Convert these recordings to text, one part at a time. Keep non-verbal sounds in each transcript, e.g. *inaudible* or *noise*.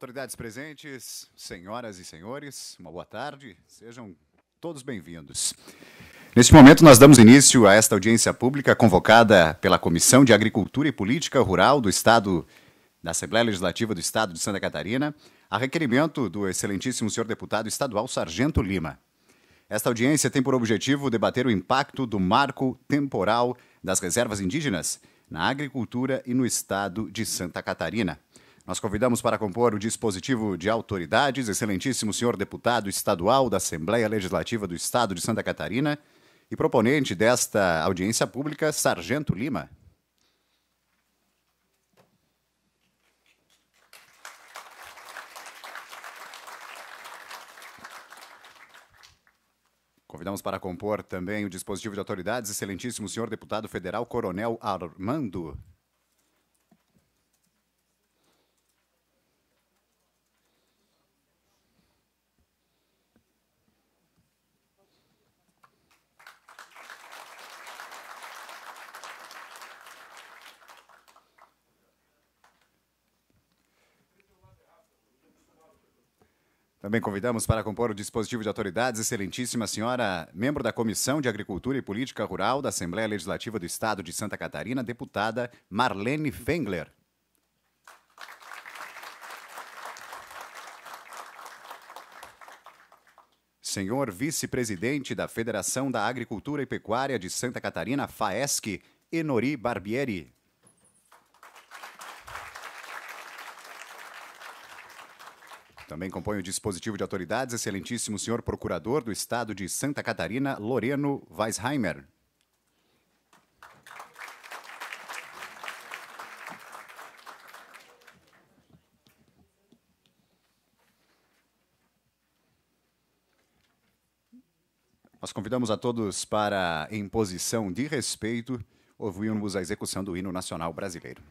Autoridades presentes, senhoras e senhores, uma boa tarde, sejam todos bem-vindos. Neste momento, nós damos início a esta audiência pública convocada pela Comissão de Agricultura e Política Rural do Estado, da Assembleia Legislativa do Estado de Santa Catarina, a requerimento do excelentíssimo senhor deputado estadual Sargento Lima. Esta audiência tem por objetivo debater o impacto do marco temporal das reservas indígenas na agricultura e no Estado de Santa Catarina. Nós convidamos para compor o dispositivo de autoridades, excelentíssimo senhor deputado estadual da Assembleia Legislativa do Estado de Santa Catarina e proponente desta audiência pública, Sargento Lima. Convidamos para compor também o dispositivo de autoridades, excelentíssimo senhor deputado federal Coronel Armando Também convidamos para compor o dispositivo de autoridades, Excelentíssima Senhora, membro da Comissão de Agricultura e Política Rural da Assembleia Legislativa do Estado de Santa Catarina, deputada Marlene Fengler. Senhor Vice-Presidente da Federação da Agricultura e Pecuária de Santa Catarina, FAESC, Enori Barbieri. Também compõe o dispositivo de autoridades, excelentíssimo senhor procurador do Estado de Santa Catarina, Loreno Weisheimer. Nós convidamos a todos para, em posição de respeito, ouvirmos a execução do hino nacional brasileiro.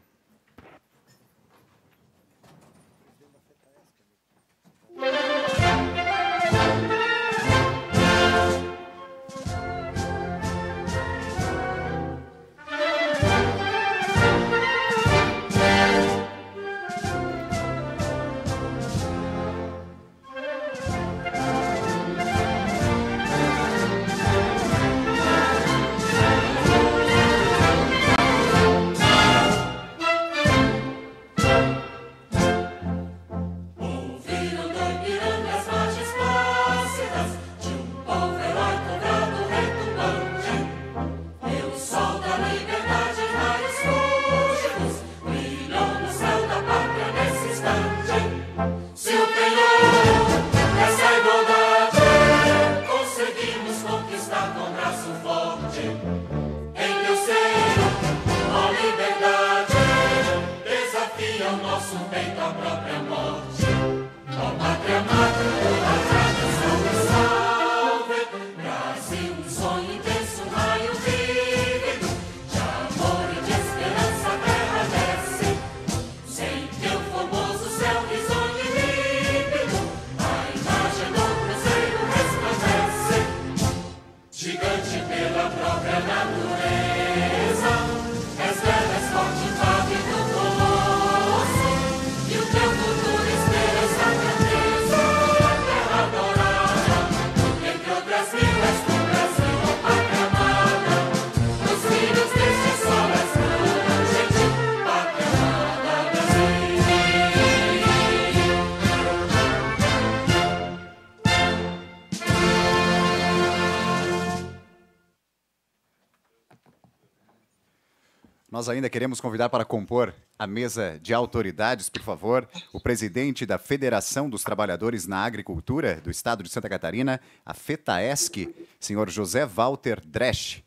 ainda queremos convidar para compor a mesa de autoridades, por favor, o presidente da Federação dos Trabalhadores na Agricultura do Estado de Santa Catarina, a FETAESC, senhor José Walter Dresch.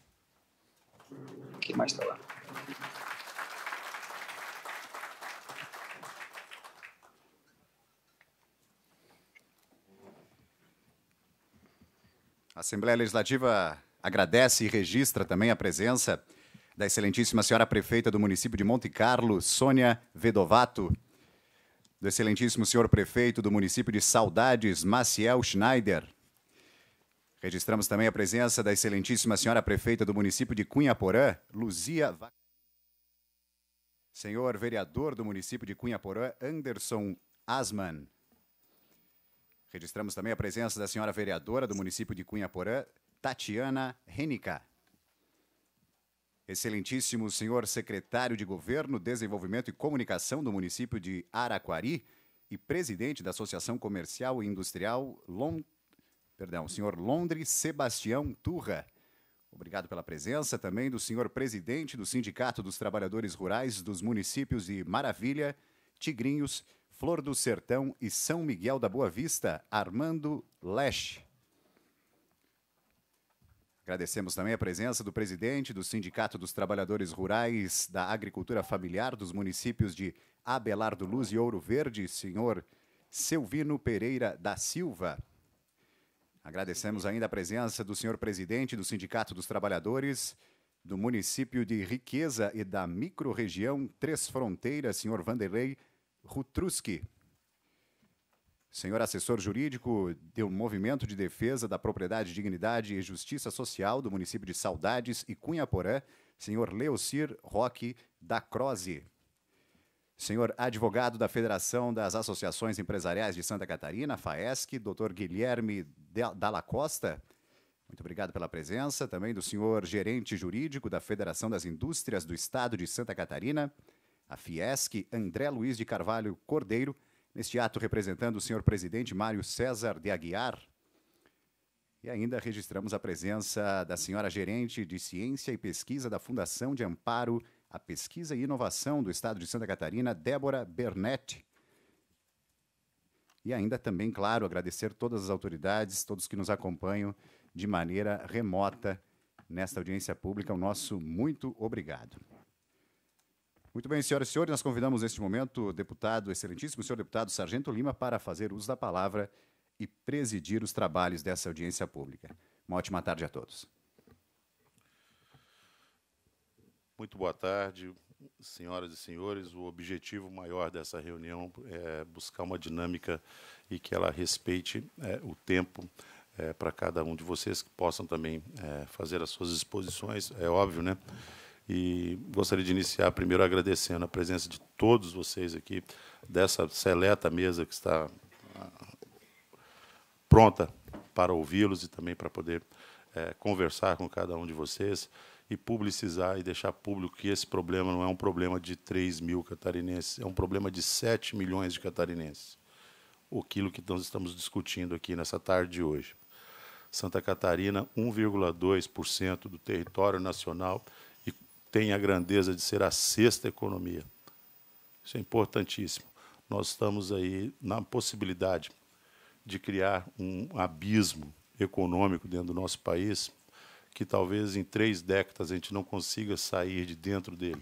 Quem mais está lá? A Assembleia Legislativa agradece e registra também a presença da excelentíssima senhora prefeita do município de Monte Carlo, Sônia Vedovato, do excelentíssimo senhor prefeito do município de Saudades, Maciel Schneider. Registramos também a presença da excelentíssima senhora prefeita do município de Cunha Porã, Luzia Senhor vereador do município de Cunha Porã, Anderson Asman. Registramos também a presença da senhora vereadora do município de Cunha Porã, Tatiana Renica. Excelentíssimo senhor secretário de Governo, Desenvolvimento e Comunicação do município de Araquari e presidente da Associação Comercial e Industrial Lon... Perdão, senhor Londres Sebastião Turra. Obrigado pela presença também do senhor presidente do Sindicato dos Trabalhadores Rurais dos municípios de Maravilha, Tigrinhos, Flor do Sertão e São Miguel da Boa Vista, Armando Leste. Agradecemos também a presença do presidente do Sindicato dos Trabalhadores Rurais da Agricultura Familiar dos municípios de Abelardo Luz e Ouro Verde, senhor Silvino Pereira da Silva. Agradecemos ainda a presença do senhor presidente do Sindicato dos Trabalhadores do município de Riqueza e da microrregião Três Fronteiras, senhor Vanderlei Rutruski. Senhor assessor jurídico do Movimento de Defesa da Propriedade, Dignidade e Justiça Social do município de Saudades e Cunhaporã, senhor Leocir Roque da Croze. Senhor advogado da Federação das Associações Empresariais de Santa Catarina, FAESC, doutor Guilherme Dalla Costa. Muito obrigado pela presença. Também do senhor gerente jurídico da Federação das Indústrias do Estado de Santa Catarina, a Fiesc, André Luiz de Carvalho Cordeiro. Neste ato, representando o senhor presidente Mário César de Aguiar, e ainda registramos a presença da senhora gerente de Ciência e Pesquisa da Fundação de Amparo à Pesquisa e Inovação do Estado de Santa Catarina, Débora Bernetti. E ainda também, claro, agradecer todas as autoridades, todos que nos acompanham de maneira remota nesta audiência pública. O nosso muito obrigado. Muito bem, senhoras e senhores, nós convidamos neste momento o deputado, excelentíssimo senhor deputado Sargento Lima, para fazer uso da palavra e presidir os trabalhos dessa audiência pública. Uma ótima tarde a todos. Muito boa tarde, senhoras e senhores. O objetivo maior dessa reunião é buscar uma dinâmica e que ela respeite é, o tempo é, para cada um de vocês que possam também é, fazer as suas exposições. É óbvio, né? E gostaria de iniciar primeiro agradecendo a presença de todos vocês aqui, dessa seleta mesa que está ah, pronta para ouvi-los e também para poder é, conversar com cada um de vocês e publicizar e deixar público que esse problema não é um problema de 3 mil catarinenses, é um problema de 7 milhões de catarinenses. Aquilo que nós estamos discutindo aqui nessa tarde de hoje. Santa Catarina, 1,2% do território nacional tem a grandeza de ser a sexta economia. Isso é importantíssimo. Nós estamos aí na possibilidade de criar um abismo econômico dentro do nosso país que talvez em três décadas a gente não consiga sair de dentro dele,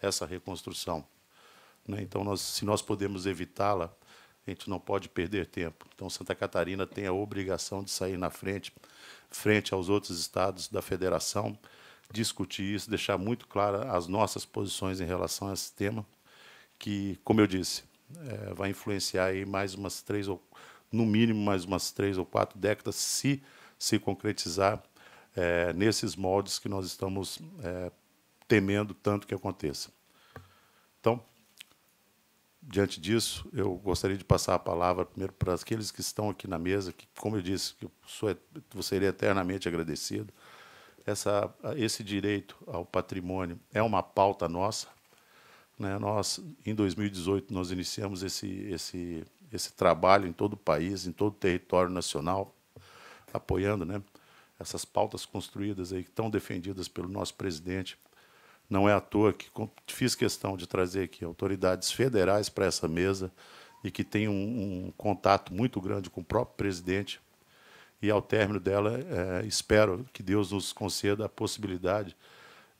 essa reconstrução. Né? Então, nós, se nós podemos evitá-la, a gente não pode perder tempo. Então, Santa Catarina tem a obrigação de sair na frente, frente aos outros estados da federação, discutir isso, deixar muito claras as nossas posições em relação a esse tema, que, como eu disse, é, vai influenciar aí mais umas três ou no mínimo mais umas três ou quatro décadas, se se concretizar é, nesses moldes que nós estamos é, temendo tanto que aconteça. Então, diante disso, eu gostaria de passar a palavra primeiro para aqueles que estão aqui na mesa, que, como eu disse, eu sou, você serei eternamente agradecido essa, esse direito ao patrimônio é uma pauta nossa. Né? Nós, em 2018, nós iniciamos esse, esse, esse trabalho em todo o país, em todo o território nacional, apoiando né? essas pautas construídas aí, que estão defendidas pelo nosso presidente. Não é à toa que fiz questão de trazer aqui autoridades federais para essa mesa e que tem um, um contato muito grande com o próprio presidente e ao término dela é, espero que Deus nos conceda a possibilidade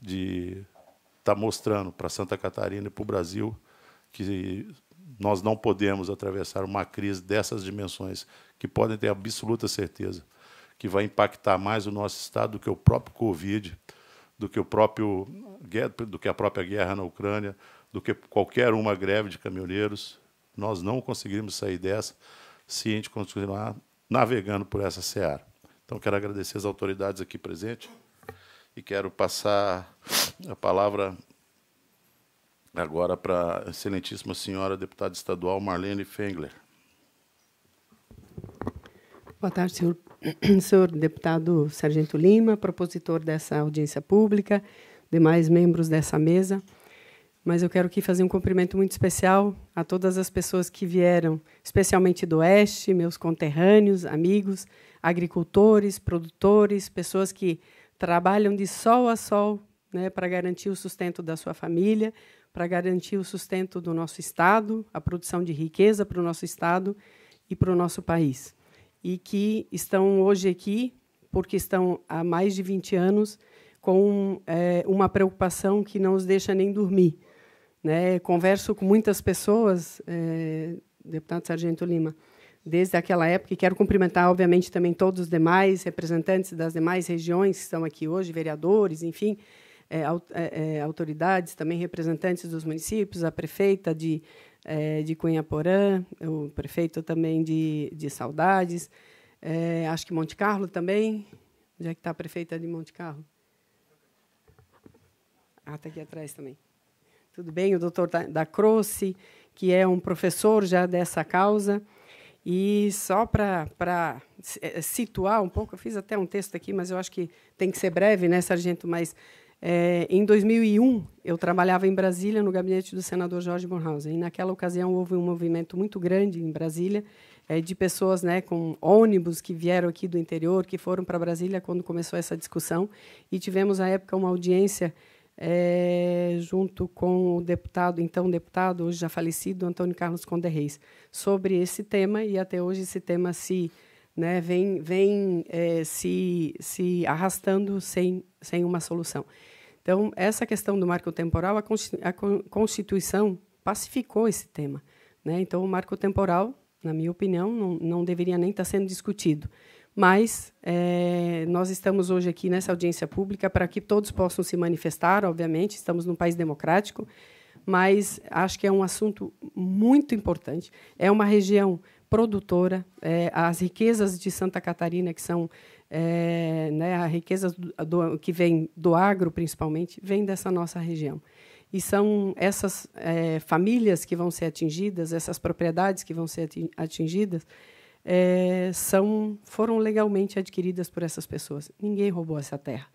de estar tá mostrando para Santa Catarina e para o Brasil que nós não podemos atravessar uma crise dessas dimensões, que podem ter absoluta certeza que vai impactar mais o nosso estado do que o próprio Covid, do que o próprio do que a própria guerra na Ucrânia, do que qualquer uma greve de caminhoneiros. Nós não conseguimos sair dessa se a gente continuar navegando por essa seara. Então, quero agradecer as autoridades aqui presentes e quero passar a palavra agora para a excelentíssima senhora deputada estadual Marlene Fengler. Boa tarde, senhor, *clears throat* senhor deputado Sargento Lima, propositor dessa audiência pública, demais membros dessa mesa mas eu quero aqui fazer um cumprimento muito especial a todas as pessoas que vieram, especialmente do Oeste, meus conterrâneos, amigos, agricultores, produtores, pessoas que trabalham de sol a sol né, para garantir o sustento da sua família, para garantir o sustento do nosso Estado, a produção de riqueza para o nosso Estado e para o nosso país. E que estão hoje aqui porque estão há mais de 20 anos com é, uma preocupação que não os deixa nem dormir, né? Converso com muitas pessoas, é, deputado Sargento Lima, desde aquela época, e quero cumprimentar, obviamente, também todos os demais representantes das demais regiões que estão aqui hoje, vereadores, enfim, é, é, é, autoridades, também representantes dos municípios, a prefeita de, é, de Cunhaporã, o prefeito também de, de Saudades, é, acho que Monte Carlo também. Onde é que está a prefeita de Monte Carlo? Ah, está aqui atrás também tudo bem, o doutor da, Croce, que é um professor já dessa causa. E só para eh, situar um pouco, eu fiz até um texto aqui, mas eu acho que tem que ser breve, né, Sargento? Mas é, em 2001, eu trabalhava em Brasília, no gabinete do senador Jorge Bornhausen. E naquela ocasião houve um movimento muito grande em Brasília é, de pessoas né, com ônibus que vieram aqui do interior, que foram para Brasília quando começou essa discussão. E tivemos, à época, uma audiência é, junto com o deputado, então deputado, hoje já falecido, Antônio Carlos Conde Reis, sobre esse tema, e até hoje esse tema se né, vem, vem é, se, se arrastando sem, sem uma solução. Então, essa questão do marco temporal, a Constituição pacificou esse tema. Né? Então, o marco temporal, na minha opinião, não, não deveria nem estar sendo discutido. Mas é, nós estamos hoje aqui nessa audiência pública para que todos possam se manifestar, obviamente, estamos num país democrático, mas acho que é um assunto muito importante. É uma região produtora, é, as riquezas de Santa Catarina, que são é, né, a riqueza do, do, que vem do agro, principalmente, vem dessa nossa região. E são essas é, famílias que vão ser atingidas, essas propriedades que vão ser atingidas, é, são, foram legalmente adquiridas por essas pessoas. Ninguém roubou essa terra.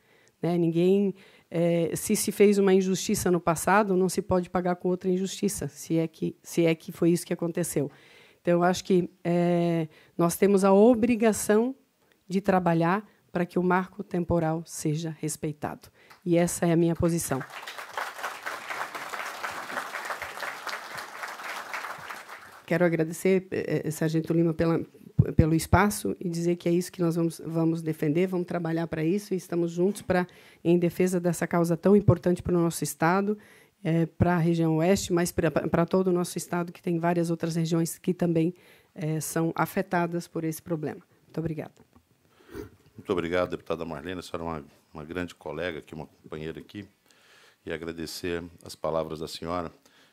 Né? Ninguém, é, se se fez uma injustiça no passado, não se pode pagar com outra injustiça, se é que, se é que foi isso que aconteceu. Então, eu acho que é, nós temos a obrigação de trabalhar para que o marco temporal seja respeitado. E essa é a minha posição. Quero agradecer, eh, eh, Sargento Lima, pela, pelo espaço e dizer que é isso que nós vamos, vamos defender, vamos trabalhar para isso e estamos juntos para em defesa dessa causa tão importante para o nosso Estado, é, para a região oeste, mas para todo o nosso Estado, que tem várias outras regiões que também é, são afetadas por esse problema. Muito obrigada. Muito obrigado, deputada Marlene. A senhora é uma, uma grande colega aqui, uma companheira aqui. E agradecer as palavras da senhora.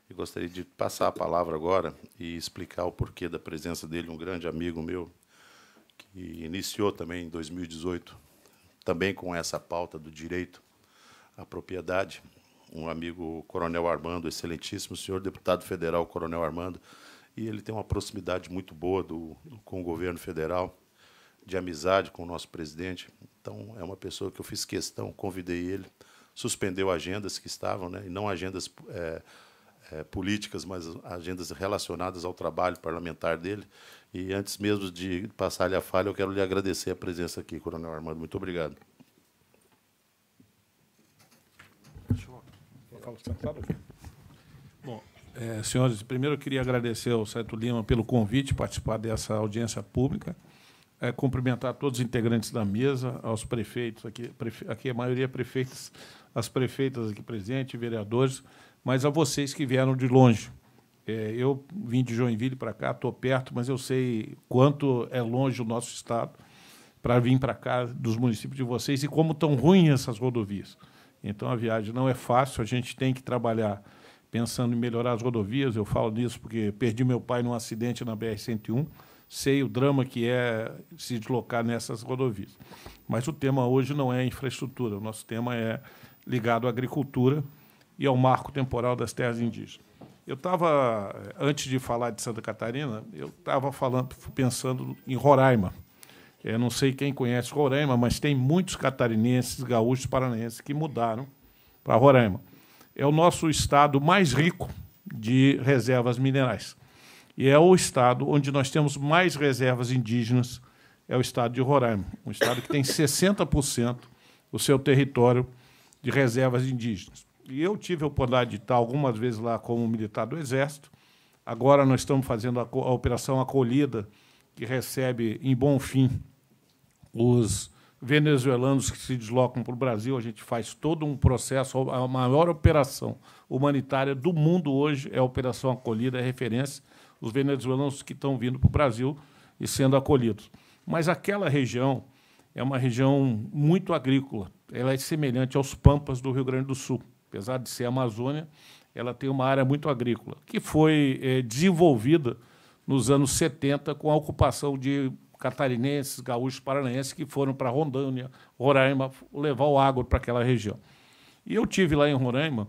Eu gostaria de passar a palavra agora e explicar o porquê da presença dele, um grande amigo meu, que iniciou também em 2018, também com essa pauta do direito à propriedade, um amigo Coronel Armando, excelentíssimo senhor deputado federal Coronel Armando, e ele tem uma proximidade muito boa do, com o governo federal, de amizade com o nosso presidente. Então, é uma pessoa que eu fiz questão, convidei ele, suspendeu agendas que estavam, né, e não agendas. É, é, políticas, mas agendas relacionadas ao trabalho parlamentar dele. E antes mesmo de passar-lhe a falha, eu quero lhe agradecer a presença aqui, Coronel Armando. Muito obrigado. Tá Bom, é, senhores, primeiro eu queria agradecer ao Saito Lima pelo convite, participar dessa audiência pública, é, cumprimentar todos os integrantes da mesa, aos prefeitos, aqui, prefe, aqui a maioria prefeitos, as prefeitas aqui presentes, vereadores, mas a vocês que vieram de longe. É, eu vim de Joinville para cá, estou perto, mas eu sei quanto é longe o nosso estado para vir para cá dos municípios de vocês e como tão ruim essas rodovias. Então a viagem não é fácil, a gente tem que trabalhar pensando em melhorar as rodovias. Eu falo nisso porque perdi meu pai num acidente na BR-101, sei o drama que é se deslocar nessas rodovias. Mas o tema hoje não é infraestrutura, o nosso tema é ligado à agricultura e ao é marco temporal das terras indígenas. Eu estava, eh, antes de falar de Santa Catarina, eu estava pensando em Roraima. Eu não sei quem conhece Roraima, mas tem muitos catarinenses, gaúchos, paranaenses que mudaram para Roraima. É o nosso estado mais rico de reservas minerais. E é o estado onde nós temos mais reservas indígenas, é o estado de Roraima. Um estado que tem 60% do seu território de reservas indígenas. E eu tive a oportunidade de estar algumas vezes lá como militar do Exército. Agora nós estamos fazendo a, a Operação Acolhida, que recebe em bom fim os venezuelanos que se deslocam para o Brasil. A gente faz todo um processo, a maior operação humanitária do mundo hoje é a Operação Acolhida, é referência, os venezuelanos que estão vindo para o Brasil e sendo acolhidos. Mas aquela região é uma região muito agrícola, ela é semelhante aos Pampas do Rio Grande do Sul apesar de ser Amazônia, ela tem uma área muito agrícola, que foi é, desenvolvida nos anos 70 com a ocupação de catarinenses, gaúchos, paranaenses que foram para Rondônia, Roraima, levar o agro para aquela região. E eu tive lá em Roraima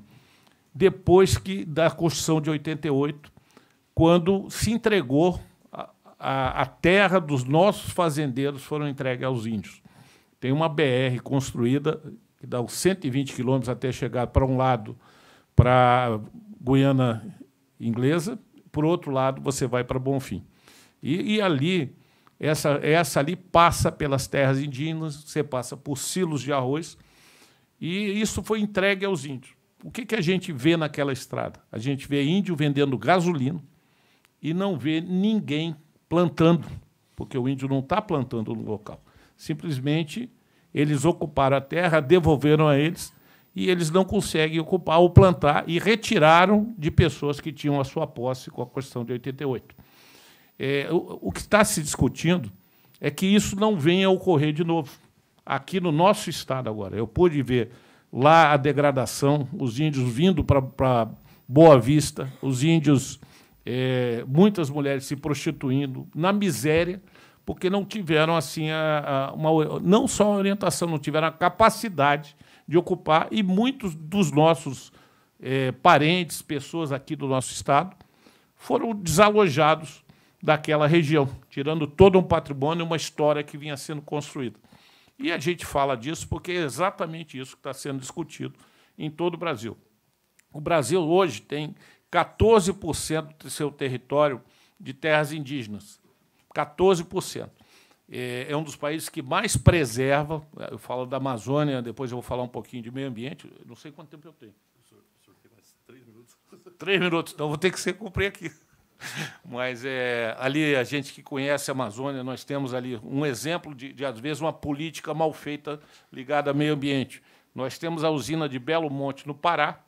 depois que da Constituição de 88, quando se entregou a, a, a terra dos nossos fazendeiros foram entregues aos índios. Tem uma BR construída que dá uns 120 quilômetros até chegar para um lado para Guiana Inglesa, por outro lado você vai para Bonfim. E, e, ali, essa, essa ali passa pelas terras indígenas, você passa por silos de arroz, e isso foi entregue aos índios. O que, que a gente vê naquela estrada? A gente vê índio vendendo gasolina e não vê ninguém plantando, porque o índio não está plantando no local. Simplesmente eles ocuparam a terra, devolveram a eles e eles não conseguem ocupar ou plantar e retiraram de pessoas que tinham a sua posse com a Constituição de 88. É, o, o que está se discutindo é que isso não venha a ocorrer de novo. Aqui no nosso estado agora, eu pude ver lá a degradação, os índios vindo para Boa Vista, os índios, é, muitas mulheres se prostituindo, na miséria, porque não tiveram assim a, a, uma, não só a orientação, não tiveram a capacidade de ocupar, e muitos dos nossos é, parentes, pessoas aqui do nosso estado, foram desalojados daquela região, tirando todo um patrimônio e uma história que vinha sendo construída. E a gente fala disso porque é exatamente isso que está sendo discutido em todo o Brasil. O Brasil hoje tem 14% do seu território de terras indígenas. 14%. É, é, um dos países que mais preserva, eu falo da Amazônia, depois eu vou falar um pouquinho de meio ambiente, não sei quanto tempo eu tenho. O senhor, o senhor tem mais três minutos? *laughs* Três minutos, então vou ter que ser cumprir aqui. *laughs* Mas é, ali, a gente que conhece a Amazônia, nós temos ali um exemplo de, de, às vezes, uma política mal feita ligada ao meio ambiente. Nós temos a usina de Belo Monte, no Pará,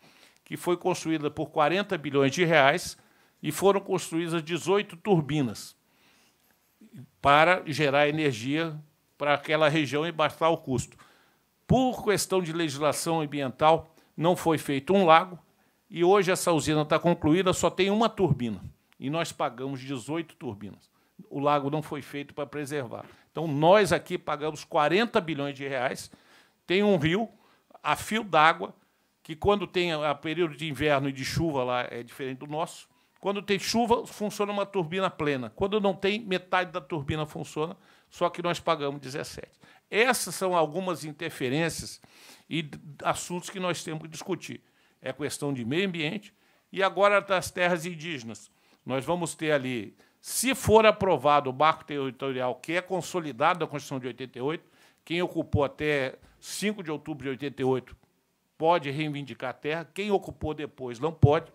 que foi construída por 40 bilhões de reais e foram construídas 18 turbinas para gerar energia para aquela região e baixar o custo. Por questão de legislação ambiental, não foi feito um lago e hoje essa usina está concluída, só tem uma turbina e nós pagamos 18 turbinas. O lago não foi feito para preservar. Então nós aqui pagamos 40 bilhões de reais. Tem um rio a fio d'água que quando tem a período de inverno e de chuva lá é diferente do nosso quando tem chuva, funciona uma turbina plena. Quando não tem, metade da turbina funciona, só que nós pagamos 17. Essas são algumas interferências e assuntos que nós temos que discutir. É questão de meio ambiente e agora das terras indígenas. Nós vamos ter ali, se for aprovado o marco territorial, que é consolidado da Constituição de 88, quem ocupou até 5 de outubro de 88 pode reivindicar a terra, quem ocupou depois não pode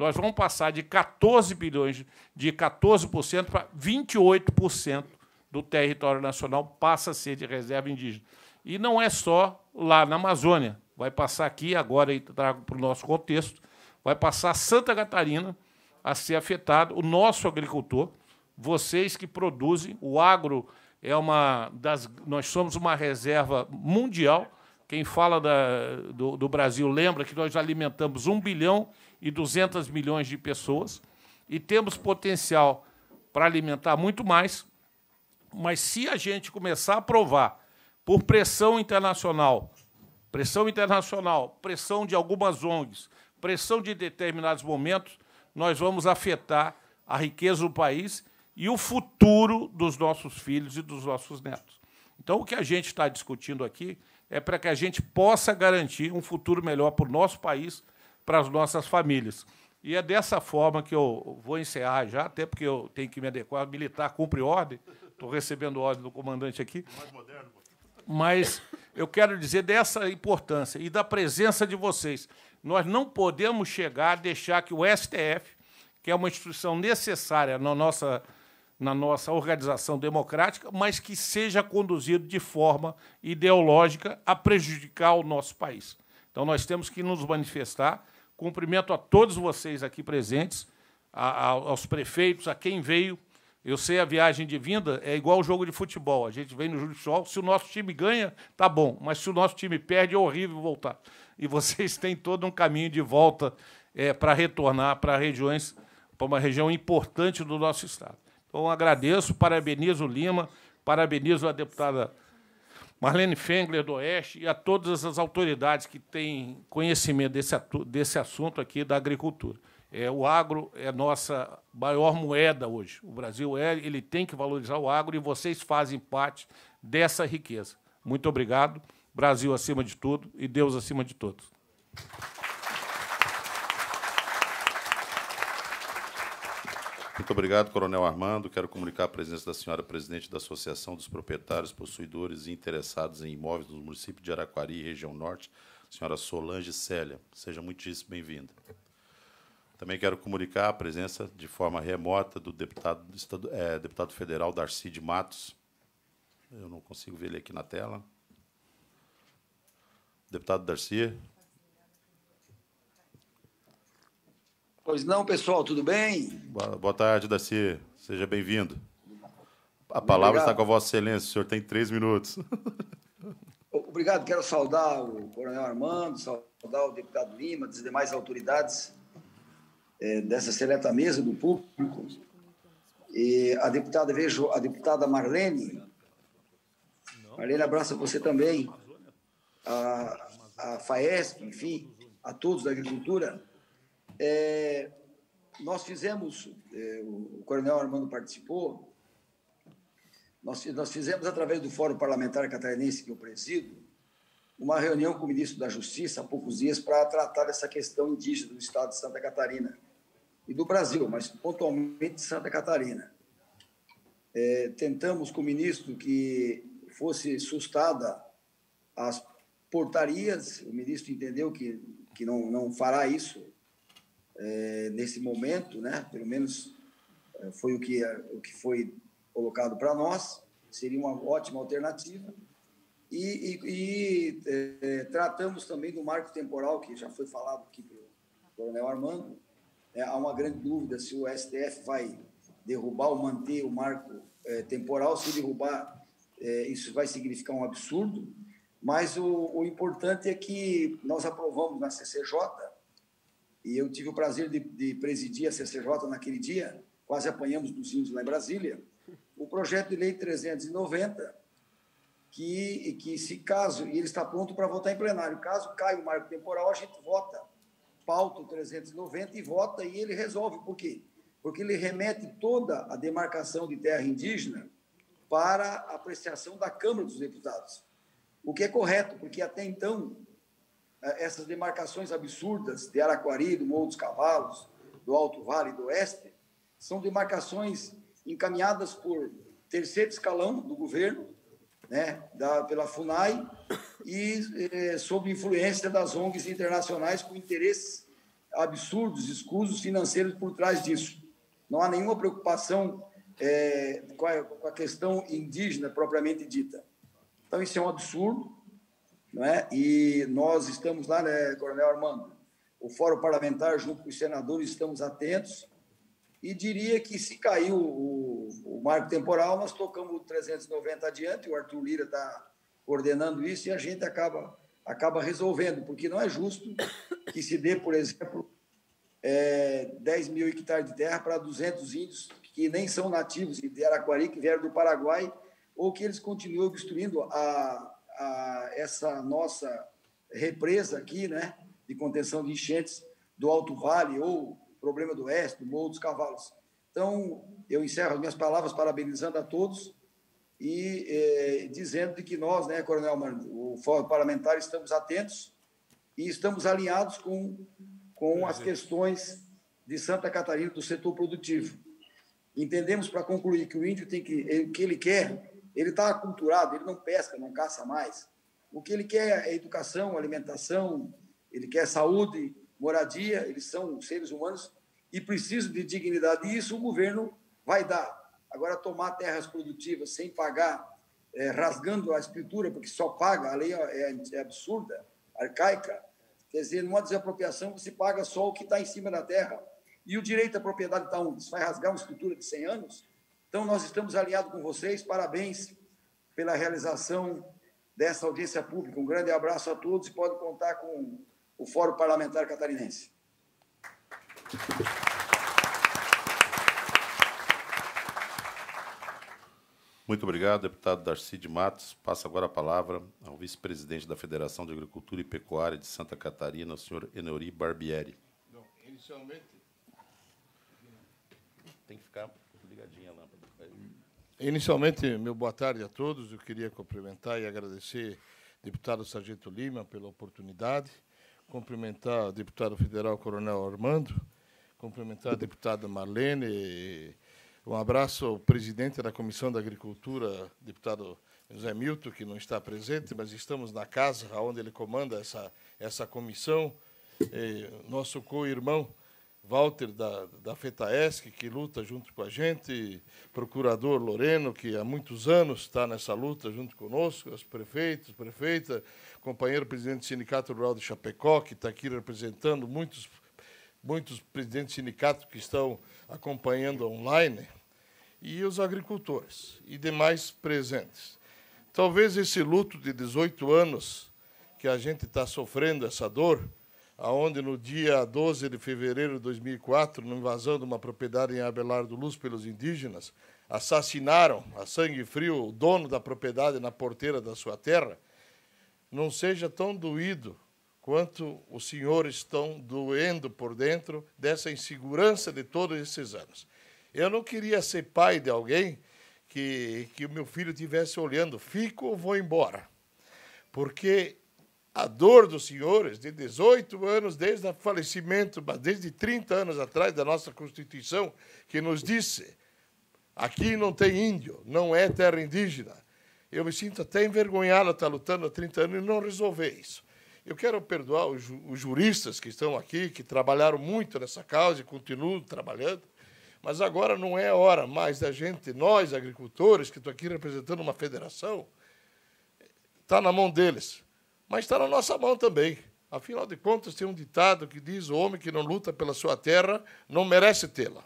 nós vamos passar de 14 bilhões, de 14% para 28% do território nacional passa a ser de reserva indígena. E não é só lá na Amazônia, vai passar aqui agora trago para o nosso contexto, vai passar Santa Catarina a ser afetado, o nosso agricultor, vocês que produzem, o agro é uma das. Nós somos uma reserva mundial. Quem fala da, do, do Brasil lembra que nós alimentamos 1 bilhão e 200 milhões de pessoas e temos potencial para alimentar muito mais. Mas se a gente começar a provar por pressão internacional, pressão internacional, pressão de algumas ONGs, pressão de determinados momentos, nós vamos afetar a riqueza do país e o futuro dos nossos filhos e dos nossos netos. Então, o que a gente está discutindo aqui é para que a gente possa garantir um futuro melhor para o nosso país para as nossas famílias. E é dessa forma que eu vou encerrar já, até porque eu tenho que me adequar, militar cumpre ordem, estou recebendo ordem do comandante aqui. Mais moderno. Mas eu quero dizer dessa importância e da presença de vocês. Nós não podemos chegar a deixar que o STF, que é uma instituição necessária na nossa, na nossa organização democrática, mas que seja conduzido de forma ideológica a prejudicar o nosso país. Então, nós temos que nos manifestar. Cumprimento a todos vocês aqui presentes, a, a, aos prefeitos, a quem veio. Eu sei a viagem de vinda é igual o jogo de futebol. A gente vem no jogo de Se o nosso time ganha, tá bom. Mas se o nosso time perde, é horrível voltar. E vocês têm todo um caminho de volta é, para retornar para regiões, para uma região importante do nosso estado. Então agradeço, parabenizo o Lima, parabenizo a deputada Marlene Fengler do Oeste e a todas as autoridades que têm conhecimento desse, desse assunto aqui da agricultura. É, o agro é nossa maior moeda hoje. O Brasil é, ele tem que valorizar o agro e vocês fazem parte dessa riqueza. Muito obrigado. Brasil acima de tudo e Deus acima de todos. Muito obrigado, Coronel Armando. Quero comunicar a presença da senhora presidente da Associação dos Proprietários, Possuidores e Interessados em Imóveis do município de Araquari, região norte, senhora Solange Célia. Seja muitíssimo bem-vinda. Também quero comunicar a presença de forma remota do deputado, é, deputado federal Darcy de Matos. Eu não consigo ver ele aqui na tela. Deputado Darcy, Pois não, pessoal, tudo bem? Boa, tarde, Daci. Seja bem-vindo. A palavra está com a Vossa Excelência. O senhor tem três minutos. Obrigado. Quero saudar o Coronel Armando, saudar o deputado Lima, as demais autoridades é, dessa seleta mesa do público. E a deputada, vejo a deputada Marlene. Marlene, abraça você também. A, a FAESP, enfim, a todos da agricultura é, nós fizemos, é, o coronel Armando participou, nós, nós fizemos, através do Fórum Parlamentar Catarinense que eu presido, uma reunião com o ministro da Justiça há poucos dias para tratar dessa questão indígena do estado de Santa Catarina e do Brasil, mas pontualmente de Santa Catarina. É, tentamos com o ministro que fosse sustada as portarias, o ministro entendeu que, que não, não fará isso, é, nesse momento, né? Pelo menos eh, foi o que, eh, o que foi colocado para nós, seria uma ótima alternativa. E, e, e é, tratamos também do marco temporal, que já foi falado aqui pelo coronel Armando. É, há uma grande dúvida se o STF vai derrubar ou manter o marco é, temporal. Se derrubar, isso vai significar um absurdo. Mas o, o importante é que nós aprovamos na CCJ e eu tive o prazer de, de presidir a CCJ naquele dia, quase apanhamos dos índios lá em Brasília, o projeto de lei 390, que, que se caso, e ele está pronto para votar em plenário, caso caia o marco temporal, a gente vota, pauta o 390 e vota, e ele resolve. Por quê? Porque ele remete toda a demarcação de terra indígena para apreciação da Câmara dos Deputados. O que é correto, porque até então eh, essas demarcações absurdas de Araquari, do Morro dos Cavalos, do Alto Vale, do Oeste, são demarcações encaminhadas por terceiro escalão do governo, né, da, pela FUNAI, e é, sob influência das ONGs internacionais com interesses absurdos, escusos financeiros por trás disso. Não há nenhuma preocupação é, com, a, com a questão indígena propriamente dita. Então, isso é um absurdo não é? E nós estamos lá, né, Coronel Armando? O Fórum Parlamentar, junto com os senadores, estamos atentos. E diria que se caiu o, o marco temporal, nós tocamos o 390 adiante, o Arthur Lira está coordenando isso e a gente acaba, acaba resolvendo, porque não é justo que se dê, por exemplo, é, 10 mil hectares de terra para 200 índios que nem são nativos de Araquari, que vieram do Paraguai, ou que eles continuam obstruindo a, a, essa nossa represa aqui, né, de contenção de enchentes do Alto Vale ou problema do Oeste, do Morro dos Cavalos. Então, eu encerro as minhas palavras parabenizando a todos e eh, dizendo de que nós, né, Coronel Mano, o Fórum Parlamentar, estamos atentos e estamos alinhados com, com as questões de Santa Catarina do setor produtivo. Entendemos, para concluir, que o índio tem que, o que ele quer ele está aculturado, ele não pesca, não caça mais. O que ele quer é educação, alimentação, ele quer saúde, moradia, eles são seres humanos e precisam de dignidade, e isso o governo vai dar. Agora, tomar terras produtivas sem pagar, é, rasgando a escritura, porque só paga, a lei é, é absurda, arcaica. Quer dizer, numa desapropriação, você paga só o que está em cima da terra. E o direito à propriedade está onde? Você vai rasgar uma escritura de 100 anos? Então, nós estamos alinhados com vocês. Parabéns pela realização dessa audiência pública. Um grande abraço a todos e pode contar com o Fórum Parlamentar Catarinense. Muito obrigado, deputado Darcy de Matos. Passa agora a palavra ao vice-presidente da Federação de Agricultura e Pecuária de Santa Catarina, o senhor Eneuri Barbieri. Não, inicialmente. Tem que ficar Inicialmente, meu boa tarde a todos. Eu queria cumprimentar e agradecer ao deputado Sargento Lima pela oportunidade, cumprimentar o deputado federal Coronel Armando, cumprimentar a deputada Marlene, um abraço ao presidente da Comissão da Agricultura, deputado José Milton, que não está presente, mas estamos na casa onde ele comanda essa, essa comissão, eh, nosso co-irmão, Walter da, da FETAESC, que luta junto com a gente, procurador Loreno, que há muitos anos está nessa luta junto conosco, os prefeitos, prefeita, companheiro presidente do Sindicato Rural de Chapecó, que está aqui representando muitos, muitos presidentes de sindicato que estão acompanhando online, e os agricultores e demais presentes. Talvez esse luto de 18 anos que a gente está sofrendo, essa dor, aonde no dia 12 de fevereiro de 2004, na invasão de uma propriedade em Abelardo Luz pelos indígenas, assassinaram a sangue frio o dono da propriedade na porteira da sua terra, não seja tão doído quanto os senhores estão doendo por dentro dessa insegurança de todos esses anos. Eu não queria ser pai de alguém que que o meu filho tivesse olhando, fico ou vou embora. Porque a dor dos senhores de 18 anos, desde o falecimento, mas desde 30 anos atrás da nossa Constituição, que nos disse: aqui não tem índio, não é terra indígena. Eu me sinto até envergonhado de tá estar lutando há 30 anos e não resolver isso. Eu quero perdoar os, juristas que estão aqui, que trabalharam muito nessa causa e continuam trabalhando, mas agora não é hora mais da gente, nós agricultores, que estou aqui representando uma federação, está na mão deles mas está na nossa mão também. Afinal de contas, tem um ditado que diz: o homem que não luta pela sua terra não merece tê-la.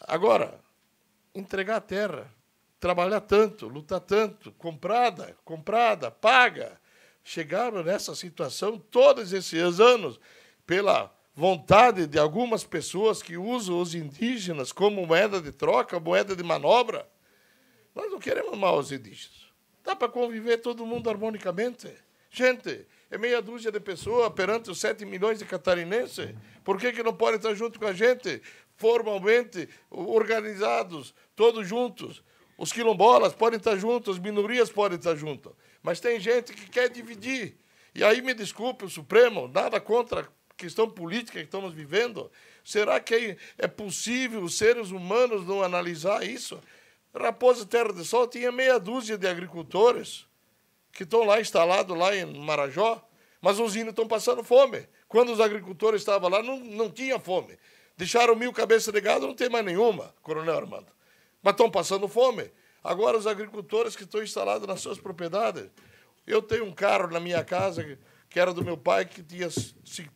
Agora, entregar a terra, trabalhar tanto, lutar tanto, comprada, comprada, paga. Chegaram nessa situação todos esses anos pela vontade de algumas pessoas que usam os indígenas como moeda de troca, moeda de manobra. Nós não queremos mal aos indígenas. Dá para conviver todo mundo harmonicamente? Gente, é meia dúzia de pessoas perante os 7 milhões de catarinenses. Por que, que não podem estar junto com a gente, formalmente, organizados, todos juntos? Os quilombolas podem estar juntos, as minorias podem estar juntas. Mas tem gente que quer dividir. E aí, me desculpe, o Supremo, nada contra a questão política que estamos vivendo. Será que é, é possível os seres humanos não analisar isso? Raposa Terra do Sol tinha meia dúzia de agricultores que estão lá instalados lá em Marajó, mas os índios estão passando fome. Quando os agricultores estavam lá, não, não tinha fome. Deixaram mil cabeças de gado, não tem mais nenhuma, Coronel Armando. Mas estão passando fome. Agora, os agricultores que estão instalados nas suas propriedades. Eu tenho um carro na minha casa que era do meu pai, que tinha,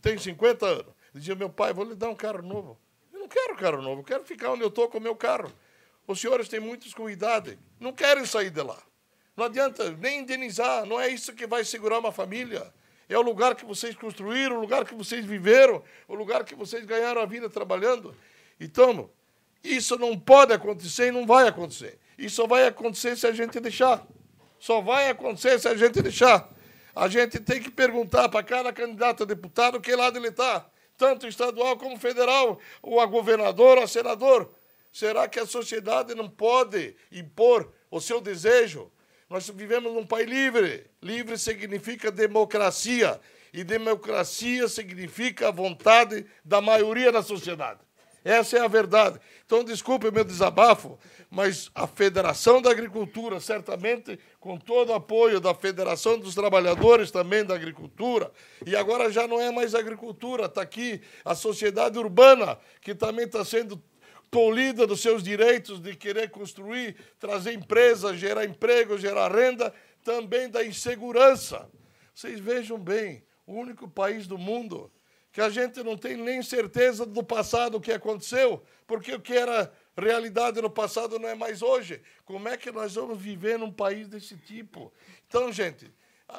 tem 50 anos. Dizia, meu pai, vou lhe dar um carro novo. Eu não quero carro novo, eu quero ficar onde eu estou com o meu carro. Os senhores têm muitos com idade, não querem sair de lá. Não adianta nem indenizar, não é isso que vai segurar uma família. É o lugar que vocês construíram, o lugar que vocês viveram, o lugar que vocês ganharam a vida trabalhando. Então, isso não pode acontecer e não vai acontecer. Isso só vai acontecer se a gente deixar. Só vai acontecer se a gente deixar. A gente tem que perguntar para cada candidato a deputado que lado ele está, tanto estadual como federal, ou a governador, ou a senador. Será que a sociedade não pode impor o seu desejo? Nós vivemos num país livre. Livre significa democracia. E democracia significa a vontade da maioria na sociedade. Essa é a verdade. Então, desculpe meu desabafo, mas a Federação da Agricultura, certamente, com todo o apoio da Federação dos Trabalhadores também da Agricultura, e agora já não é mais agricultura, está aqui a sociedade urbana, que também está sendo tolida dos seus direitos de querer construir, trazer empresas, gerar emprego, gerar renda, também da insegurança. Vocês vejam bem, o único país do mundo que a gente não tem nem certeza do passado o que aconteceu, porque o que era realidade no passado não é mais hoje. Como é que nós vamos viver num país desse tipo? Então, gente,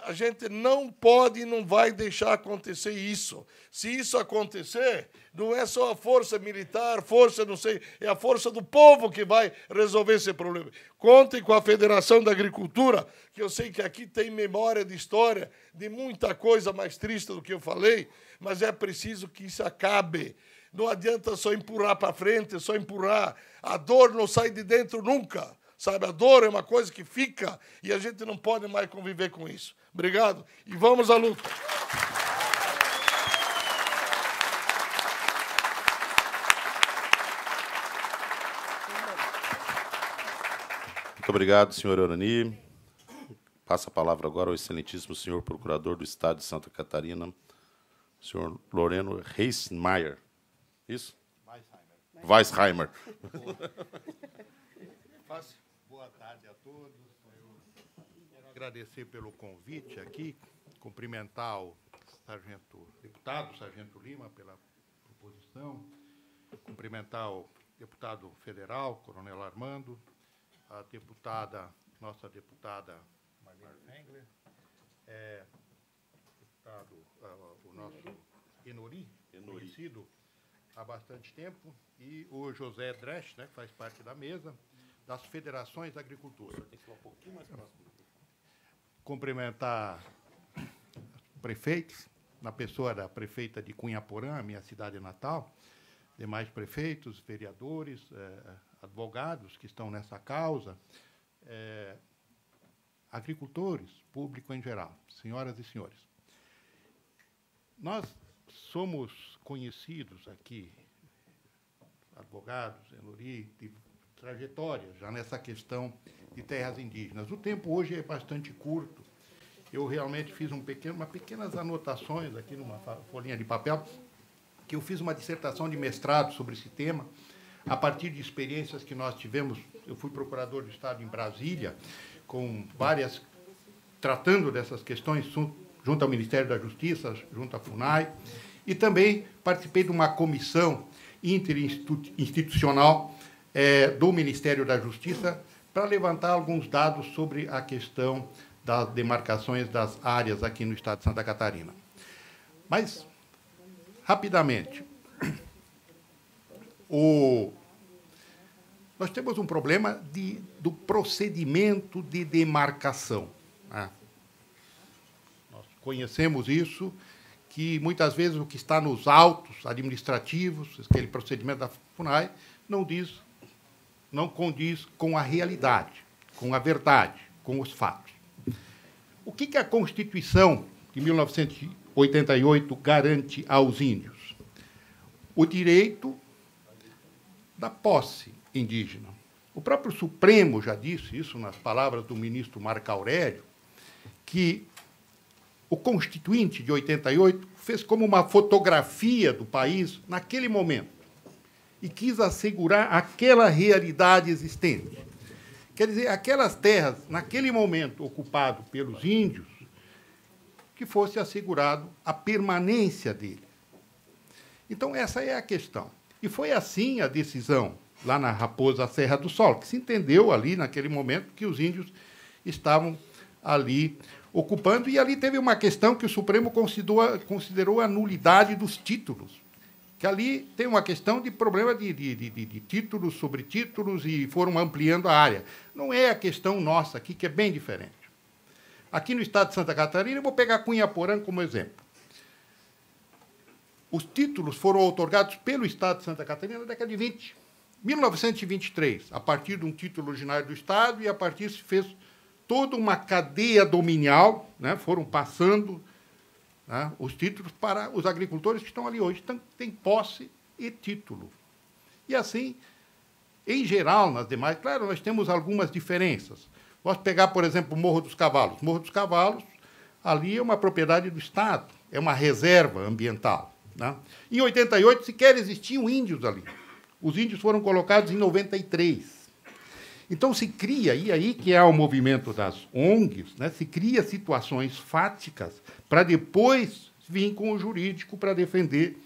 a gente não pode e não vai deixar acontecer isso. Se isso acontecer, não é só a força militar, força não sei, é a força do povo que vai resolver esse problema. Contem com a Federação da Agricultura, que eu sei que aqui tem memória de história, de muita coisa mais triste do que eu falei, mas é preciso que isso acabe. Não adianta só empurrar para frente, só empurrar. A dor não sai de dentro nunca. Sabe, a dor é uma coisa que fica e a gente não pode mais conviver com isso. Obrigado e vamos à luta. Muito obrigado, senhor Orani. Passa a palavra agora ao excelentíssimo senhor procurador do Estado de Santa Catarina, senhor Loreno Reismeier. Isso? Weisheimer. Weisheimer. Fácil. Boa tarde a todos. agradecer pelo convite aqui, cumprimentar o sargento, deputado Sargento Lima pela proposição, cumprimentar o deputado federal, Coronel Armando, a deputada, nossa deputada Marlene Fengler, é, deputado, uh, o nosso Enori, Enori, conhecido há bastante tempo, e o José Dresch, né, que faz parte da mesa, das federações da agricultura. Tem que falar um pouquinho mais próximo. Cumprimentar prefeitos, na pessoa da prefeita de Cunhaporã, minha cidade natal, demais prefeitos, vereadores, eh, eh, advogados que estão nessa causa, eh, agricultores, público em geral, senhoras e senhores. Nós somos conhecidos aqui, advogados, Enori, trajetória, já nessa questão de terras indígenas. O tempo hoje é bastante curto. Eu realmente fiz um pequeno, uma pequenas anotações aqui numa folhinha de papel, que eu fiz uma dissertação de mestrado sobre esse tema, a partir de experiências que nós tivemos. Eu fui procurador de Estado em Brasília, com várias tratando dessas questões junto ao Ministério da Justiça, junto à FUNAI, e também participei de uma comissão interinstitucional é, do Ministério da Justiça para levantar alguns dados sobre a questão das demarcações das áreas aqui no estado de Santa Catarina. Mas, rapidamente, *clears throat* o, nós temos um problema de, do procedimento de demarcação. Né? Nós conhecemos isso, que muitas vezes o que está nos autos administrativos, aquele procedimento da FUNAI, não diz não condiz com a realidade, com a verdade, com os fatos. O que, que a Constituição de 1988 garante aos índios? O direito da posse indígena. O próprio Supremo já disse isso nas palavras do ministro Marco Aurélio, que o Constituinte de 88 fez como uma fotografia do país naquele momento e quis assegurar aquela realidade existente. Quer dizer, aquelas terras, naquele momento ocupado pelos índios, que fosse assegurado a permanência dele. Então, essa é a questão. E foi assim a decisão lá na Raposa Serra do Sol, que se entendeu ali, naquele momento, que os índios estavam ali ocupando. E ali teve uma questão que o Supremo considerou, considerou a nulidade dos títulos, que ali tem uma questão de problema de, de, de, de, títulos sobre títulos e foram ampliando a área. Não é a questão nossa aqui, que é bem diferente. Aqui no estado de Santa Catarina, eu vou pegar Cunha Porã como exemplo. Os títulos foram outorgados pelo estado de Santa Catarina na década de 20. 1923, a partir de um título originário do estado e a partir se fez toda uma cadeia dominial, né? foram passando né, os títulos para os agricultores que estão ali hoje. Então, tem posse e título. E assim, em geral, nas demais, claro, nós temos algumas diferenças. Nós pegar, por exemplo, o Morro dos Cavalos. Morro dos Cavalos, ali é uma propriedade do Estado, é uma reserva ambiental. Né? Em 88 sequer existiam índios ali. Os índios foram colocados em 93. Então se cria, e aí que é o movimento das ONGs, né, se cria situações fáticas para depois vir com o jurídico para defender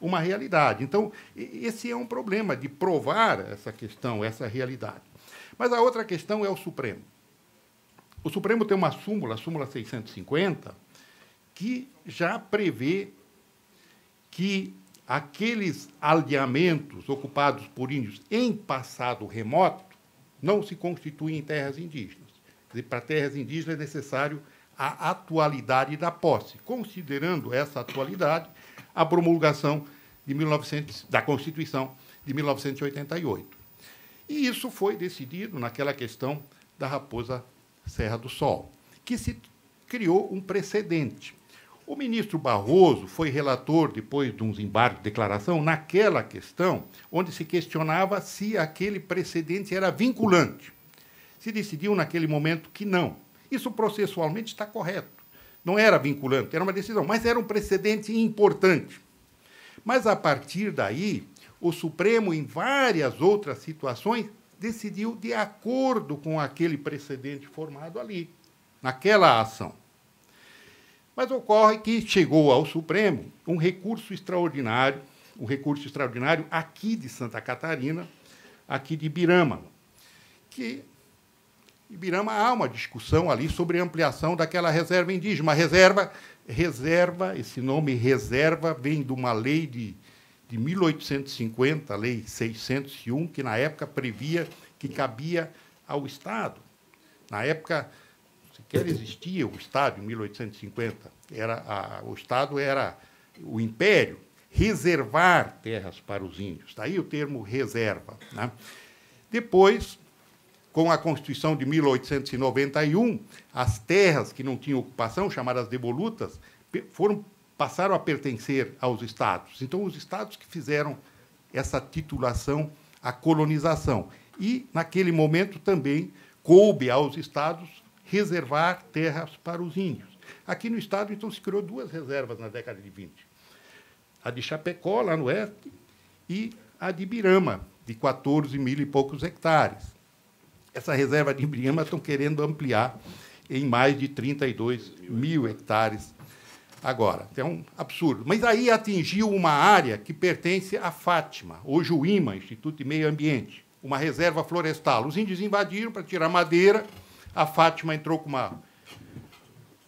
uma realidade. Então, esse é um problema de provar essa questão, essa realidade. Mas a outra questão é o Supremo. O Supremo tem uma súmula, a súmula 650, que já prevê que aqueles aldeamentos ocupados por índios em passado remoto não se constituem em terras indígenas. para terras indígenas é necessário a atualidade da posse. Considerando essa atualidade, a promulgação 1900, da Constituição de 1988. E isso foi decidido naquela questão da Raposa Serra do Sol, que se criou um precedente. O ministro Barroso foi relator, depois de uns embargos de declaração, naquela questão onde se questionava se aquele precedente era vinculante. Se decidiu naquele momento que não. Isso processualmente está correto. Não era vinculante, era uma decisão, mas era um precedente importante. Mas a partir daí, o Supremo, em várias outras situações, decidiu de acordo com aquele precedente formado ali, naquela ação. Mas ocorre que chegou ao Supremo um recurso extraordinário, um recurso extraordinário aqui de Santa Catarina, aqui de Ibirama, que Ibirama há uma discussão ali sobre a ampliação daquela reserva indígena. Uma reserva, reserva, esse nome reserva vem de uma lei de, de 1850, a lei 601, que na época previa que cabia ao Estado. Na época, sequer existia o Estado em 1850. Era a, o Estado era o império reservar terras para os índios. Daí o termo reserva. Né? Depois, com a Constituição de 1891, as terras que não tinham ocupação, chamadas devolutas, foram passaram a pertencer aos estados. Então, os estados que fizeram essa titulação à colonização. E, naquele momento, também coube aos estados reservar terras para os índios. Aqui no estado, então, se criou duas reservas na década de 20. A de Chapecó, lá no oeste, e a de Birama, de 14 mil e poucos hectares. Essa reserva de Birama estão querendo ampliar em mais de 32 mil hectares agora. É um absurdo. Mas aí atingiu uma área que pertence à Fátima, hoje o IMA, Instituto de Meio Ambiente, uma reserva florestal. Os índios invadiram para tirar madeira a Fátima entrou com uma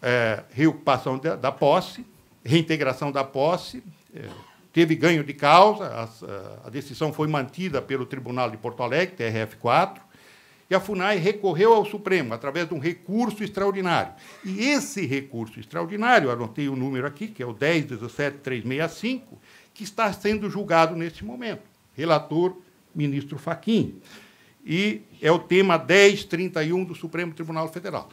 é, reocupação da, da, posse, reintegração da posse, é, teve ganho de causa, a, a, decisão foi mantida pelo Tribunal de Porto Alegre, TRF4, e a FUNAI recorreu ao Supremo através de um recurso extraordinário. E esse recurso extraordinário, anotei o número aqui, que é o 1017365, que está sendo julgado neste momento. Relator, ministro Faquim e é o tema 1031 do Supremo Tribunal Federal.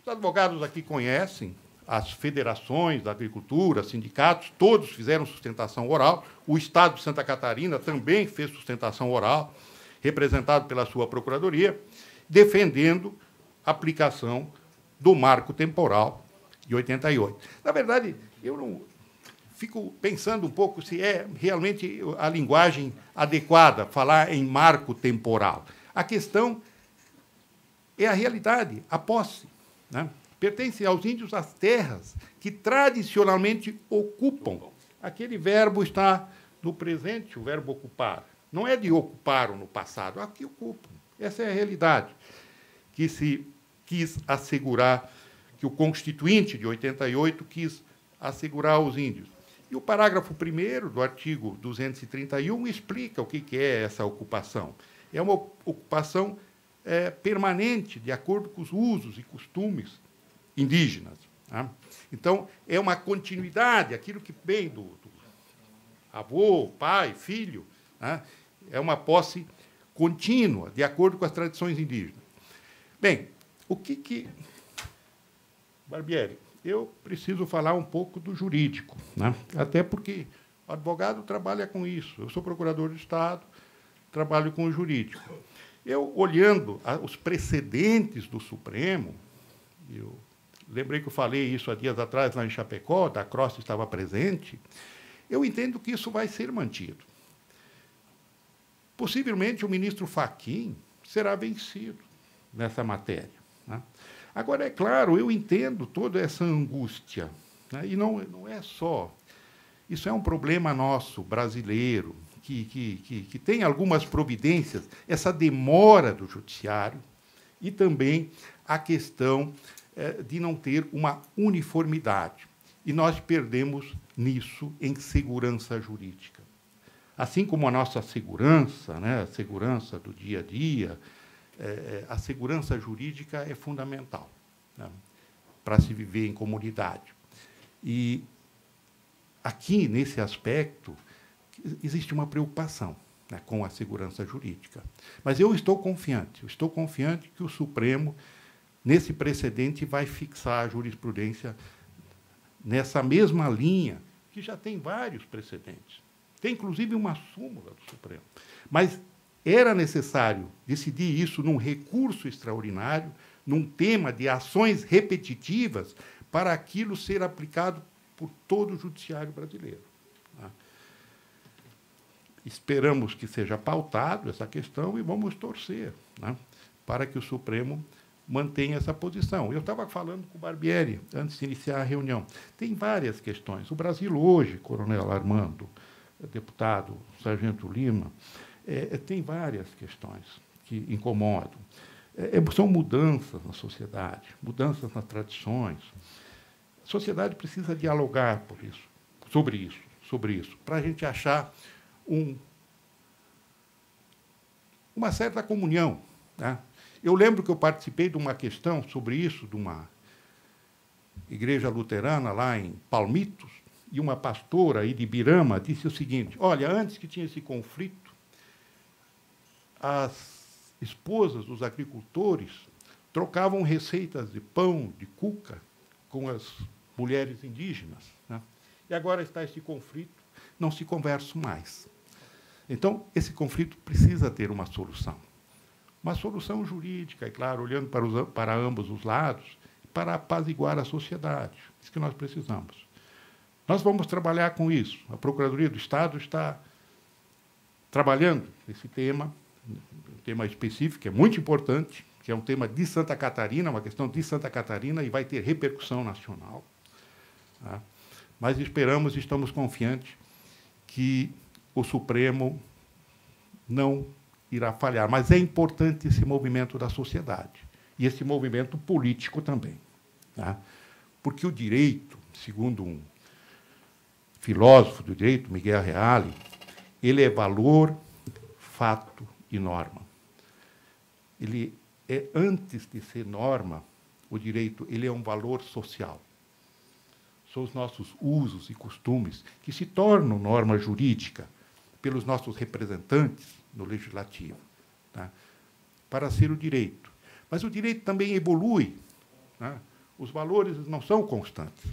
Os advogados aqui conhecem as federações da agricultura, sindicatos, todos fizeram sustentação oral. O Estado de Santa Catarina também fez sustentação oral, representado pela sua procuradoria, defendendo a aplicação do marco temporal de 88. Na verdade, eu não, fico pensando um pouco se é realmente a linguagem adequada falar em marco temporal. A questão é a realidade, a posse. Né? Pertence aos índios as terras que tradicionalmente ocupam. Aquele verbo está no presente, o verbo ocupar. Não é de ocuparam no passado, aqui ocupam. Essa é a realidade que se quis assegurar, que o Constituinte de 88 quis assegurar aos índios. E o parágrafo 1 do artigo 231 explica o que é essa ocupação. É uma ocupação é, permanente, de acordo com os usos e costumes indígenas. Tá? Então, é uma continuidade, aquilo que vem do, do avô, pai, filho, tá? é uma posse contínua, de acordo com as tradições indígenas. Bem, o que que. Barbieri eu preciso falar um pouco do jurídico, né? Tá. até porque o advogado trabalha com isso. Eu sou procurador de Estado, trabalho com o jurídico. Eu, olhando a, os precedentes do Supremo, eu lembrei que eu falei isso há dias atrás lá em Chapecó, da Cross estava presente, eu entendo que isso vai ser mantido. Possivelmente o ministro Faquim será vencido nessa matéria. Né? Agora, é claro, eu entendo toda essa angústia. Né? E não, não é só. Isso é um problema nosso, brasileiro, que, que, que, que tem algumas providências, essa demora do judiciário e também a questão eh, de não ter uma uniformidade. E nós perdemos nisso em segurança jurídica. Assim como a nossa segurança, né, a segurança do dia a dia, é, é, a segurança jurídica é fundamental né, para se viver em comunidade. E aqui, nesse aspecto, existe uma preocupação né, com a segurança jurídica. Mas eu estou confiante, eu estou confiante que o Supremo, nesse precedente, vai fixar a jurisprudência nessa mesma linha, que já tem vários precedentes. Tem, inclusive, uma súmula do Supremo. Mas era necessário decidir isso num recurso extraordinário, num tema de ações repetitivas, para aquilo ser aplicado por todo o judiciário brasileiro. Tá? Esperamos que seja pautado essa questão e vamos torcer né, para que o Supremo mantenha essa posição. Eu estava falando com o Barbieri antes de iniciar a reunião. Tem várias questões. O Brasil hoje, Coronel Armando, deputado Sargento Lima, é, é, tem várias questões que incomodam. É, é, são mudanças na sociedade, mudanças nas tradições. A sociedade precisa dialogar por isso, sobre isso, sobre isso, para a gente achar um, uma certa comunhão. Né? Eu lembro que eu participei de uma questão sobre isso, de uma igreja luterana lá em Palmitos, e uma pastora aí de Birama disse o seguinte: olha, antes que tinha esse conflito as esposas dos agricultores trocavam receitas de pão, de cuca, com as mulheres indígenas. Né? E agora está este conflito, não se conversa mais. Então, esse conflito precisa ter uma solução. Uma solução jurídica, é claro, olhando para, os, para ambos os lados, para apaziguar a sociedade. É isso que nós precisamos. Nós vamos trabalhar com isso. A Procuradoria do Estado está trabalhando esse tema um tema específico, que é muito importante, que é um tema de Santa Catarina, uma questão de Santa Catarina, e vai ter repercussão nacional. Tá? Mas esperamos, estamos confiantes que o Supremo não irá falhar. Mas é importante esse movimento da sociedade e esse movimento político também. Tá? Porque o direito, segundo um filósofo do direito, Miguel Reale, ele é valor, fato, e norma. Ele é antes de ser norma, o direito, ele é um valor social. São os nossos usos e costumes que se tornam norma jurídica pelos nossos representantes no legislativo, tá? para ser o direito. Mas o direito também evolui. Tá? Os valores não são constantes.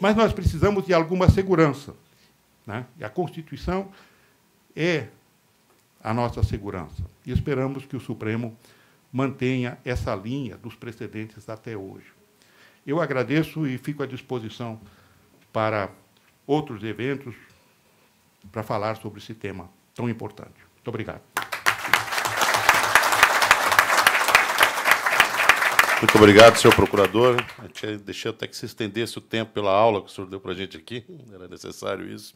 Mas nós precisamos de alguma segurança. Né? E a Constituição é a nossa segurança. E esperamos que o Supremo mantenha essa linha dos precedentes até hoje. Eu agradeço e fico à disposição para outros eventos para falar sobre esse tema tão importante. Muito obrigado. Muito obrigado, senhor procurador. Deixei até que se estendesse o tempo pela aula que o senhor deu para a gente aqui, era necessário isso.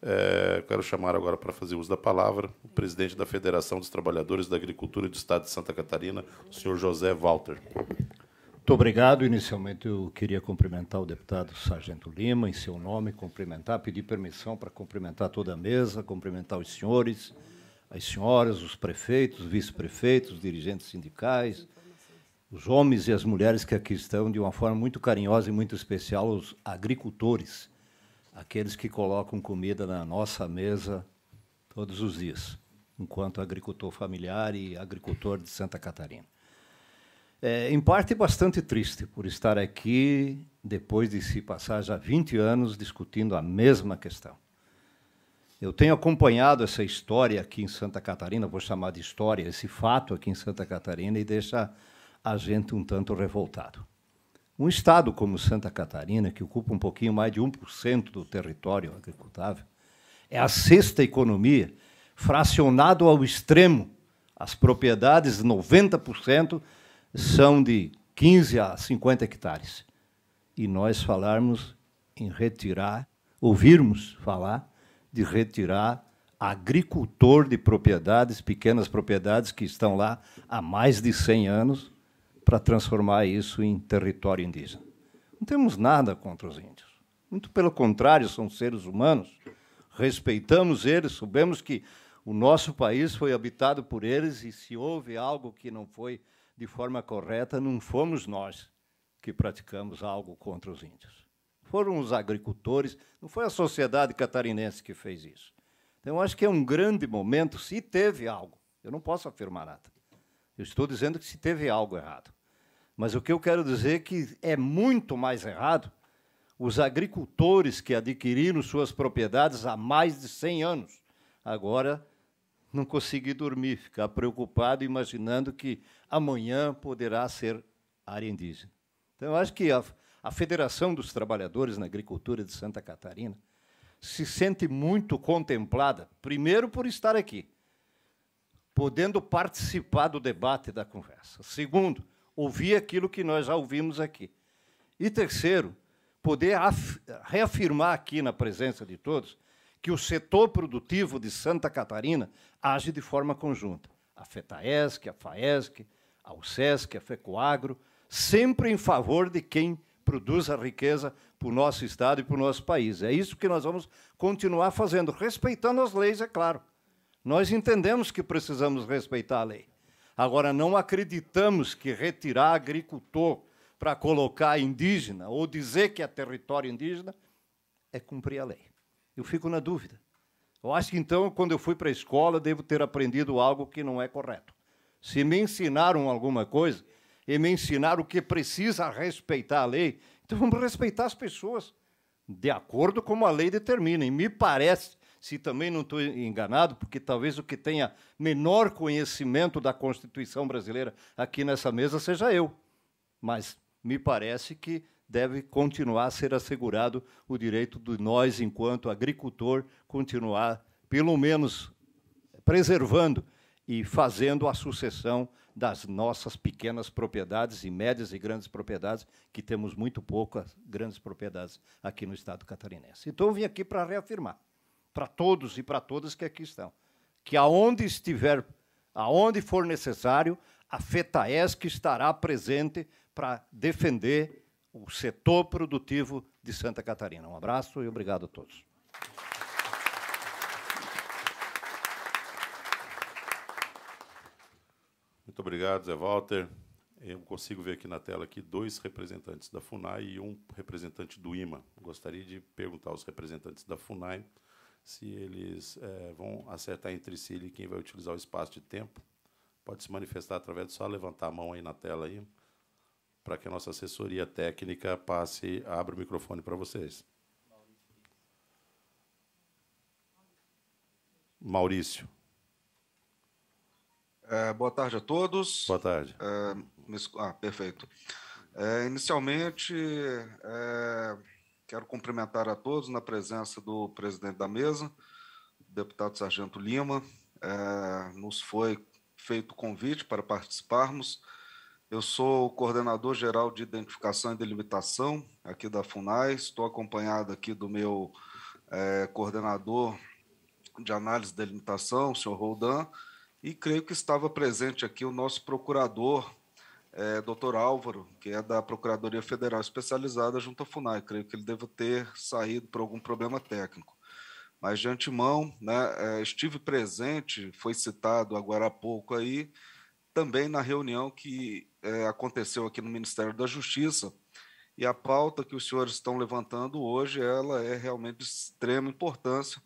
É, quero chamar agora para fazer uso da palavra o presidente da Federação dos Trabalhadores da Agricultura do Estado de Santa Catarina, o senhor José Walter. Muito obrigado. Inicialmente, eu queria cumprimentar o deputado Sargento Lima, em seu nome, cumprimentar, pedir permissão para cumprimentar toda a mesa, cumprimentar os senhores, as senhoras, os prefeitos, vice-prefeitos, dirigentes sindicais, os homens e as mulheres que aqui estão, de uma forma muito carinhosa e muito especial, os agricultores aqueles que colocam comida na nossa mesa todos os dias, enquanto agricultor familiar e agricultor de Santa Catarina. É, em parte, bastante triste por estar aqui depois de se passar já 20 anos discutindo a mesma questão. Eu tenho acompanhado essa história aqui em Santa Catarina, vou chamar de história, esse fato aqui em Santa Catarina, e deixa a gente um tanto revoltado. Um estado como Santa Catarina, que ocupa um pouquinho mais de 1% do território agricultável, é a sexta economia, fracionado ao extremo. As propriedades, 90%, são de 15 a 50 hectares. E nós falarmos em retirar, ouvirmos falar de retirar agricultor de propriedades, pequenas propriedades que estão lá há mais de 100 anos, para transformar isso em território indígena. Não temos nada contra os índios. Muito pelo contrário, são seres humanos. Respeitamos eles, sabemos que o nosso país foi habitado por eles e se houve algo que não foi de forma correta, não fomos nós que praticamos algo contra os índios. Foram os agricultores, não foi a sociedade catarinense que fez isso. Então, acho que é um grande momento, se teve algo. Eu não posso afirmar nada. Eu estou dizendo que se teve algo errado. Mas o que eu quero dizer é que é muito mais errado os agricultores que adquiriram suas propriedades há mais de 100 anos. Agora não conseguir dormir, ficar preocupado imaginando que amanhã poderá ser área indígena. Então, eu acho que a, a Federação dos Trabalhadores na Agricultura de Santa Catarina se sente muito contemplada, primeiro por estar aqui, podendo participar do debate e da conversa. Segundo, ouvir aquilo que nós já ouvimos aqui. E terceiro, poder reafirmar aqui na presença de todos que o setor produtivo de Santa Catarina age de forma conjunta. A FETAESC, a FAESC, a UCESC, a FECOAGRO, sempre em favor de quem produz a riqueza para o nosso Estado e para o nosso país. É isso que nós vamos continuar fazendo, respeitando as leis, é claro. Nós entendemos que precisamos respeitar a lei. Agora, não acreditamos que retirar agricultor para colocar indígena ou dizer que é território indígena é cumprir a lei. Eu fico na dúvida. Eu acho que então, quando eu fui para a escola, devo ter aprendido algo que não é correto. Se me ensinaram alguma coisa e me ensinaram que precisa respeitar a lei, então vamos respeitar as pessoas de acordo como a lei determina. E me parece se também não estou enganado, porque talvez o que tenha menor conhecimento da Constituição brasileira aqui nessa mesa seja eu. Mas me parece que deve continuar a ser assegurado o direito de nós, enquanto agricultor, continuar, pelo menos, preservando e fazendo a sucessão das nossas pequenas propriedades e médias e grandes propriedades, que temos muito poucas grandes propriedades aqui no estado catarinense. Então, eu vim aqui para reafirmar para todos e para todas que aqui estão, que aonde estiver, aonde for necessário, a FETAESC estará presente para defender o setor produtivo de Santa Catarina. Um abraço e obrigado a todos. Muito obrigado, Zé Walter. Eu consigo ver aqui na tela aqui dois representantes da FUNAI e um representante do IMA. Gostaria de perguntar aos representantes da FUNAI se eles é, vão acertar entre si e quem vai utilizar o espaço de tempo. Pode se manifestar através de só levantar a mão aí na tela aí, para que a nossa assessoria técnica passe, abra o microfone para vocês. Maurício. É, boa tarde a todos. Boa tarde. É, ah, perfeito. É, inicialmente, é, Quero cumprimentar a todos na presença do presidente da mesa, deputado Sargento Lima. É, nos foi feito o convite para participarmos. Eu sou o coordenador geral de identificação e delimitação aqui da FUNAI. Estou acompanhado aqui do meu é, coordenador de análise e delimitação, o senhor Roldan, e creio que estava presente aqui o nosso procurador é, doutor Álvaro, que é da Procuradoria Federal Especializada junto à FUNAI. Creio que ele deva ter saído por algum problema técnico. Mas, de antemão, né, é, estive presente, foi citado agora há pouco aí, também na reunião que é, aconteceu aqui no Ministério da Justiça. E a pauta que os senhores estão levantando hoje, ela é realmente de extrema importância.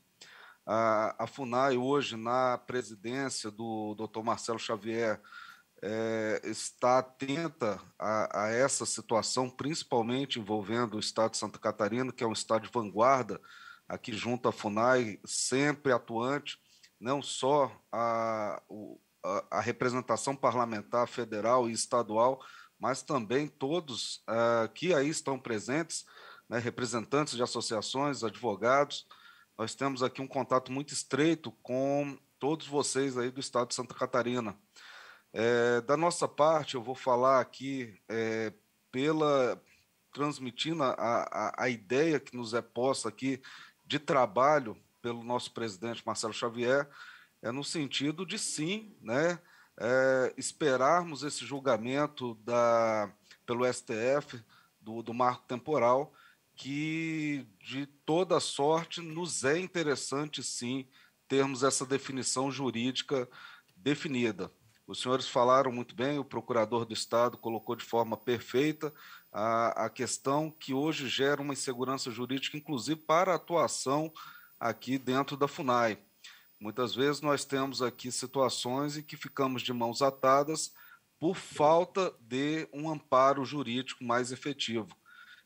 A, a FUNAI, hoje, na presidência do doutor Marcelo Xavier é, está atenta a, a, essa situação, principalmente envolvendo o Estado de Santa Catarina, que é um Estado de vanguarda, aqui junto à FUNAI, sempre atuante, não só a, a, a representação parlamentar federal e estadual, mas também todos uh, que aí estão presentes, né, representantes de associações, advogados. Nós temos aqui um contato muito estreito com todos vocês aí do Estado de Santa Catarina. É, da nossa parte, eu vou falar aqui é, pela transmitindo a, a, a, ideia que nos é posta aqui de trabalho pelo nosso presidente Marcelo Xavier, é no sentido de sim, né, é, esperarmos esse julgamento da, pelo STF do, do marco temporal, que de toda sorte nos é interessante sim termos essa definição jurídica definida os senhores falaram muito bem, o procurador do Estado colocou de forma perfeita a, a questão que hoje gera uma insegurança jurídica, inclusive para a atuação aqui dentro da FUNAI. Muitas vezes nós temos aqui situações em que ficamos de mãos atadas por falta de um amparo jurídico mais efetivo.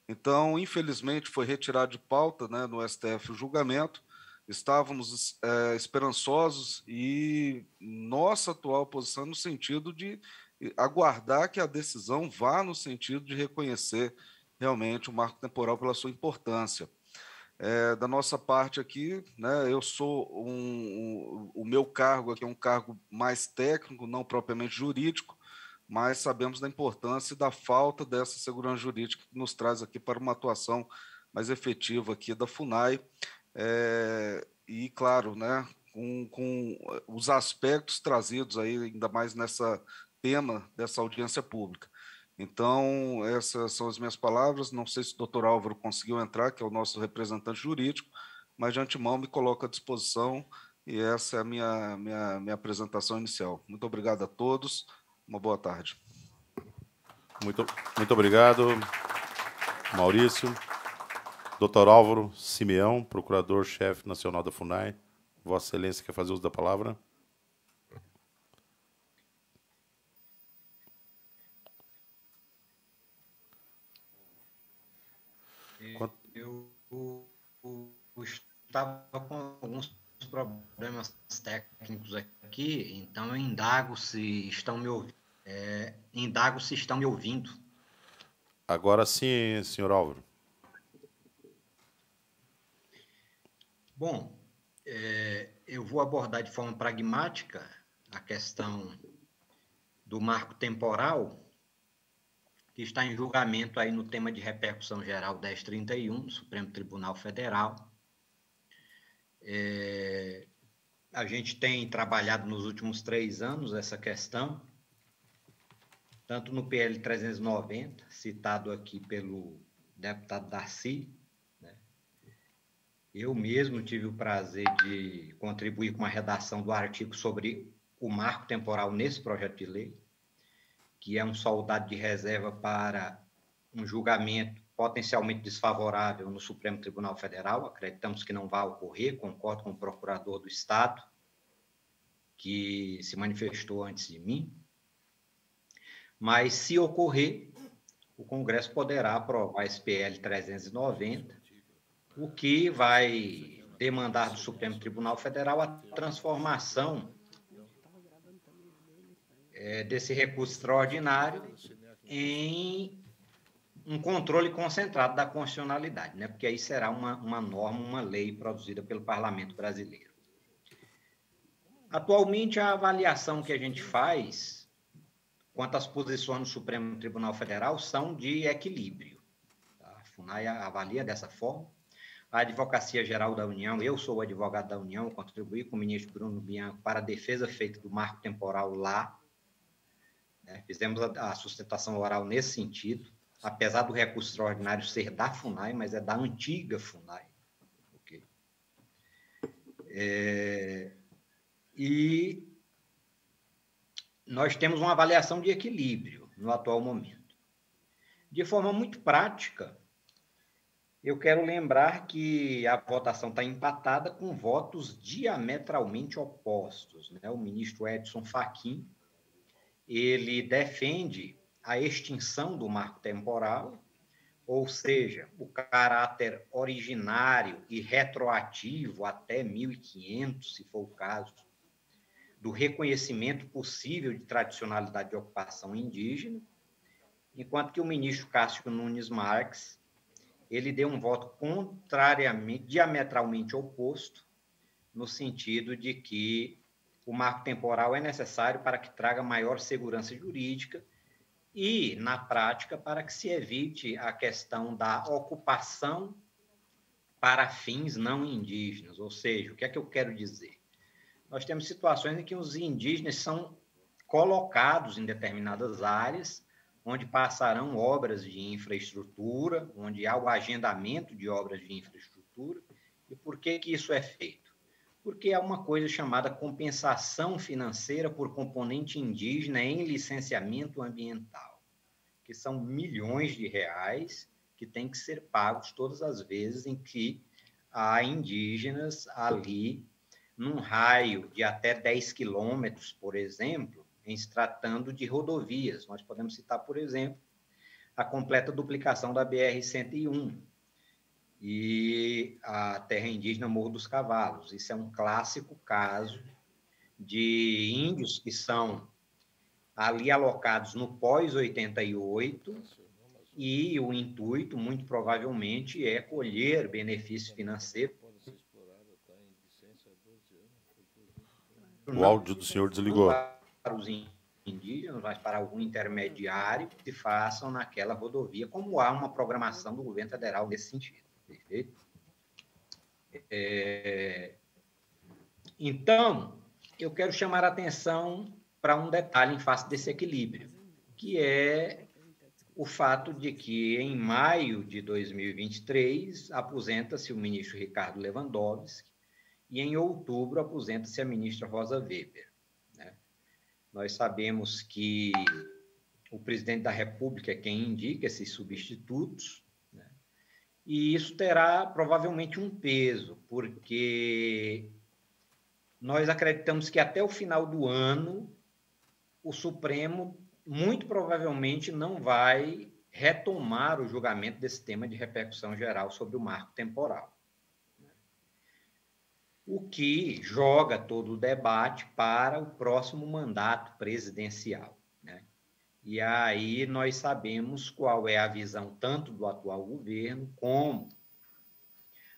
Então, infelizmente, foi retirado de pauta né, no STF o julgamento, estávamos é, esperançosos e nossa atual posição no sentido de aguardar que a decisão vá no sentido de reconhecer realmente o marco temporal pela sua importância. É, da nossa parte aqui, né, eu sou um, um, o meu cargo aqui é um cargo mais técnico, não propriamente jurídico, mas sabemos da importância e da falta dessa segurança jurídica que nos traz aqui para uma atuação mais efetiva aqui da FUNAI. É, e, claro, né, com, com eh, os aspectos trazidos aí, ainda mais nessa tema dessa audiência pública. Então, essas são as minhas palavras. Não sei se o doutor Álvaro conseguiu entrar, que é o nosso representante jurídico, mas de antemão me coloco à disposição e essa é a minha, minha, minha apresentação inicial. Muito obrigado a todos, uma boa tarde. Muito, muito obrigado, Maurício. Doutor Álvaro Simeão, Procurador-Chefe Nacional da FUNAI. Vossa Excelência quer fazer uso da palavra? Eu, eu, eu estava com alguns problemas técnicos aqui, então eu indago se estão me ouvindo. É, indago se estão me ouvindo. Agora sim, senhor Álvaro. Bom, é, eu vou abordar de forma pragmática a questão do marco temporal, que está em julgamento aí no tema de repercussão geral 1031 do Supremo Tribunal Federal. É, a gente tem trabalhado nos últimos três anos essa questão, tanto no PL 390, citado aqui pelo deputado Darcy, eu mesmo tive o prazer de contribuir com a redação do artigo sobre o marco temporal nesse projeto de lei, que é um soldado de reserva para um julgamento potencialmente desfavorável no Supremo Tribunal Federal, acreditamos que não vai ocorrer, concordo com o procurador do Estado, que se manifestou antes de mim. Mas, se ocorrer, o Congresso poderá aprovar esse PL 390, o que vai demandar do Supremo Tribunal Federal a transformação é, desse recurso extraordinário em um controle concentrado da constitucionalidade, né? porque aí será uma, uma norma, uma lei produzida pelo parlamento brasileiro. Atualmente, a avaliação que a gente faz quanto às posições do Supremo Tribunal Federal são de equilíbrio. Tá? A FUNAI avalia dessa forma a Advocacia Geral da União, eu sou o advogado da União, contribuí com o ministro Bruno Bianco para a defesa feita do marco temporal lá. Né? Fizemos a, a sustentação oral nesse sentido, apesar do recurso extraordinário ser da FUNAI, mas é da antiga FUNAI. Okay. É, e nós temos uma avaliação de equilíbrio no atual momento. De forma muito prática, eu quero lembrar que a votação está empatada com votos diametralmente opostos. Né? O ministro Edson Fachin ele defende a extinção do marco temporal, ou seja, o caráter originário e retroativo até 1500, se for o caso, do reconhecimento possível de tradicionalidade de ocupação indígena, enquanto que o ministro Cássio Nunes Marques ele deu um voto contrariamente, diametralmente oposto, no sentido de que o marco temporal é necessário para que traga maior segurança jurídica e, na prática, para que se evite a questão da ocupação para fins não indígenas. Ou seja, o que é que eu quero dizer? Nós temos situações em que os indígenas são colocados em determinadas áreas onde passarão obras de infraestrutura, onde há o agendamento de obras de infraestrutura. E por que, que isso é feito? Porque há uma coisa chamada compensação financeira por componente indígena em licenciamento ambiental, que são milhões de reais que têm que ser pagos todas as vezes em que há indígenas ali num raio de até 10 quilômetros, por exemplo, em se tratando de rodovias. Nós podemos citar, por exemplo, a completa duplicação da BR-101 e a terra indígena Morro dos Cavalos. Isso é um clássico caso de índios que são ali alocados no pós-88 e o intuito, muito provavelmente, é colher benefício financeiro. O áudio do senhor desligou para os indígenas, mas para algum intermediário que façam naquela rodovia, como há uma programação do governo federal nesse sentido. Perfeito? É... Então, eu quero chamar a atenção para um detalhe em face desse equilíbrio, que é o fato de que, em maio de 2023, aposenta-se o ministro Ricardo Lewandowski e, em outubro, aposenta-se a ministra Rosa Weber. Nós sabemos que o presidente da República é quem indica esses substitutos, né? e isso terá provavelmente um peso, porque nós acreditamos que até o final do ano o Supremo muito provavelmente não vai retomar o julgamento desse tema de repercussão geral sobre o marco temporal o que joga todo o debate para o próximo mandato presidencial. Né? E aí nós sabemos qual é a visão tanto do atual governo como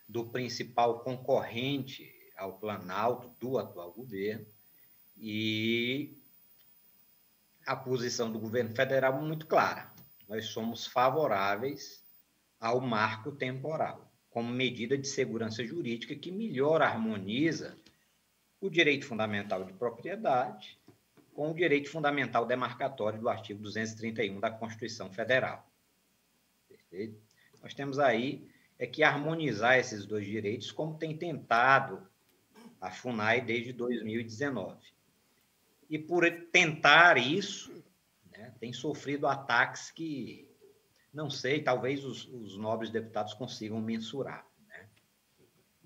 do principal concorrente ao Planalto do atual governo e a posição do governo federal é muito clara. Nós somos favoráveis ao marco temporal como medida de segurança jurídica que melhor harmoniza o direito fundamental de propriedade com o direito fundamental demarcatório do artigo 231 da Constituição Federal. Perfeito? Nós temos aí é que harmonizar esses dois direitos, como tem tentado a FUNAI desde 2019. E por tentar isso, né, tem sofrido ataques que não sei, talvez os, os nobres deputados consigam mensurar. Né?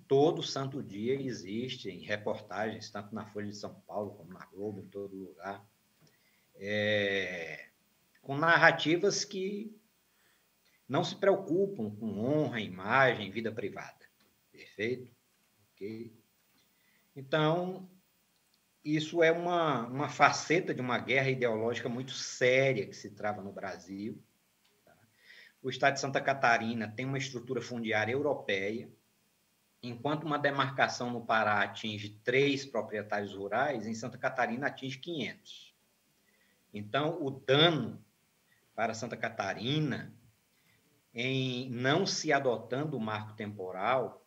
Todo santo dia existem reportagens, tanto na Folha de São Paulo, como na Globo, em todo lugar, é, com narrativas que não se preocupam com honra, imagem, vida privada. Perfeito? Ok. Então, isso é uma, uma faceta de uma guerra ideológica muito séria que se trava no Brasil o estado de Santa Catarina tem uma estrutura fundiária europeia, enquanto uma demarcação no Pará atinge três proprietários rurais, em Santa Catarina atinge 500. Então, o dano para Santa Catarina em não se adotando o marco temporal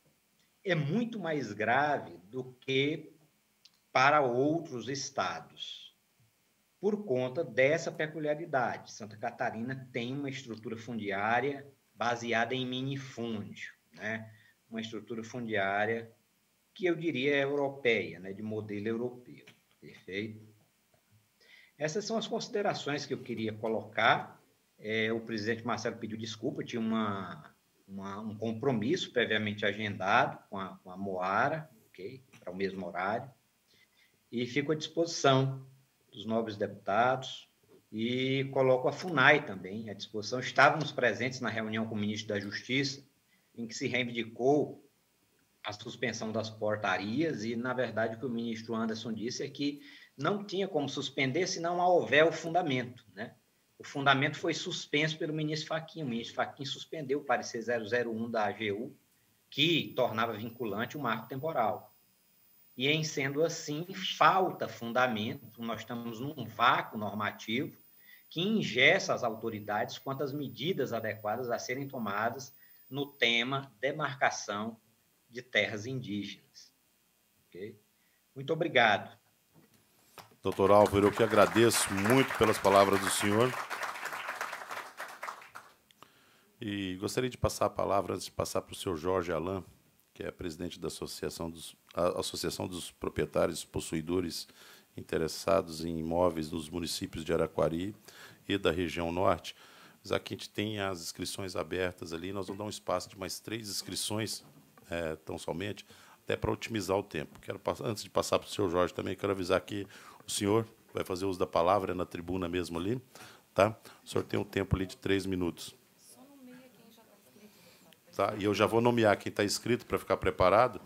é muito mais grave do que para outros estados por conta dessa peculiaridade. Santa Catarina tem uma estrutura fundiária baseada em minifúndio, né? uma estrutura fundiária que eu diria é europeia, né? de modelo europeu. Perfeito? Essas são as considerações que eu queria colocar. É, o presidente Marcelo pediu desculpa, tinha uma, uma, um compromisso previamente agendado com a, com a Moara, okay? para o mesmo horário, e fico à disposição dos nobres deputados e coloco a FUNAI também à disposição. Estávamos presentes na reunião com o ministro da Justiça, em que se reivindicou a suspensão das portarias e, na verdade, o que o ministro Anderson disse é que não tinha como suspender se não houver o fundamento, né? O fundamento foi suspenso pelo ministro Faquinha. O ministro Faquinha suspendeu o parecer 001 da AGU, que tornava vinculante o marco temporal. E em sendo assim, falta fundamento, nós estamos num vácuo normativo que ingessa as autoridades quanto às medidas adequadas a serem tomadas no tema demarcação de terras indígenas. Okay? Muito obrigado. Doutor Álvaro, eu que agradeço muito pelas palavras do senhor. E gostaria de passar a palavra, antes de passar para o senhor Jorge Alain, que é presidente da Associação dos, Associação dos Proprietários Possuidores Interessados em Imóveis nos municípios de Araquari e da região norte. Mas aqui a gente tem as inscrições abertas ali, nós vamos dar um espaço de mais três inscrições, é, tão somente, até para otimizar o tempo. Quero Antes de passar para o senhor Jorge também, quero avisar que o senhor vai fazer uso da palavra na tribuna mesmo ali. Tá? O senhor tem um tempo ali de três minutos. Tá? E eu já vou nomear quem está inscrito para ficar preparado.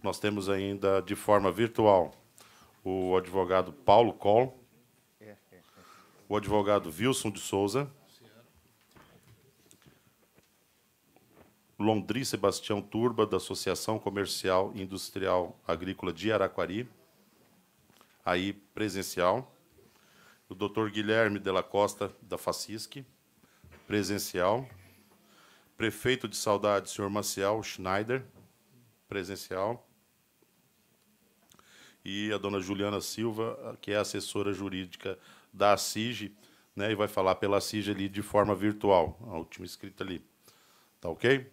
Nós temos ainda de forma virtual o advogado Paulo Coll, o advogado Wilson de Souza, Londri Sebastião Turba, da Associação Comercial e Industrial Agrícola de Araquari, aí presencial. O doutor Guilherme Della Costa, da FACISC, presencial. Prefeito de Saudade, senhor Maciel Schneider, presencial. E a dona Juliana Silva, que é assessora jurídica da CIG, né, e vai falar pela CIG ali de forma virtual, a última escrita ali. Tá ok?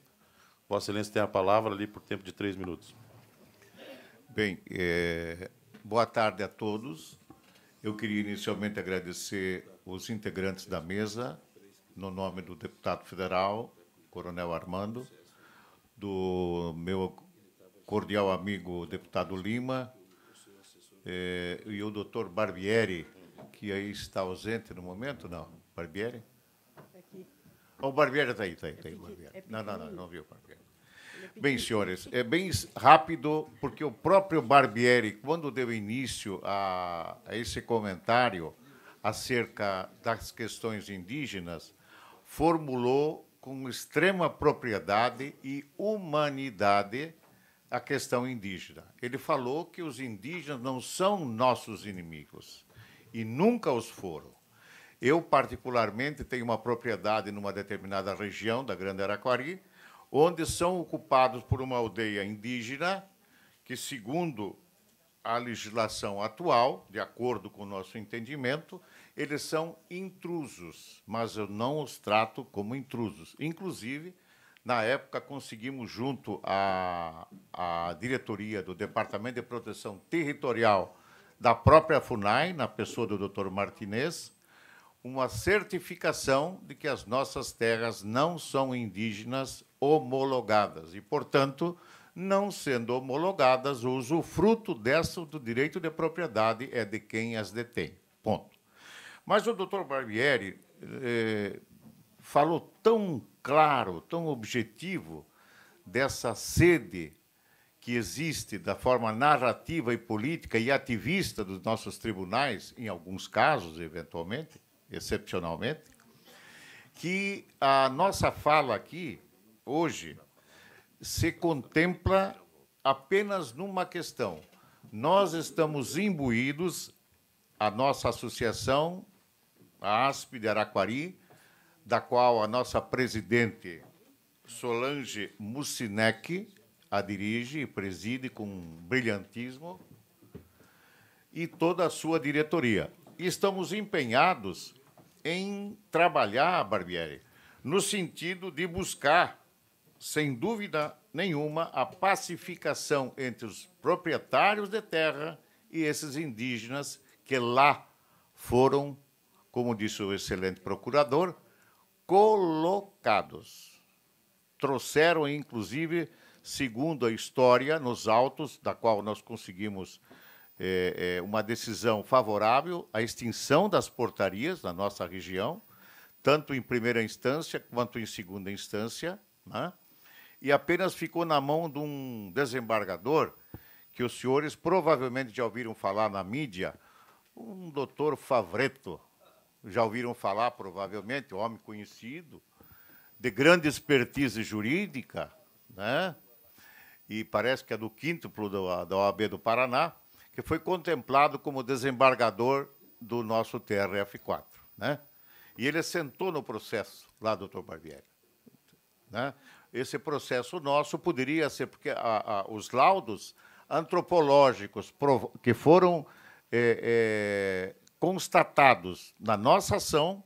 Vossa Excelência tem a palavra ali por tempo de três minutos. Bem, é, boa tarde a todos. Eu queria inicialmente agradecer os integrantes da mesa, no nome do deputado federal, Coronel Armando, do meu cordial amigo deputado Lima eh, e o doutor Barbieri, que aí está ausente no momento, não? Barbieri? Oh, o Barbieri está aí, está aí, está aí. É Barbieri. É não, não, não, não viu o Barbieri. É bem, senhores, é bem rápido, porque o próprio Barbieri, quando deu início a, a esse comentário acerca das questões indígenas, formulou com extrema propriedade e humanidade a questão indígena. Ele falou que os indígenas não são nossos inimigos e nunca os foram. Eu, particularmente, tenho uma propriedade numa determinada região da Grande Araquari, onde são ocupados por uma aldeia indígena que, segundo a legislação atual, de acordo com o nosso entendimento, eles são intrusos, mas eu não os trato como intrusos. Inclusive, na época, conseguimos, junto à, à diretoria do Departamento de Proteção Territorial da própria FUNAI, na pessoa do Dr. Martinez, uma certificação de que as nossas terras não são indígenas homologadas e, portanto, não sendo homologadas, o usufruto dessa do direito de propriedade é de quem as detém. Ponto. Mas o doutor Barbieri eh, falou tão claro, tão objetivo dessa sede que existe da forma narrativa e política e ativista dos nossos tribunais, em alguns casos, eventualmente, excepcionalmente, que a nossa fala aqui, hoje, se contempla apenas numa questão. Nós estamos imbuídos, a nossa associação a ASP de Araquari, da qual a nossa presidente Solange Mucinec a dirige e preside com brilhantismo, e toda a sua diretoria. estamos empenhados em trabalhar, Barbieri, no sentido de buscar, sem dúvida nenhuma, a pacificação entre os proprietários de terra e esses indígenas que lá foram como disse o excelente procurador, colocados. Trouxeram, inclusive, segundo a história, nos autos, da qual nós conseguimos é, é, uma decisão favorável à extinção das portarias na nossa região, tanto em primeira instância quanto em segunda instância, né? e apenas ficou na mão de um desembargador que os senhores provavelmente já ouviram falar na mídia, um doutor Favreto, já ouviram falar, provavelmente, homem conhecido, de grande expertise jurídica, né? e parece que é do quíntuplo da OAB do Paraná, que foi contemplado como desembargador do nosso TRF4. Né? E ele sentou no processo lá, doutor Barbieri. Né? Esse processo nosso poderia ser, porque a, a, os laudos antropológicos que foram é, constatados na nossa ação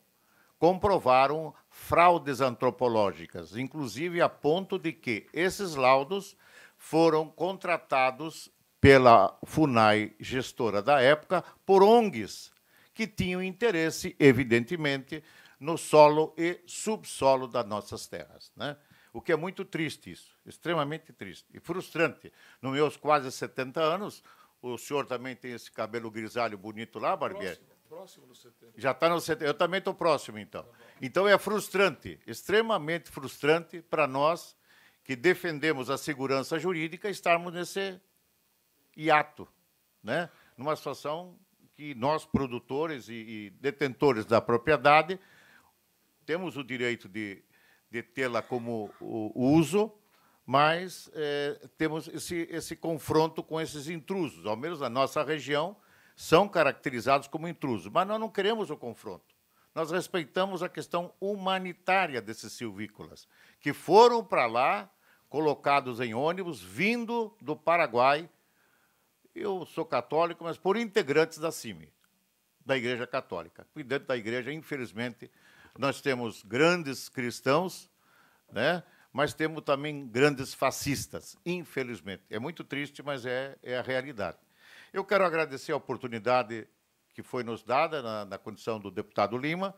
comprovaram fraudes antropológicas, inclusive a ponto de que esses laudos foram contratados pela FUNAI, gestora da época, por ONGs que tinham interesse, evidentemente, no solo e subsolo das nossas terras. Né? O que é muito triste isso, extremamente triste e frustrante. Nos meus quase 70 anos, o senhor também tem esse cabelo grisalho bonito lá, Barbieri? Próximo, próximo do Já está no CT. Eu também estou próximo, então. Tá então é frustrante, extremamente frustrante para nós que defendemos a segurança jurídica estarmos nesse hiato, né? numa situação que nós, produtores e, e detentores da propriedade, temos o direito de, de tê-la como uso, mas é, temos esse, esse confronto com esses intrusos. Ao menos na nossa região, são caracterizados como intrusos. Mas nós não queremos o confronto. Nós respeitamos a questão humanitária desses silvícolas, que foram para lá colocados em ônibus, vindo do Paraguai. Eu sou católico, mas por integrantes da CIMI, da Igreja Católica. E dentro da Igreja, infelizmente, nós temos grandes cristãos, né? mas temos também grandes fascistas, infelizmente. É muito triste, mas é, é a realidade. Eu quero agradecer a oportunidade que foi nos dada na, na condição do deputado Lima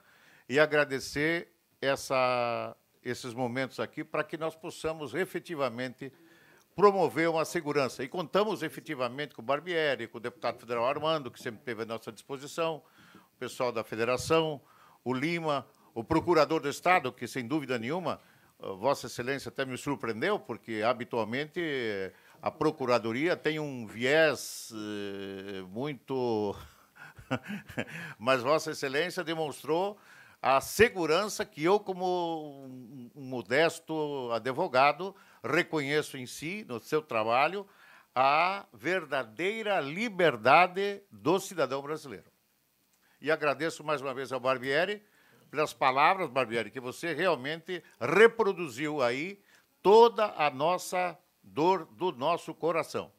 e agradecer essa, esses momentos aqui para que nós possamos efetivamente promover uma segurança. E contamos efetivamente com o Barbieri, com o deputado federal Armando, que sempre esteve à nossa disposição, o pessoal da federação, o Lima, o procurador do Estado, que, sem dúvida nenhuma, ah, Vossa Excelência até me surpreendeu, porque habitualmente eh, a Procuradoria tem um viés eh, muito. *laughs* Mas Vossa Excelência demonstrou a segurança que eu, como um modesto advogado, reconheço em si, no seu trabalho, a verdadeira liberdade do cidadão brasileiro. E agradeço mais uma vez ao Barbieri pelas palavras, Barbieri, que você realmente reproduziu aí toda a nossa dor do nosso coração.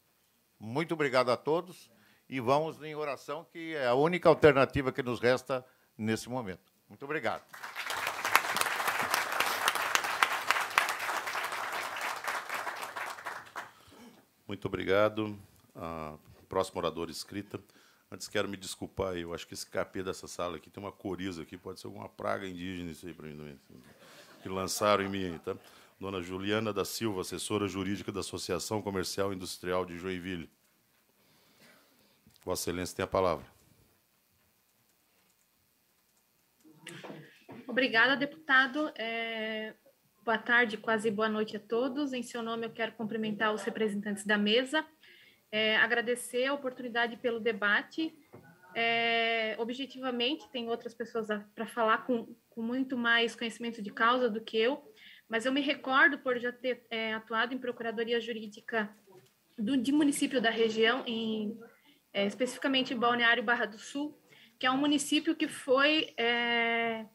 Muito obrigado a todos e vamos em oração, que é a única alternativa que nos resta nesse momento. Muito obrigado. Muito obrigado. A próximo orador escrita. Antes quero me desculpar aí, eu acho que esse capê dessa sala aqui tem uma coriza aqui, pode ser alguma praga indígena isso aí para mim também, assim, que lançaram em mim, tá? Dona Juliana da Silva, assessora jurídica da Associação Comercial e Industrial de Joinville. Vossa Excelência tem a palavra. Obrigada, deputado. É... Boa tarde, quase boa noite a todos. Em seu nome, eu quero cumprimentar os representantes da mesa, é, agradecer a oportunidade pelo debate. É, objetivamente, tem outras pessoas para falar com, com, muito mais conhecimento de causa do que eu, mas eu me recordo por já ter é, atuado em procuradoria jurídica do, de município da região, em, é, especificamente em Balneário Barra do Sul, que é um município que foi é,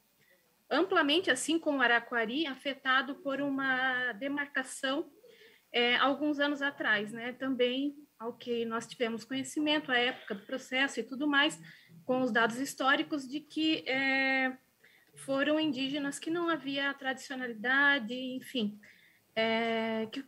amplamente, assim como Araquari, afetado por uma demarcação é, alguns anos atrás, né? Também ao que nós tivemos conhecimento à época do processo e tudo mais, com os dados históricos de que é, foram indígenas que não havia tradicionalidade, enfim, é, que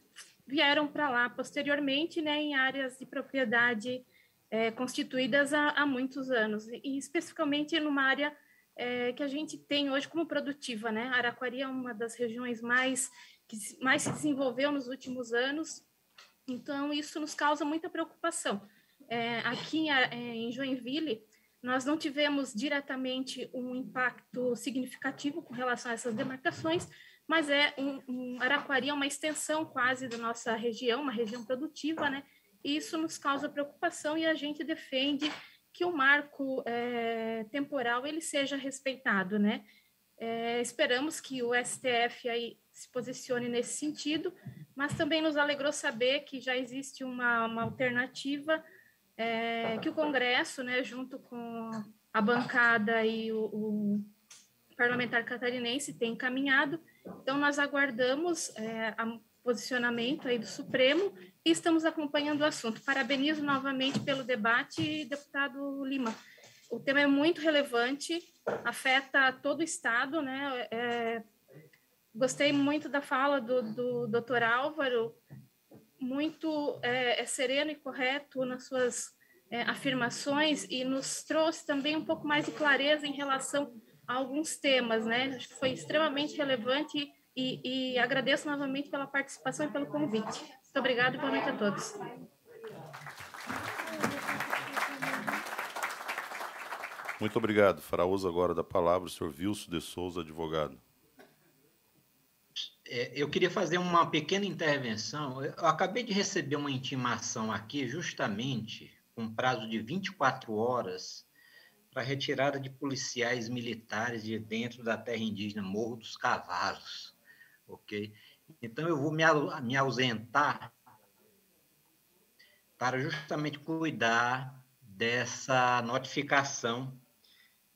vieram para lá posteriormente, né, em áreas de propriedade é, constituídas há, há, muitos anos, e especificamente numa área é, que a gente tem hoje como produtiva, né? Araquari é uma das regiões mais que mais se desenvolveu nos últimos anos então, isso nos causa muita preocupação. É, aqui é, em Joinville, nós não tivemos diretamente um impacto significativo com relação a essas demarcações, mas é um, um Araquari é uma extensão quase da nossa região, uma região produtiva, né? E isso nos causa preocupação e a gente defende que o marco é, temporal ele seja respeitado, né? É, esperamos que o STF aí se posicione nesse sentido, mas também nos alegrou saber que já existe uma, uma alternativa é, que o Congresso, né, junto com a bancada e o, o parlamentar catarinense, tem encaminhado. Então, nós aguardamos é, a, posicionamento aí do Supremo e estamos acompanhando o assunto. Parabenizo novamente pelo debate, deputado Lima. O tema é muito relevante, afeta todo o Estado, né? É, Gostei muito da fala do, do Dr. Álvaro, muito é, é sereno e correto nas suas é, afirmações e nos trouxe também um pouco mais de clareza em relação a alguns temas, né? Acho que foi extremamente relevante e, e agradeço novamente pela participação e pelo convite. Muito obrigada e boa noite a todos. Muito obrigado. Fará uso agora da palavra o senhor Wilson de Souza, advogado. É, eu queria fazer uma pequena intervenção. Eu acabei de receber uma intimação aqui, justamente com um prazo de 24 horas para retirada de policiais militares de dentro da terra indígena Morro dos Cavalos, ok? Então eu vou me, me ausentar para justamente cuidar dessa notificação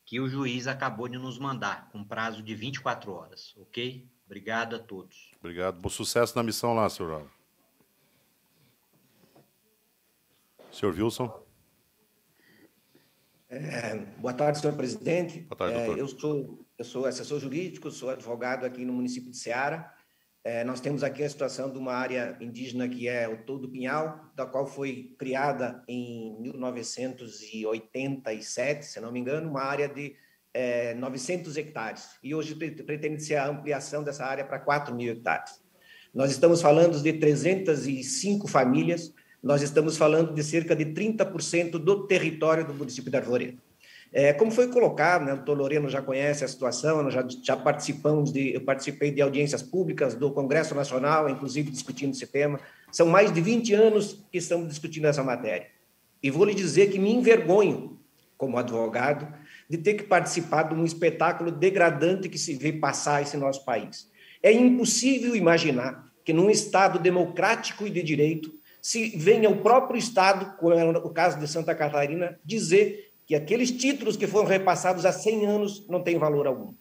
que o juiz acabou de nos mandar, com prazo de 24 horas, ok? Obrigado a todos. Obrigado. Bom sucesso na missão lá, senhor Raul. Senhor Wilson. É, boa tarde, senhor presidente. Boa tarde, é, doutor. É, eu, sou, eu sou assessor jurídico, sou advogado aqui no município de Ceará. É, nós temos aqui a situação de uma área indígena que é o Todo Pinhal, da qual foi criada em 1987, se não me engano, uma área de é, 900 hectares e hoje pretende-se a ampliação dessa área para 4 mil hectares. Nós estamos falando de 305 famílias, nós estamos falando de cerca de 30% do território do município de Arvoredo. É, como foi colocado, né, o doutor Loreno já conhece a situação, já, já, participamos de, eu participei de audiências públicas do Congresso Nacional, inclusive discutindo esse tema. São mais de 20 anos que estamos discutindo essa matéria. E vou lhe dizer que me envergonho, como advogado, de ter que participar de um espetáculo degradante que se vê passar esse nosso país. É impossível imaginar que num Estado democrático e de direito se venha o próprio Estado, como é o caso de Santa Catarina, dizer que aqueles títulos que foram repassados há 100 anos não têm valor algum.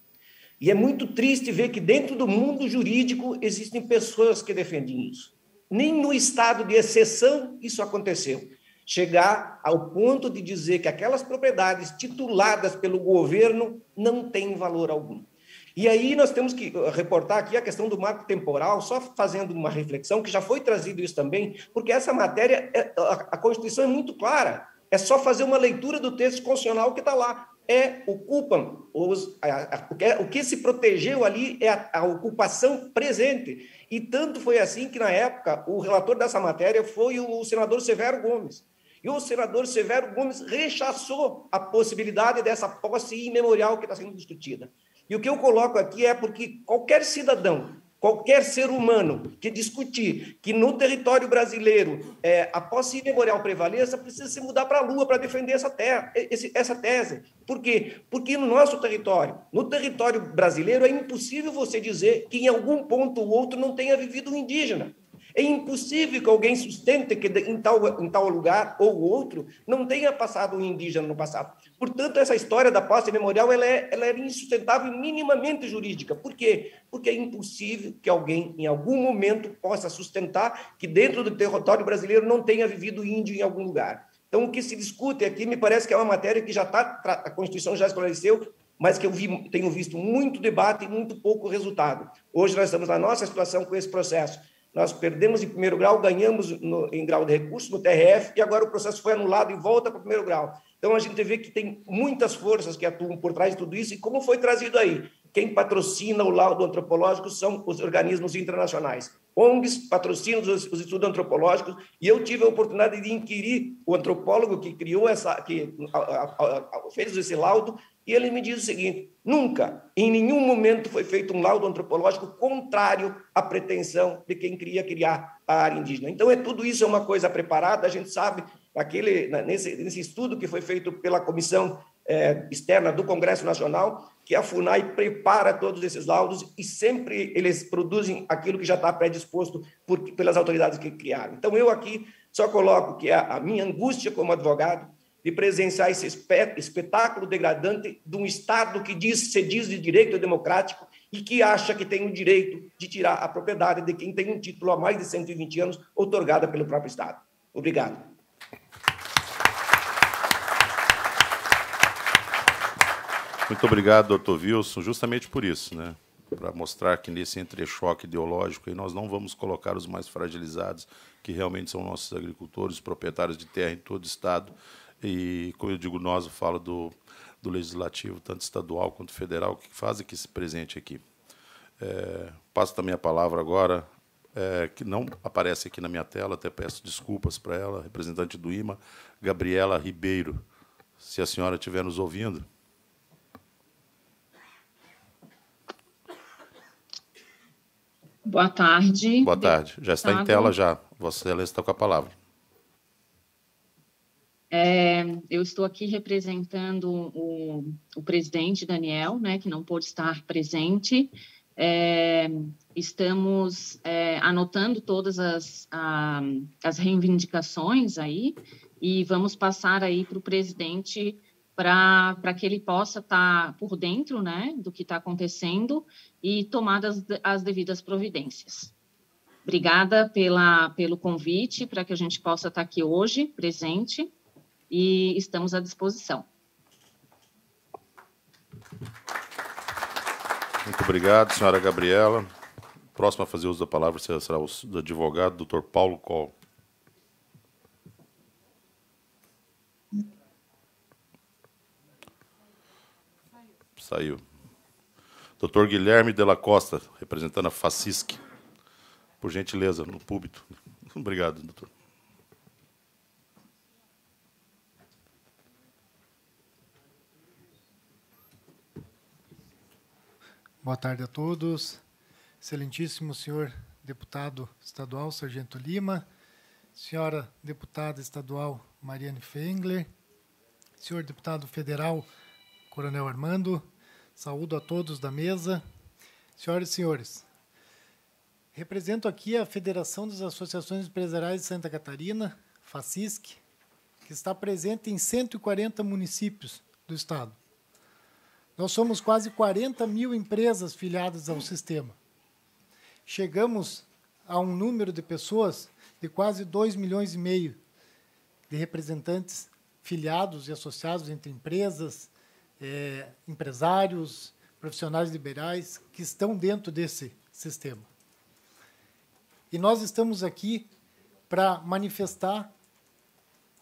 E é muito triste ver que dentro do mundo jurídico existem pessoas que defendem isso. Nem no estado de exceção isso aconteceu chegar ao ponto de dizer que aquelas propriedades tituladas pelo governo não têm valor algum. E aí nós temos que eh, reportar aqui a questão do marco temporal, só fazendo uma reflexão, que já foi trazido isso também, porque essa matéria, eh, a Constituição é muito clara, é só fazer uma leitura do texto constitucional que está lá. É, ocupam, os, a, a, o, que, é, o que se protegeu ali é a, a ocupação presente. E tanto foi assim que, na época, o relator dessa matéria foi o senador Severo Gomes. E o senador Severo Gomes rechaçou a possibilidade dessa posse imemorial que está sendo discutida. E o que eu coloco aqui é porque qualquer cidadão, qualquer ser humano que discutir que no território brasileiro é, a posse imemorial prevaleça, precisa se mudar para a Lua para defender essa, terra, esse, essa tese. Por quê? Porque no nosso território, no território brasileiro, é impossível você dizer que em algum ponto ou outro não tenha vivido um indígena. É impossível que alguém sustente que em tal, em tal lugar ou outro não tenha passado um indígena no passado. Portanto, essa história da posse memorial ela é, ela é insustentável minimamente jurídica. Por quê? Porque é impossível que alguém, em algum momento, possa sustentar que dentro do território brasileiro não tenha vivido índio em algum lugar. Então, o que se discute aqui me parece que é uma matéria que já está, a Constituição já esclareceu, mas que eu vi, tenho visto muito debate e muito pouco resultado. Hoje nós estamos na nossa situação com esse processo nós perdemos em primeiro grau, ganhamos no, em grau de recurso no TRF e agora o processo foi anulado e volta para o primeiro grau. Então a gente vê que tem muitas forças que atuam por trás de tudo isso e como foi trazido aí. Quem patrocina o laudo antropológico são os organismos internacionais. ONGs patrocinam os, os estudos antropológicos e eu tive a oportunidade de inquirir o antropólogo que criou essa, que a, a, a, fez esse laudo e ele me diz o seguinte: nunca, em nenhum momento, foi feito um laudo antropológico contrário à pretensão de quem queria criar a área indígena. Então, é tudo isso é uma coisa preparada, a gente sabe, aquele, né, nesse, nesse estudo que foi feito pela comissão é, externa do Congresso Nacional, que a FUNAI prepara todos esses laudos e sempre eles produzem aquilo que já está predisposto por, pelas autoridades que criaram. Então, eu aqui só coloco que a, a minha angústia como advogado de presenciar esse espetáculo degradante de um Estado que diz, se diz de direito democrático e que acha que tem o direito de tirar a propriedade de quem tem um título há mais de 120 anos otorgada pelo próprio Estado. Obrigado. Muito obrigado, doutor Wilson, justamente por isso, né? para mostrar que nesse entrechoque ideológico aí nós não vamos colocar os mais fragilizados, que realmente são nossos agricultores, proprietários de terra em todo o Estado, e como eu digo nós, eu falo do, do legislativo, tanto estadual quanto federal, que fazem que se presente aqui. É, passo também a palavra agora, é, que não aparece aqui na minha tela, até peço desculpas para ela, representante do IMA, Gabriela Ribeiro. Se a senhora estiver nos ouvindo. Boa tarde. Boa tarde. Já está em tela já. Vossa Excelência está com a palavra. É, eu estou aqui representando o, o, presidente Daniel, né, que não pôde estar presente. É, estamos é, anotando todas as, a, as reivindicações aí e vamos passar aí para o presidente para que ele possa estar tá por dentro né, do que está acontecendo e tomar as, as devidas providências. Obrigada pela, pelo convite para que a gente possa estar tá aqui hoje presente e estamos à disposição. Muito obrigado, senhora Gabriela. Próximo a fazer uso da palavra será o advogado, doutor Paulo Coll. Saiu. Doutor Guilherme Della Costa, representando a FACISC. Por gentileza, no púlpito. *laughs* Obrigado, doutor. Boa tarde a todos. Excelentíssimo senhor deputado estadual Sargento Lima, senhora deputada estadual Mariane Fengler, senhor deputado federal Coronel Armando, saúdo a todos da mesa. Senhoras e senhores, represento aqui a Federação das Associações Empresariais de Santa Catarina, FACISC, que está presente em 140 municípios do estado. Nós somos quase 40 mil empresas filiadas ao sistema. Chegamos a um número de pessoas de quase 2 milhões e meio de representantes filiados e associados entre empresas, é, empresários, profissionais liberais que estão dentro desse sistema. E nós estamos aqui para manifestar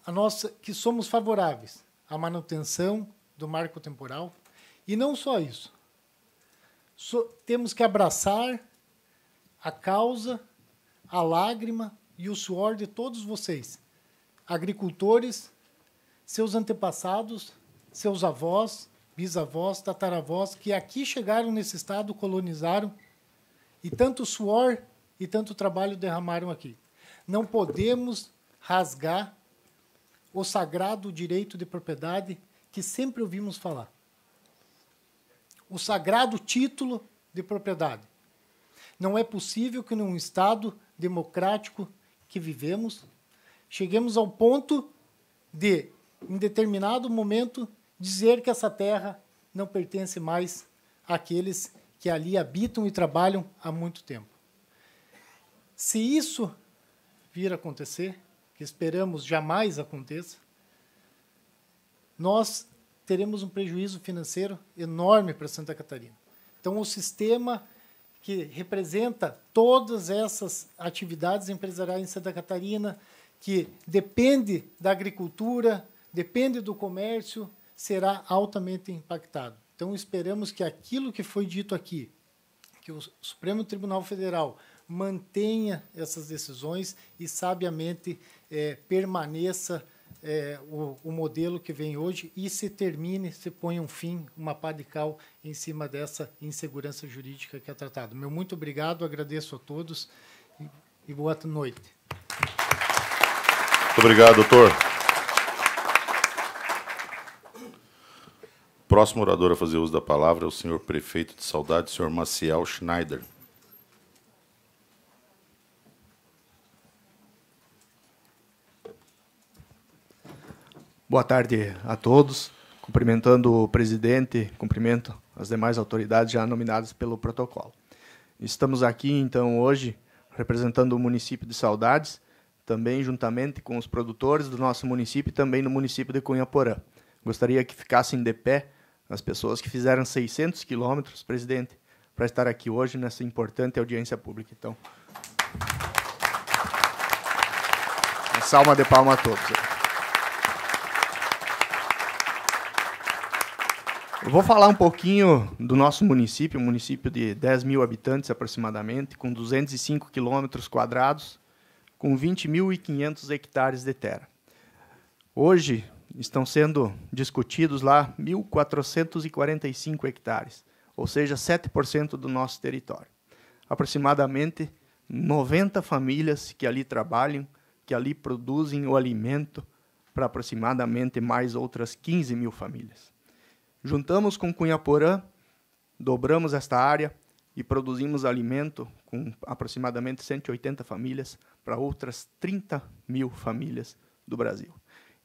a nossa que somos favoráveis à manutenção do marco temporal, e não só isso. So, temos que abraçar a causa, a lágrima e o suor de todos vocês, agricultores, seus antepassados, seus avós, bisavós, tataravós, que aqui chegaram nesse estado, colonizaram e tanto suor e tanto trabalho derramaram aqui. Não podemos rasgar o sagrado direito de propriedade que sempre ouvimos falar o sagrado título de propriedade. Não é possível que num Estado democrático que vivemos cheguemos ao ponto de, em determinado momento, dizer que essa terra não pertence mais àqueles que ali habitam e trabalham há muito tempo. Se isso vir a acontecer, que esperamos jamais aconteça, nós teremos um prejuízo financeiro enorme para Santa Catarina. Então, o sistema que representa todas essas atividades empresariais em Santa Catarina, que depende da agricultura, depende do comércio, será altamente impactado. Então, esperamos que aquilo que foi dito aqui, que o Supremo Tribunal Federal mantenha essas decisões e, sabiamente, é, permaneça é, o, o, modelo que vem hoje e se termine, se põe um fim, uma pá de cal em cima dessa insegurança jurídica que é tratado. Meu muito obrigado, agradeço a todos e, e boa noite. Muito obrigado, doutor. Próximo orador a fazer uso da palavra é o senhor prefeito de Saudade, senhor Maciel Schneider. Boa tarde a todos. Cumprimentando o presidente, cumprimento as demais autoridades já nominadas pelo protocolo. Estamos aqui, então, hoje, representando o município de Saudades, também juntamente com os produtores do nosso município e também no município de Cunhaporã. Gostaria que ficassem de pé as pessoas que fizeram 600 quilômetros, presidente, para estar aqui hoje nessa importante audiência pública. Então, uma salva de palma a todos. Eu vou falar um pouquinho do nosso município, um município de 10 mil habitantes aproximadamente, com 205 quilômetros quadrados, com 20.500 hectares de terra. Hoje estão sendo discutidos lá 1.445 hectares, ou seja, 7% do nosso território. Aproximadamente 90 famílias que ali trabalham, que ali produzem o alimento para aproximadamente mais outras 15 mil famílias. Juntamos com Cunhaporã, dobramos esta área e produzimos alimento com aproximadamente 180 famílias para outras 30 mil famílias do Brasil.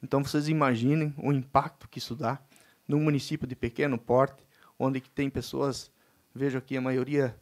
Então vocês imaginem o impacto que isso dá num município de pequeno porte, onde que tem pessoas, vejo aqui a maioria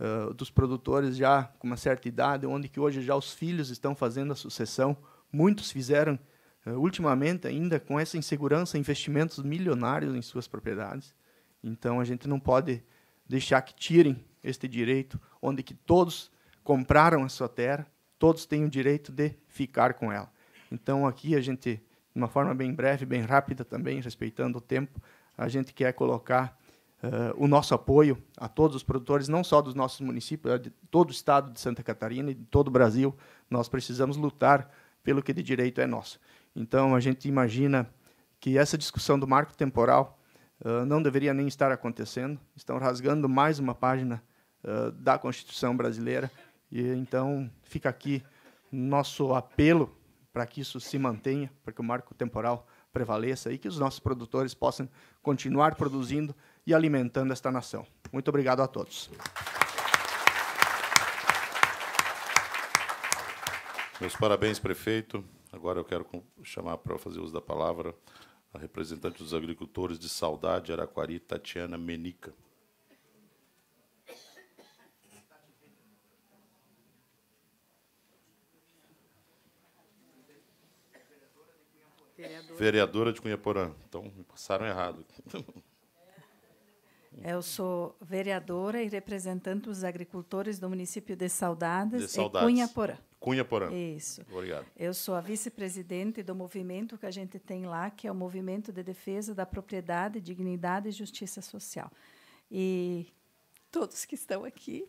uh, dos produtores já com uma certa idade, onde que hoje já os filhos estão fazendo a sucessão. Muitos fizeram eh, ultimamente ainda com essa insegurança, investimentos milionários em suas propriedades. Então a gente não pode deixar que tirem este direito, onde que todos compraram a sua terra, todos têm o direito de ficar com ela. Então aqui a gente, de uma forma bem breve, bem rápida também, respeitando o tempo, a gente quer colocar uh, o nosso apoio a todos os produtores, não só dos nossos municípios, de todo o estado de Santa Catarina e de todo o Brasil. Nós precisamos lutar pelo que de direito é nosso. Então, a gente imagina que essa discussão do marco temporal uh, não deveria nem estar acontecendo. Estão rasgando mais uma página uh, da Constituição brasileira. E então fica aqui nosso apelo para que isso se mantenha, para que o marco temporal prevaleça e que os nossos produtores possam continuar produzindo e alimentando esta nação. Muito obrigado a todos. Meus parabéns, prefeito. Agora eu quero chamar para fazer uso da palavra a representante dos agricultores de Saudade, Araquari, Tatiana Menica. Vereadora de Cunhaporã. Então, me passaram errado. *laughs* Eu sou vereadora e representante dos agricultores do município de Saudades, de Saudades. Cunha Porã. Cunha Porã. Isso. Obrigado. Eu sou a vice-presidente do movimento que a gente tem lá, que é o Movimento de Defesa da Propriedade, Dignidade e Justiça Social. E todos que estão aqui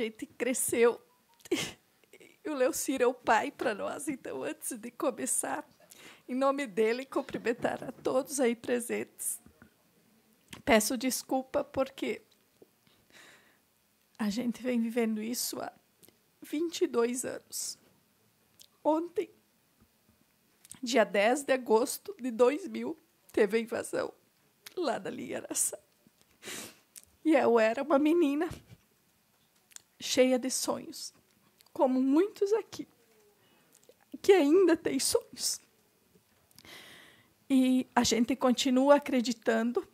gente cresceu. *laughs* E o Leocir é o pai para nós, então antes de começar, em nome dele, cumprimentar a todos aí presentes. Peço desculpa porque a gente vem vivendo isso há 22 anos. Ontem, dia 10 de agosto de 2000, teve a invasão lá da Linha E eu era uma menina cheia de sonhos, como muitos aqui que ainda têm sonhos. E a gente continua acreditando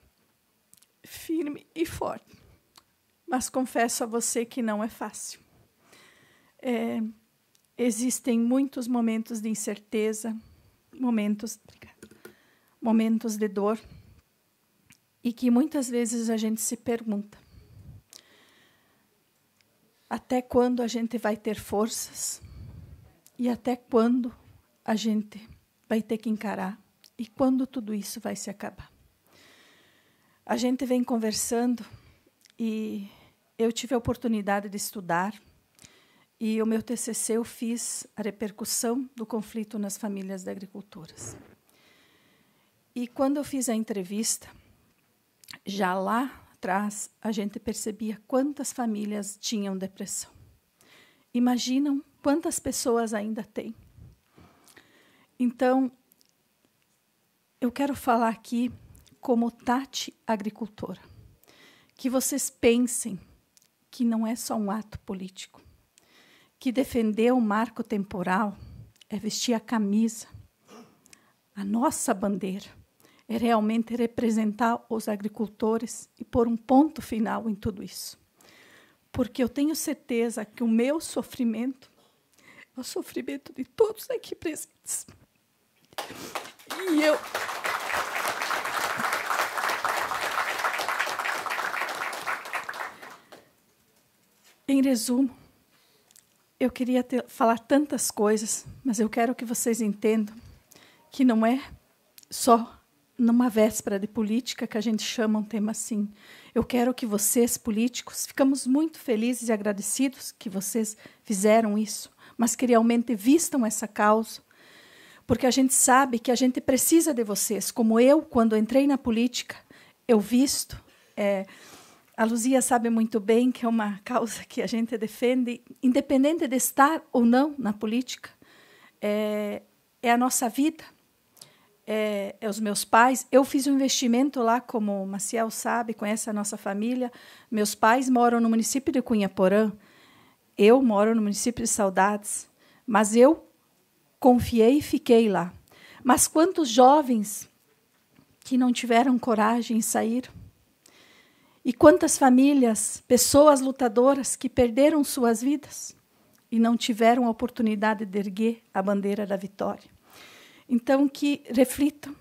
firme e forte. Mas confesso a você que não é fácil. É, existem muitos momentos de incerteza, momentos, momentos de dor, e que muitas vezes a gente se pergunta: até quando a gente vai ter forças? E até quando a gente vai ter que encarar? E quando tudo isso vai se acabar? A gente vem conversando e eu tive a oportunidade de estudar e o meu TCC eu fiz a repercussão do conflito nas famílias de agricultoras. E quando eu fiz a entrevista, já lá trás, a gente percebia quantas famílias tinham depressão. Imaginam quantas pessoas ainda têm. Então, eu quero falar aqui como Tati agricultora, que vocês pensem que não é só um ato político, que defender o marco temporal é vestir a camisa, a nossa bandeira é realmente representar os agricultores e pôr um ponto final em tudo isso. Porque eu tenho certeza que o meu sofrimento é o sofrimento de todos aqui presentes. E eu. Em resumo, eu queria ter, falar tantas coisas, mas eu quero que vocês entendam que não é só numa véspera de política que a gente chama um tema assim. Eu quero que vocês, políticos, ficamos muito felizes e agradecidos que vocês fizeram isso, mas que realmente vistam essa causa, porque a gente sabe que a gente precisa de vocês. Como eu, quando entrei na política, eu visto. É, a Luzia sabe muito bem que é uma causa que a gente defende, independente de estar ou não na política, é, é a nossa vida é, é, os meus pais. Eu fiz um investimento lá, como o Maciel sabe, conhece a nossa família. Meus pais moram no município de Cunhaporã. Eu moro no município de Saudades. Mas eu confiei e fiquei lá. Mas quantos jovens que não tiveram coragem em sair? E quantas famílias, pessoas lutadoras que perderam suas vidas e não tiveram a oportunidade de erguer a bandeira da vitória? Então, que reflitam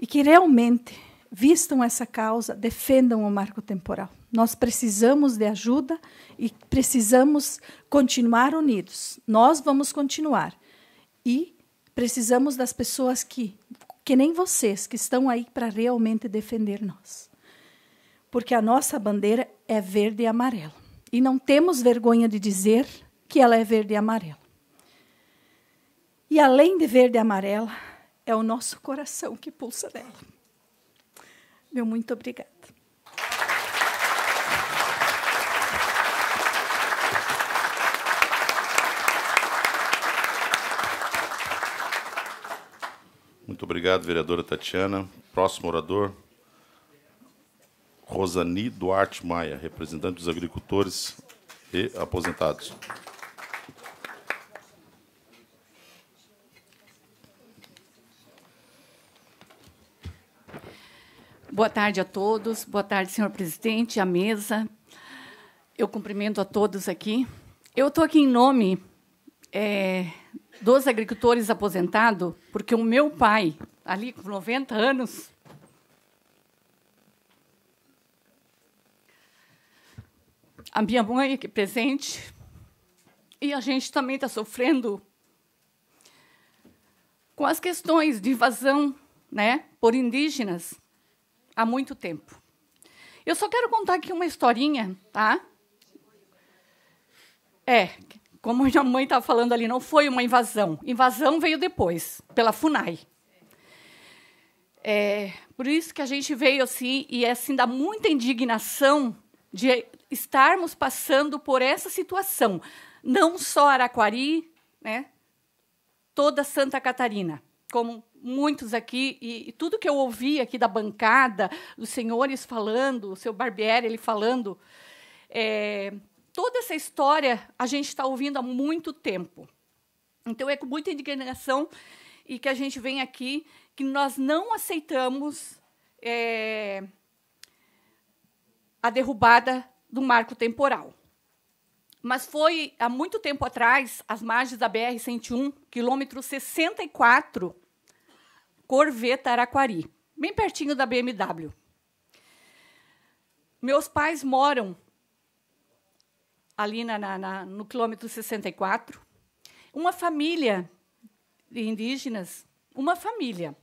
e que realmente vistam essa causa, defendam o marco temporal. Nós precisamos de ajuda e precisamos continuar unidos. Nós vamos continuar. E precisamos das pessoas que, que nem vocês, que estão aí para realmente defender nós. Porque a nossa bandeira é verde e amarela. E não temos vergonha de dizer que ela é verde e amarela. E além de verde e amarela, é o nosso coração que pulsa dela. Meu muito obrigada. Muito obrigado, vereadora Tatiana. Próximo orador, Rosani Duarte Maia, representante dos agricultores e aposentados. Boa tarde a todos. Boa tarde, senhor presidente, à mesa. Eu cumprimento a todos aqui. Eu estou aqui em nome é, dos agricultores aposentados, porque o meu pai, ali com 90 anos, a minha mãe aqui presente, e a gente também está sofrendo com as questões de invasão né, por indígenas há muito tempo. Eu só quero contar aqui uma historinha, tá? É, como minha mãe estava tá falando ali, não foi uma invasão. Invasão veio depois, pela FUNAI. É, por isso que a gente veio assim, e é assim dá muita indignação de estarmos passando por essa situação. Não só Araquari, né? toda Santa Catarina como muitos aqui, e, e, tudo que eu ouvi aqui da bancada, os senhores falando, o seu Barbieri ele falando, é, toda essa história a gente está ouvindo há muito tempo. Então é com muita indignação e que a gente vem aqui que nós não aceitamos é, a derrubada do marco temporal. Mas foi há muito tempo atrás, às margens da BR-101, quilômetro 64, Corvette Araquari, bem pertinho da BMW. Meus pais moram ali na, na, no quilômetro 64. Uma família de indígenas, uma família,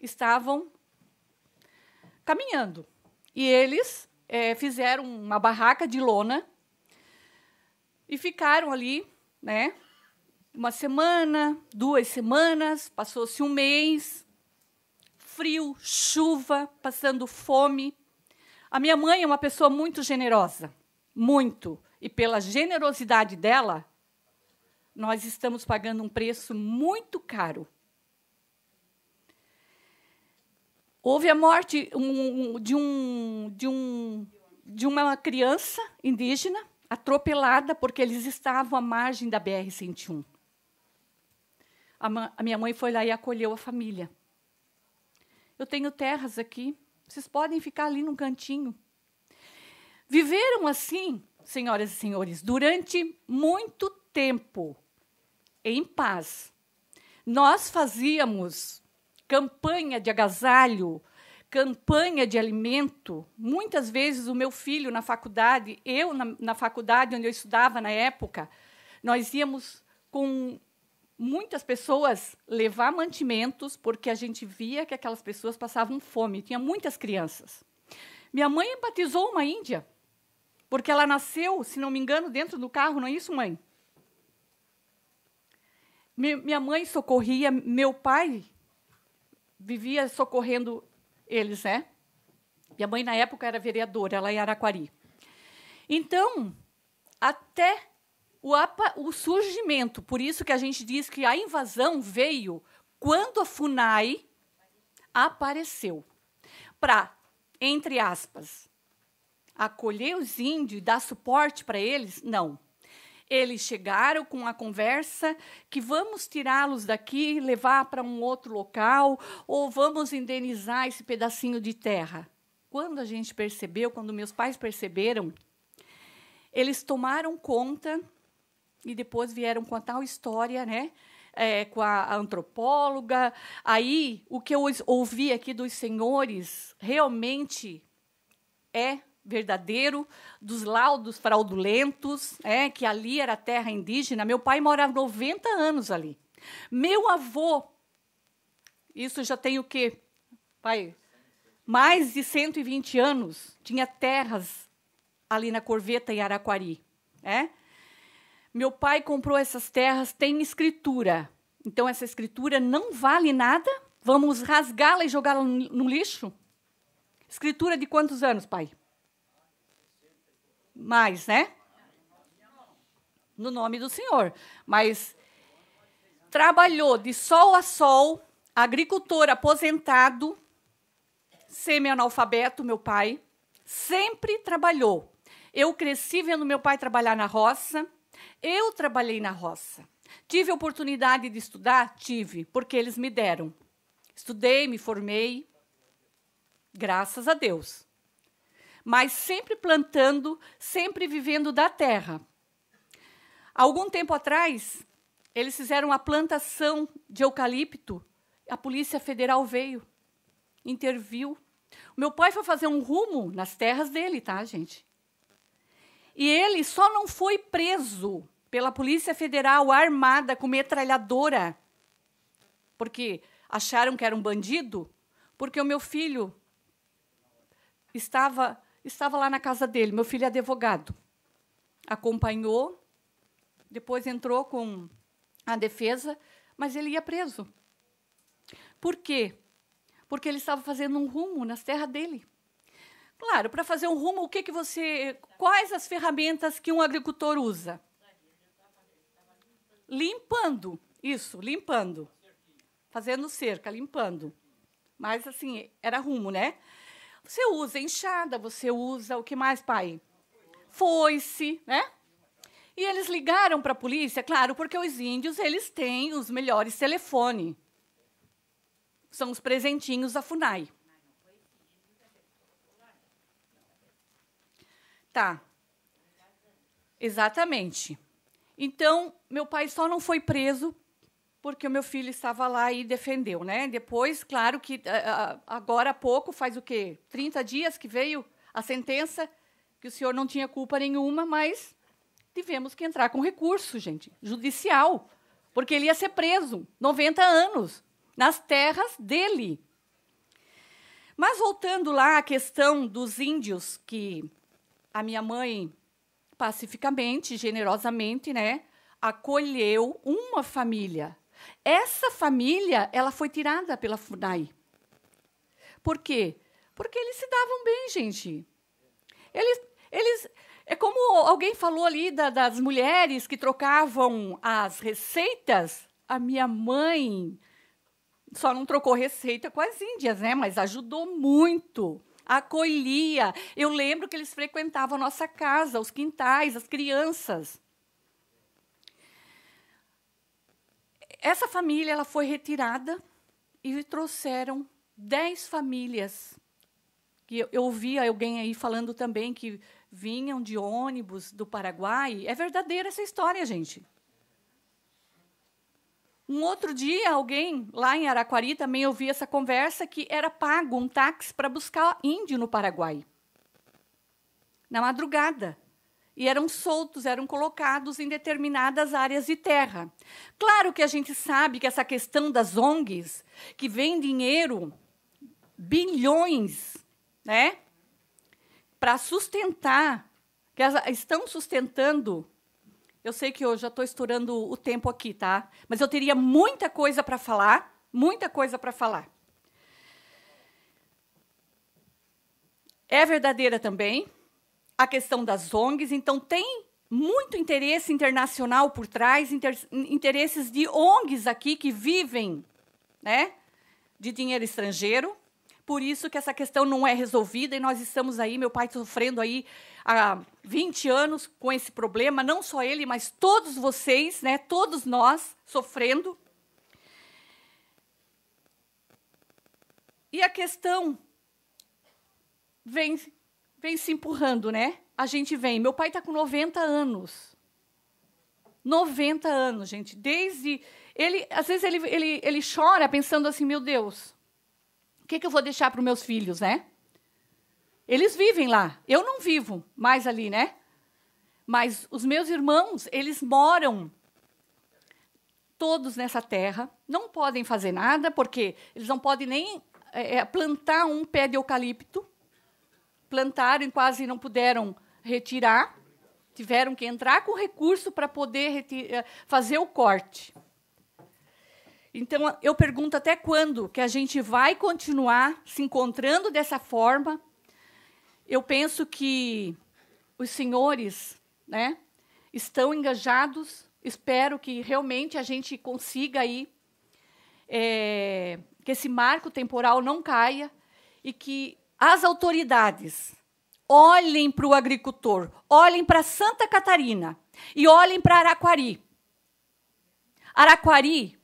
estavam caminhando. E eles é, fizeram uma barraca de lona e ficaram ali, né? Uma semana, duas semanas, passou-se um mês, frio, chuva, passando fome. A minha mãe é uma pessoa muito generosa, muito. E pela generosidade dela, nós estamos pagando um preço muito caro. Houve a morte de, um, de, um, de uma criança indígena atropelada porque eles estavam à margem da BR-101. A, a minha mãe foi lá e acolheu a família. Eu tenho terras aqui. Vocês podem ficar ali num cantinho. Viveram assim, senhoras e senhores, durante muito tempo, em paz. Nós fazíamos campanha de agasalho, campanha de alimento. Muitas vezes o meu filho na faculdade, eu na, na faculdade onde eu estudava na época, nós íamos com muitas pessoas levar mantimentos, porque a gente via que aquelas pessoas passavam fome, tinha muitas crianças. Minha mãe batizou uma índia, porque ela nasceu, se não me engano, dentro do carro, não é isso, mãe? Minha mãe socorria, meu pai vivia socorrendo eles, né? Minha mãe, na época, era vereadora, ela em é Araquari. Então, até o, apa, o surgimento, por isso que a gente diz que a invasão veio quando a FUNAI apareceu para, entre aspas, acolher os índios e dar suporte para eles? Não. Eles chegaram com a conversa que vamos tirá-los daqui, levar para um outro local, ou vamos indenizar esse pedacinho de terra. Quando a gente percebeu, quando meus pais perceberam, eles tomaram conta e depois vieram contar a história, né? É, com a, antropóloga. Aí, o que eu ouvi aqui dos senhores realmente é verdadeiro, dos laudos fraudulentos, é, que ali era terra indígena. Meu pai morava 90 anos ali. Meu avô, isso já tem o quê? Pai, mais de 120 anos, tinha terras ali na Corveta, em Araquari. É? Meu pai comprou essas terras, tem escritura. Então essa escritura não vale nada? Vamos rasgá-la e jogá-la no lixo? Escritura de quantos anos, pai? Mais, né? No nome do Senhor. Mas trabalhou de sol a sol, agricultor aposentado, semi-analfabeto, meu pai, sempre trabalhou. Eu cresci vendo meu pai trabalhar na roça, eu trabalhei na roça. Tive oportunidade de estudar? Tive, porque eles me deram. Estudei, me formei, graças a Deus. Mas sempre plantando, sempre vivendo da terra. Algum tempo atrás, eles fizeram a plantação de eucalipto. A Polícia Federal veio, interviu. O meu pai foi fazer um rumo nas terras dele, tá, gente? E ele só não foi preso pela Polícia Federal armada com metralhadora, porque acharam que era um bandido, porque o meu filho estava estava lá na casa dele, meu filho é advogado. Acompanhou, depois entrou com a defesa, mas ele ia preso. Por quê? Porque ele estava fazendo um rumo nas terras dele. Claro, para fazer um rumo, o que, que você. Quais as ferramentas que um agricultor usa? Limpando, isso, limpando. Fazendo cerca, limpando. Mas assim, era rumo, né? Você usa enxada, você usa o que mais, pai? Foice, né? E eles ligaram para a polícia, claro, porque os índios eles têm os melhores telefones. São os presentinhos da FUNAI. Tá. Exatamente. Então, meu pai só não foi preso porque o meu filho estava lá e defendeu, né? Depois, claro que eh, eh, eh, agora há pouco, faz o quê? 30 dias que veio a sentença que o senhor não tinha culpa nenhuma, mas tivemos que entrar com recurso, gente, judicial, porque ele ia ser preso, 90 anos, nas terras dele. Mas voltando lá à questão dos índios que a minha mãe, pacificamente, generosamente, né, acolheu uma família. Essa família, ela foi tirada pela FUNAI. Por quê? Porque eles se davam bem, gente. Eles, eles é como alguém falou ali da, das mulheres que trocavam as receitas. A minha mãe só não trocou receita com as índias, né? Mas ajudou muito acolhia. Eu lembro que eles frequentavam a nossa casa, os quintais, as crianças. Essa família ela foi retirada e trouxeram dez famílias. Que eu ouvi alguém aí falando também que vinham de ônibus do Paraguai. É verdadeira essa história, gente. Um outro dia, alguém lá em Araquari também ouvi essa conversa que era pago um táxi para buscar índio no Paraguai. Na madrugada. E eram soltos, eram colocados em determinadas áreas de terra. Claro que a gente sabe que essa questão das ONGs, que vem dinheiro, bilhões, né? Para sustentar, que estão sustentando eu sei que eu já estou estourando o tempo aqui, tá? Mas eu teria muita coisa para falar, muita coisa para falar. É verdadeira também a questão das ONGs, então tem muito interesse internacional por trás, inter interesses de ONGs aqui que vivem, né, de dinheiro estrangeiro por isso que essa questão não é resolvida e nós estamos aí, meu pai sofrendo aí há 20 anos com esse problema, não só ele, mas todos vocês, né, todos nós sofrendo. E a questão vem vem se empurrando, né? A gente vem. Meu pai está com 90 anos. 90 anos, gente. Desde. Ele, às vezes ele, ele, ele chora pensando assim: meu Deus, que, que eu vou deixar para os meus filhos, né? Eles vivem lá. Eu não vivo mais ali, né? Mas os meus irmãos, eles moram todos nessa terra, não podem fazer nada, porque eles não podem nem é, é plantar um pé de eucalipto. Plantaram e quase não puderam retirar. Tiveram que entrar com recurso para poder é, fazer o corte. Então, eu pergunto até quando que a gente vai continuar se encontrando dessa forma. Eu penso que os senhores né, estão engajados. Espero que realmente a gente consiga aí é, que esse marco temporal não caia e que as autoridades olhem para o agricultor, olhem para Santa Catarina e olhem para Araquari. Araquari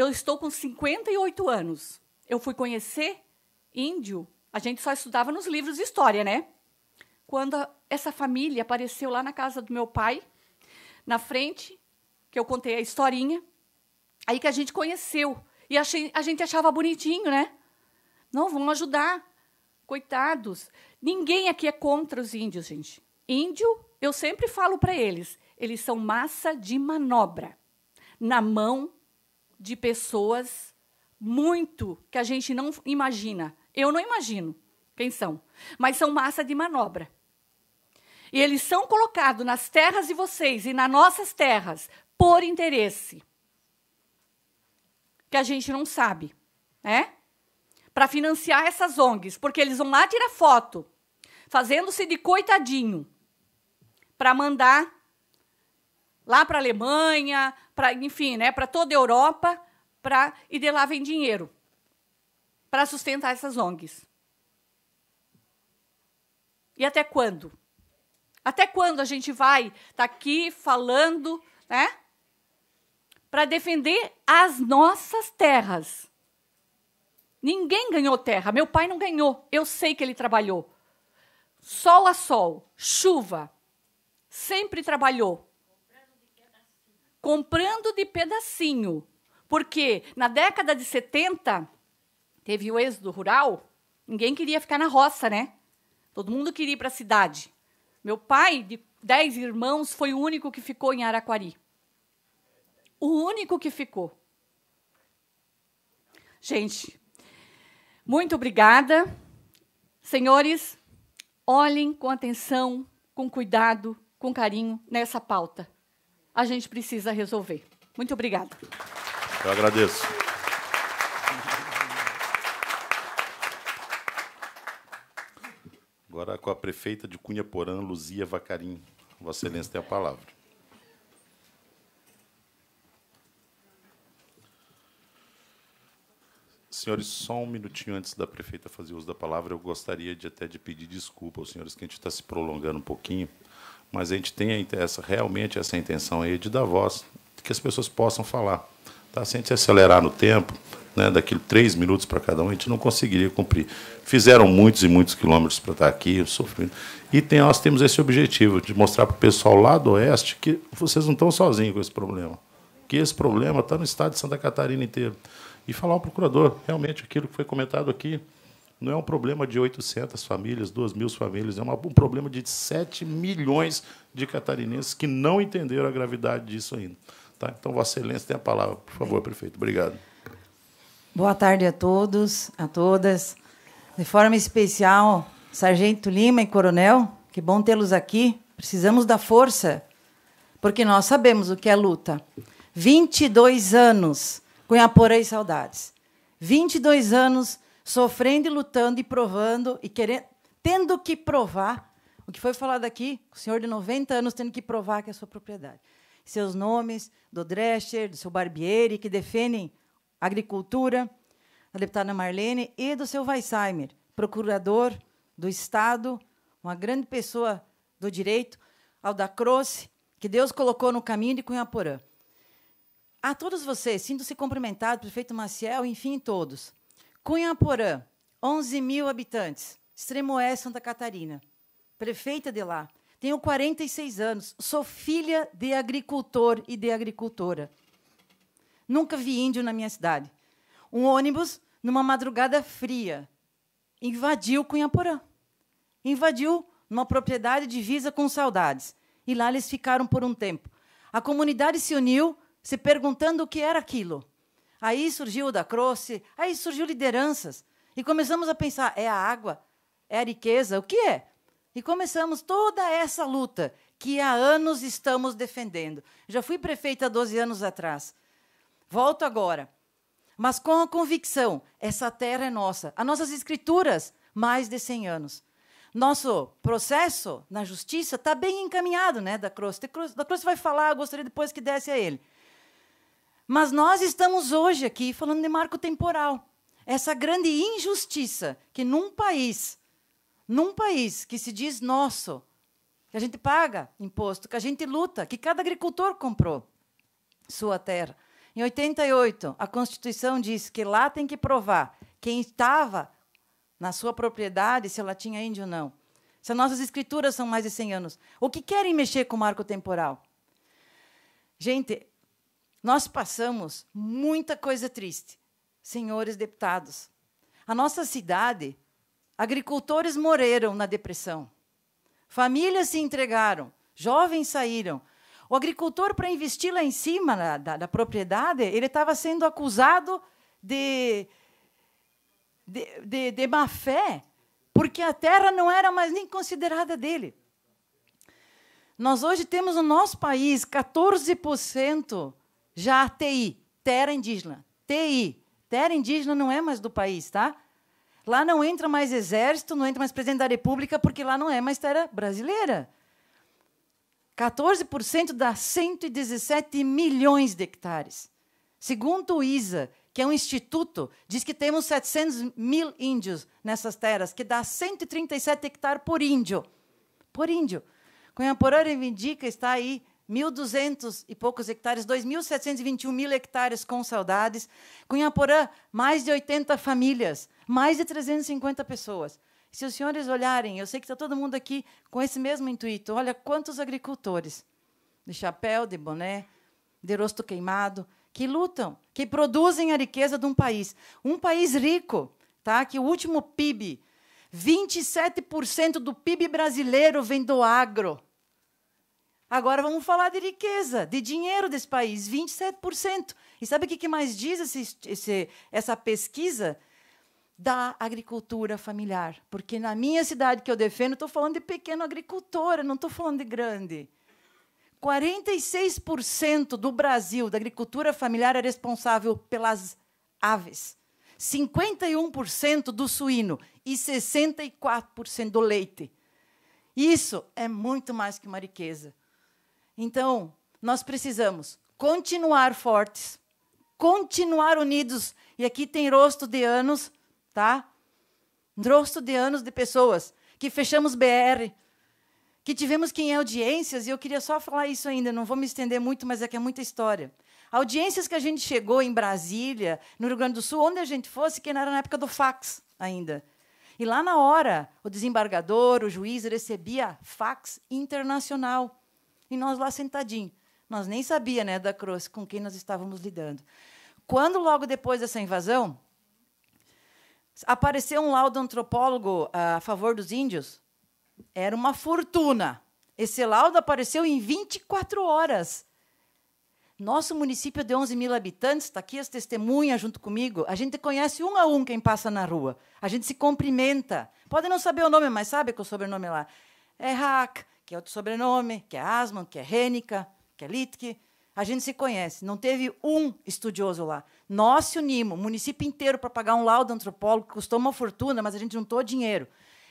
eu estou com 58 anos. Eu fui conhecer índio. A gente só estudava nos livros de história, né? Quando a, essa família apareceu lá na casa do meu pai, na frente, que eu contei a historinha, aí que a gente conheceu. E achei, a gente achava bonitinho, né? Não, vão ajudar. Coitados. Ninguém aqui é contra os índios, gente. Índio, eu sempre falo para eles, eles são massa de manobra. Na mão de pessoas muito que a gente não imagina. Eu não imagino quem são, mas são massa de manobra. E eles são colocados nas terras de vocês e nas nossas terras por interesse que a gente não sabe, né? Para financiar essas ONGs, porque eles vão lá tirar foto, fazendo-se de coitadinho, para mandar lá para a Alemanha, para enfim, né, para toda a Europa, para e de lá vem dinheiro para sustentar essas ONGs. E até quando? Até quando a gente vai estar tá aqui falando, né? Para defender as nossas terras. Ninguém ganhou terra. Meu pai não ganhou. Eu sei que ele trabalhou. Sol a sol, chuva. Sempre trabalhou comprando de pedacinho. Porque na década de 70 teve o êxodo rural, ninguém queria ficar na roça, né? Todo mundo queria ir para a cidade. Meu pai, de dez irmãos, foi o único que ficou em Araquari. O único que ficou. Gente, muito obrigada. Senhores, olhem com atenção, com cuidado, com carinho nessa pauta a gente precisa resolver. Muito obrigada. Eu agradeço. Agora com a prefeita de Cunha Porã, Luzia Vacarim. Vossa Excelência tem a palavra. Senhores, só um minutinho antes da prefeita fazer uso da palavra, eu gostaria de até de pedir desculpa aos senhores que a gente está se prolongando um pouquinho mas a gente tem essa, realmente essa intenção aí de dar voz, que as pessoas possam falar. Tá? Se a gente acelerar no tempo, né, daquilo três minutos para cada um, a gente não conseguiria cumprir. Fizeram muitos e muitos quilômetros para estar aqui, sofrendo. E tem, nós temos esse objetivo de mostrar para o pessoal lá do Oeste que vocês não estão sozinhos com esse problema. Que esse problema está no estado de Santa Catarina inteiro. E falar ao procurador, realmente, aquilo que foi comentado aqui, não é um problema de 800 famílias, 2 mil famílias, é uma, um problema de 7 milhões de catarinenses que não entenderam a gravidade disso ainda. Tá? Então, Vossa Excelência tem a palavra, por favor, prefeito. Obrigado. Boa tarde a todos, a todas. De forma especial, Sargento Lima e Coronel, que bom tê-los aqui. Precisamos da força, porque nós sabemos o que é luta. 22 anos, com Cunhaporã e saudades. 22 anos sofrendo e lutando e provando e querendo, tendo que provar o que foi falado aqui, o senhor de 90 anos tendo que provar que é sua propriedade. Seus nomes, do Drescher, do seu Barbieri, que defendem a agricultura, a deputada Marlene, e do seu Weissheimer, procurador do Estado, uma grande pessoa do direito, da Croce, que Deus colocou no caminho de Cunhaporã. A todos vocês, sinto-se cumprimentado, prefeito Maciel, enfim, todos. Cunhaporã, 11 mil habitantes, extremo oeste Santa Catarina. Prefeita de lá. Tenho 46 anos, sou filha de agricultor e de agricultora. Nunca vi índio na minha cidade. Um ônibus, numa madrugada fria, invadiu Cunhaporã. Invadiu numa propriedade divisa com saudades. E lá eles ficaram por um tempo. A comunidade se uniu, se perguntando o que era aquilo. Aí surgiu o da Croce, aí surgiu lideranças. E começamos a pensar: é a água? É a riqueza? O que é? E começamos toda essa luta que há anos estamos defendendo. Já fui prefeita há 12 anos atrás. Volto agora. Mas com a convicção, essa terra é nossa. As nossas escrituras, mais de 100 anos. Nosso processo na justiça está bem encaminhado, né, da Croce Da Croce vai falar, ah, eu gostaria depois que desse a ele. Mas nós estamos hoje aqui falando de marco temporal. Essa grande injustiça que num país, num país que se diz nosso, que a gente paga imposto, que a gente luta, que cada agricultor comprou sua terra. Em 88, a Constituição diz que lá tem que provar quem estava na sua propriedade, se ela tinha índio ou não. Se as nossas escrituras são mais de 100 anos. O que querem mexer com o marco temporal? Gente, nós passamos muita coisa triste, senhores deputados. A nossa cidade, agricultores morreram na depressão. Famílias se entregaram, jovens saíram. O agricultor, para investir lá em cima na, da, da, propriedade, ele estava sendo acusado de, de, de, de má fé, porque a terra não era mais nem considerada dele. Nós hoje temos no nosso país 14% já a TI, terra indígena. TI, terra indígena não é mais do país, tá? Lá não entra mais exército, não entra mais presidente da República, porque lá não é mais terra brasileira. 14% dá 117 milhões de hectares. Segundo o ISA, que é um instituto, diz que temos 700 mil índios nessas terras, que dá 137 hectares por índio. Por índio. Cunhaporã reivindica, está aí 1.200 e poucos hectares, 2.721 mil hectares com saudades. Cunhaporã, mais de 80 famílias, mais de 350 pessoas. Se os senhores olharem, eu sei que está todo mundo aqui com esse mesmo intuito. Olha quantos agricultores, de chapéu, de boné, de rosto queimado, que lutam, que produzem a riqueza de um país. Um país rico, tá? que o último PIB, 27% do PIB brasileiro vem do agro. Agora vamos falar de riqueza, de dinheiro desse país, 27%. E sabe o que mais diz esse, esse, essa pesquisa? Da agricultura familiar. Porque na minha cidade que eu defendo, estou falando de pequeno agricultora, não estou falando de grande. 46% do Brasil da agricultura familiar é responsável pelas aves, 51% do suíno e 64% do leite. Isso é muito mais que uma riqueza. Então, nós precisamos continuar fortes, continuar unidos. E aqui tem rosto de anos, tá? Rosto de anos de pessoas que fechamos BR, que tivemos quem audiências, e eu queria só falar isso ainda, não vou me estender muito, mas é que é muita história. Audiências que a gente chegou em Brasília, no Rio Grande do Sul, onde a gente fosse, que era na época do fax ainda. E lá na hora, o desembargador, o juiz recebia fax internacional e nós lá sentadinhos. Nós nem sabia, né, da Cruz, com quem nós estávamos lidando. Quando logo depois dessa invasão apareceu um laudo antropólogo ah, a favor dos índios, era uma fortuna. Esse laudo apareceu em 24 horas. Nosso município de 11 mil habitantes, está aqui as testemunhas junto comigo. A gente conhece um a um quem passa na rua. A gente se cumprimenta. Pode não saber o nome, mas sabe que o sobrenome é lá. É Hack, que é outro sobrenome, que é Asman, que é Renica, que é Litke. A gente se conhece, não teve um estudioso lá. Nós se unimos, o município inteiro, para pagar um laudo antropólogo, que custou uma fortuna, mas a gente juntou dinheiro.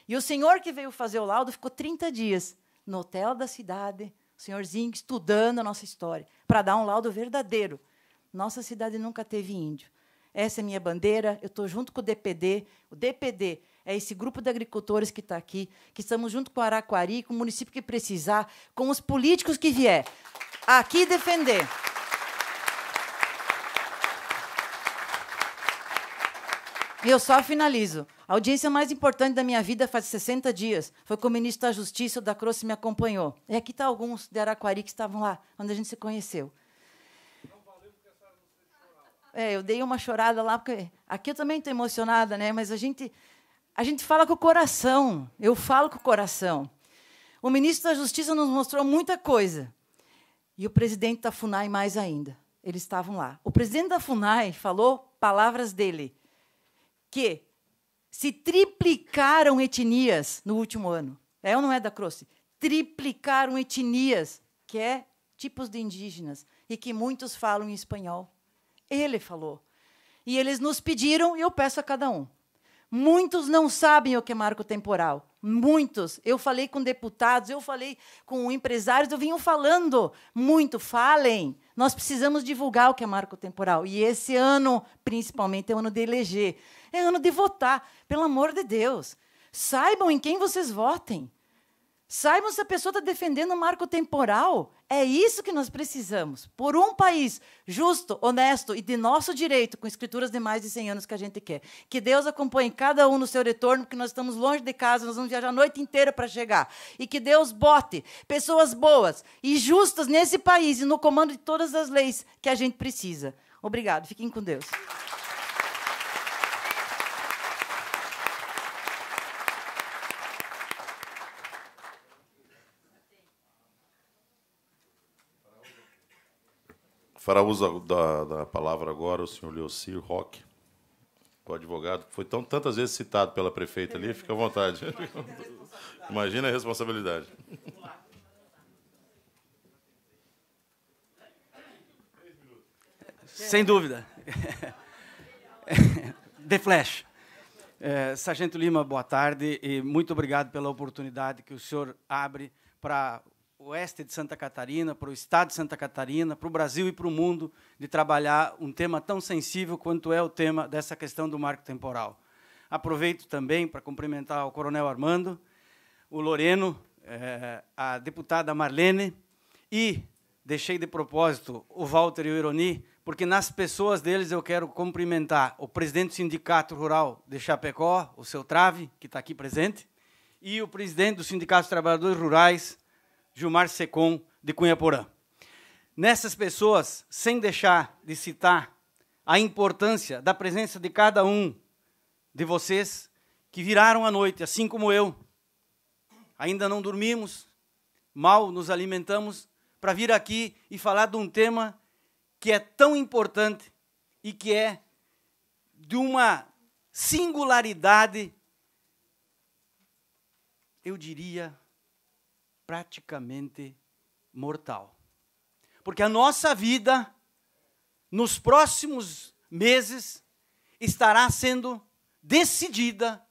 E o senhor que veio fazer o laudo ficou 30 dias no hotel da cidade, o senhorzinho estudando a nossa história, para dar um laudo verdadeiro. Nossa cidade nunca teve índio. Essa é minha bandeira, eu estou junto com o DPD. O DPD é esse grupo de agricultores que está aqui, que estamos junto com Araquari, com o município que precisar, com os políticos que vier aqui defender. E eu só finalizo. A audiência mais importante da minha vida faz 60 dias. Foi com o ministro da Justiça, o da Croce, me acompanhou. E aqui está alguns de Araquari que estavam lá, onde a gente se conheceu. É, eu dei uma chorada lá, porque aqui eu também estou emocionada, né? Mas a gente a gente fala com o coração, eu falo com o coração. O ministro da Justiça nos mostrou muita coisa. E o presidente da FUNAI mais ainda. Eles estavam lá. O presidente da FUNAI falou palavras dele que se triplicaram etnias no último ano. É ou não é da Croce? Triplicaram etnias, que é tipos de indígenas, e que muitos falam em espanhol. Ele falou. E eles nos pediram, e eu peço a cada um, Muitos não sabem o que é marco temporal. Muitos. Eu falei com deputados, eu falei com empresários, eu vinho falando muito. Falem. Nós precisamos divulgar o que é marco temporal. E esse ano, principalmente, é ano de eleger. É ano de votar. Pelo amor de Deus. Saibam em quem vocês votem. Saibam se a pessoa está defendendo o marco temporal. É isso que nós precisamos. Por um país justo, honesto e de nosso direito, com escrituras de mais de 100 anos que a gente quer. Que Deus acompanhe cada um no seu retorno, porque nós estamos longe de casa, nós vamos viajar a noite inteira para chegar. E que Deus bote pessoas boas e justas nesse país e no comando de todas as leis que a gente precisa. Obrigado. Fiquem com Deus. Fará uso da, da palavra agora o senhor Leocir Roque, o advogado, que foi tão, tantas vezes citado pela prefeita ali, fica à vontade. *laughs* Imagina a responsabilidade. Sem dúvida. *laughs* The Flash. É, Sargento Lima, boa tarde e muito obrigado pela oportunidade que o senhor abre para oeste de Santa Catarina, para o estado de Santa Catarina, para o Brasil e para o mundo, de trabalhar um tema tão sensível quanto é o tema dessa questão do marco temporal. Aproveito também para cumprimentar o Coronel Armando, o Loreno, eh, a deputada Marlene e deixei de propósito o Walter e o Ironi, porque nas pessoas deles eu quero cumprimentar o presidente do Sindicato Rural de Chapecó, o seu Trave, que está aqui presente, e o presidente do Sindicato dos Trabalhadores Rurais, Gilmar Secom de Cunha Porã. Nessas pessoas, sem deixar de citar a importância da presença de cada um de vocês que viraram a noite, assim como eu. Ainda não dormimos, mal nos alimentamos, para vir aqui e falar de um tema que é tão importante e que é de uma singularidade, eu diria, praticamente mortal. Porque a nossa vida, nos próximos meses, estará sendo decidida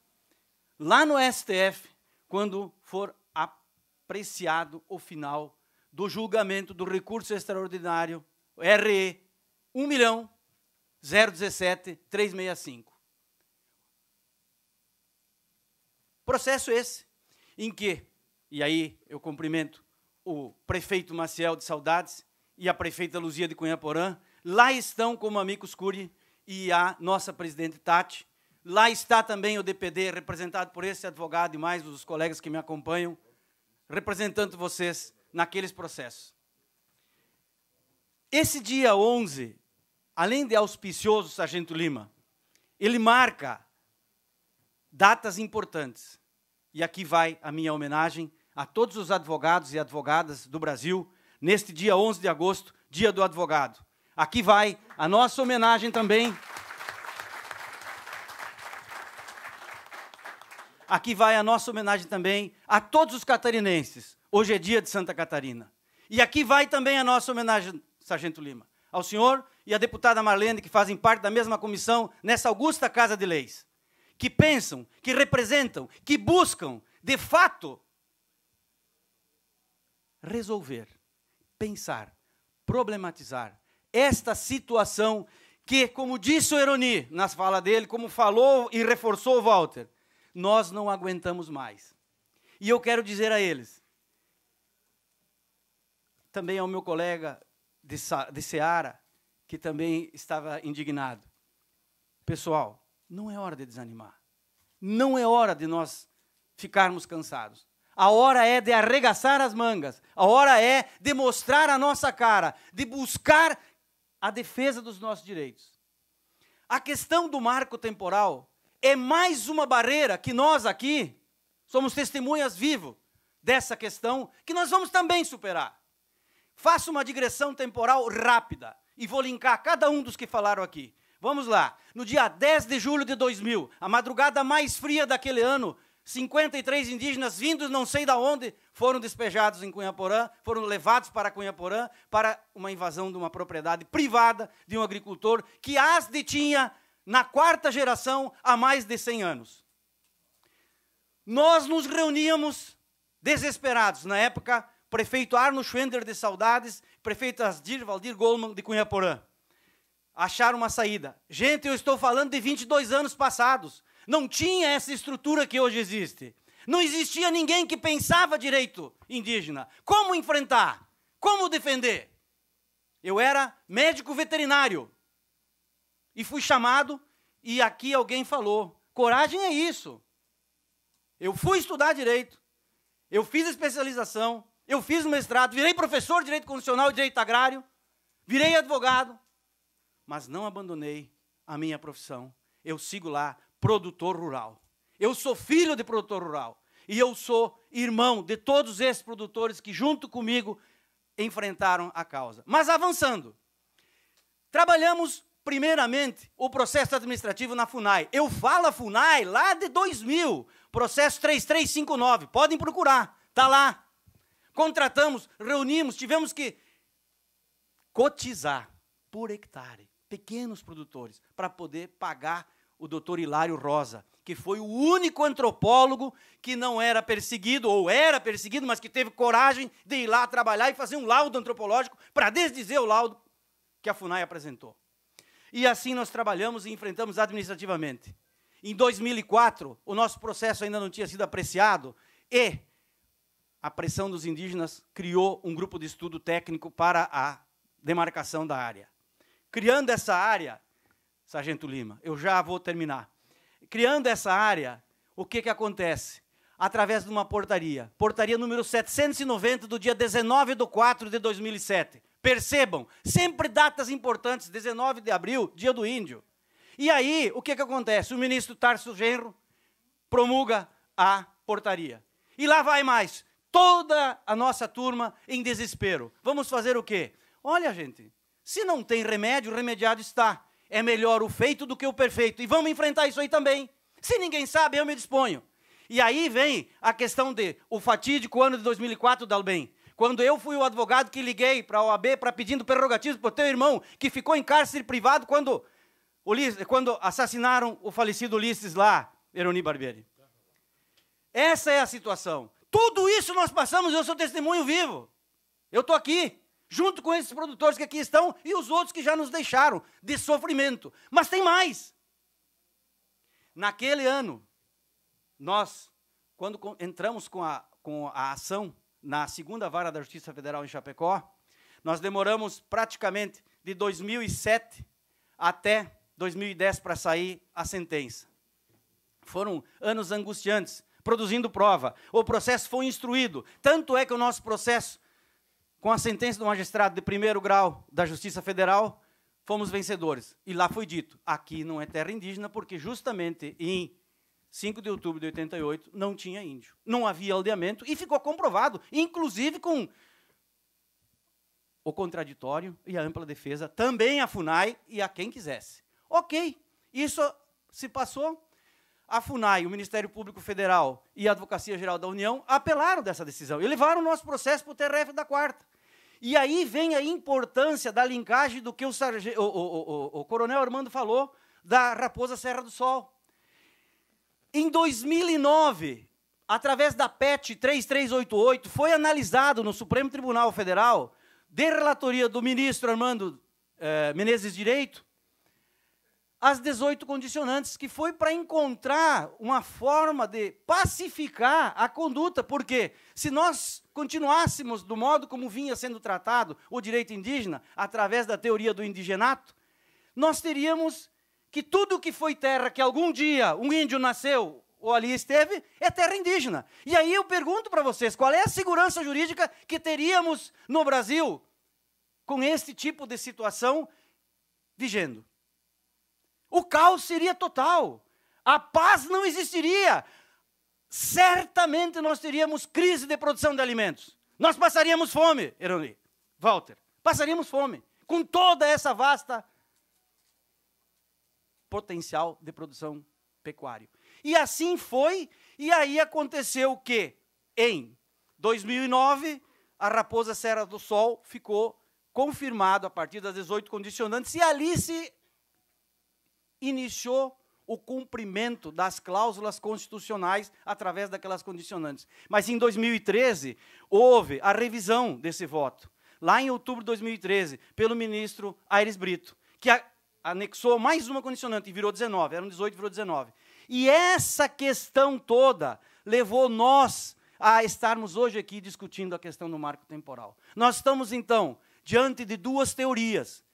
lá no STF, quando for apreciado o final do julgamento do recurso extraordinário RE 1 milhão 017 365. Processo esse em que e aí eu cumprimento o prefeito Maciel de Saudades e a prefeita Luzia de Cunha Porã. Lá estão como amigos Curi e a nossa presidente Tati. Lá está também o DPD, representado por esse advogado e mais os colegas que me acompanham, representando vocês naqueles processos. Esse dia 11, além de auspicioso, Sargento Lima, ele marca datas importantes. E aqui vai a minha homenagem a todos os advogados e advogadas do Brasil neste dia 11 de agosto, Dia do Advogado. Aqui vai a nossa homenagem também. Aqui vai a nossa homenagem também a todos os catarinenses. Hoje é dia de Santa Catarina. E aqui vai também a nossa homenagem, Sargento Lima, ao senhor e à deputada Marlene, que fazem parte da mesma comissão nessa augusta Casa de Leis, que pensam, que representam, que buscam, de fato, resolver, pensar, problematizar esta situação que, como disse o Eroni nas fala dele, como falou e reforçou o Walter, nós não aguentamos mais. E eu quero dizer a eles, também ao meu colega de, de Seara, que também estava indignado. Pessoal, não é hora de desanimar. Não é hora de nós ficarmos cansados. A hora é de arregaçar as mangas, a hora é de mostrar a nossa cara, de buscar a defesa dos nossos direitos. A questão do marco temporal é mais uma barreira que nós aqui somos testemunhas vivos dessa questão que nós vamos também superar. Faço uma digressão temporal rápida e vou linkar cada um dos que falaram aqui. Vamos lá. No dia 10 de julho de 2000, a madrugada mais fria daquele ano, 53 indígenas vindos não sei de onde foram despejados em Cunhaporã, foram levados para Cunhaporã para uma invasão de uma propriedade privada de um agricultor que as detinha na quarta geração há mais de 100 anos. Nós nos reuníamos desesperados. Na época, prefeito Arno Schwender de Saudades, prefeito Asdir Valdir Goldman de Cunhaporã. Acharam uma saída. Gente, eu estou falando de 22 anos passados. Não tinha essa estrutura que hoje existe. Não existia ninguém que pensava direito indígena. Como enfrentar? Como defender? Eu era médico veterinário e fui chamado e aqui alguém falou: coragem é isso. Eu fui estudar direito, eu fiz especialização, eu fiz mestrado, virei professor de direito constitucional e direito agrário, virei advogado, mas não abandonei a minha profissão. Eu sigo lá produtor rural. Eu sou filho de produtor rural. E eu sou irmão de todos esses produtores que, junto comigo, enfrentaram a causa. Mas avançando, trabalhamos primeiramente o processo administrativo na FUNAI. Eu falo a FUNAI lá de 2000, processo 3359. Podem procurar, está lá. Contratamos, reunimos, tivemos que cotizar por hectare pequenos produtores para poder pagar o doutor Hilário Rosa, que foi o único antropólogo que não era perseguido, ou era perseguido, mas que teve coragem de ir lá trabalhar e fazer um laudo antropológico para desdizer o laudo que a FUNAI apresentou. E assim nós trabalhamos e enfrentamos administrativamente. Em 2004, o nosso processo ainda não tinha sido apreciado e a pressão dos indígenas criou um grupo de estudo técnico para a demarcação da área. Criando essa área, Sargento Lima. Eu já vou terminar. Criando essa área, o que, que acontece? Através de uma portaria, portaria número 790 do dia 19 de 4 de 2007. Percebam, sempre datas importantes, 19 de abril, dia do índio. E aí, o que, que acontece? O ministro Tarso Genro promulga a portaria. E lá vai mais, toda a nossa turma em desespero. Vamos fazer o quê? Olha, gente, se não tem remédio, remediado está é melhor o feito do que o perfeito. E vamos enfrentar isso aí também. Se ninguém sabe, eu me disponho. E aí vem a questão de o fatídico ano de 2004, Dalben. Quando eu fui o advogado que liguei para a OAB para pedindo prerrogativas para o teu irmão, que ficou em cárcere privado quando, quando assassinaram o falecido Ulisses lá, Eroni Barbieri. Essa é a situação. Tudo isso nós passamos, eu sou testemunho vivo. Eu estou aqui junto com esses produtores que aqui estão e os outros que já nos deixaram de sofrimento. Mas tem mais. Naquele ano, nós, quando entramos com a, com a ação na segunda vara da Justiça Federal em Chapecó, nós demoramos praticamente de 2007 até 2010 para sair a sentença. Foram anos angustiantes, produzindo prova. O processo foi instruído. Tanto é que o nosso processo com a sentença do magistrado de primeiro grau da Justiça Federal, fomos vencedores. E lá foi dito: aqui não é terra indígena, porque justamente em 5 de outubro de 88 não tinha índio. Não havia aldeamento e ficou comprovado, inclusive com o contraditório e a ampla defesa, também a FUNAI e a quem quisesse. Ok, isso se passou, a FUNAI, o Ministério Público Federal e a Advocacia Geral da União apelaram dessa decisão e levaram o nosso processo para o TRF da quarta. E aí vem a importância da linkagem do que o, sarge... o, o, o coronel Armando falou da Raposa Serra do Sol. Em 2009, através da PET 3388, foi analisado no Supremo Tribunal Federal, de relatoria do ministro Armando eh, Menezes Direito, as 18 condicionantes, que foi para encontrar uma forma de pacificar a conduta, porque se nós continuássemos do modo como vinha sendo tratado o direito indígena, através da teoria do indigenato, nós teríamos que tudo que foi terra que algum dia um índio nasceu ou ali esteve, é terra indígena. E aí eu pergunto para vocês, qual é a segurança jurídica que teríamos no Brasil com este tipo de situação vigendo? O caos seria total. A paz não existiria. Certamente nós teríamos crise de produção de alimentos. Nós passaríamos fome, Eroni, Walter. Passaríamos fome com toda essa vasta potencial de produção pecuária. E assim foi, e aí aconteceu o que? Em 2009, a raposa Serra do Sol ficou confirmado a partir das 18 condicionantes, e ali se iniciou o cumprimento das cláusulas constitucionais através daquelas condicionantes. Mas em 2013 houve a revisão desse voto, lá em outubro de 2013, pelo ministro Aires Brito, que anexou mais uma condicionante e virou 19, eram 18, virou 19. E essa questão toda levou nós a estarmos hoje aqui discutindo a questão do marco temporal. Nós estamos então diante de duas teorias.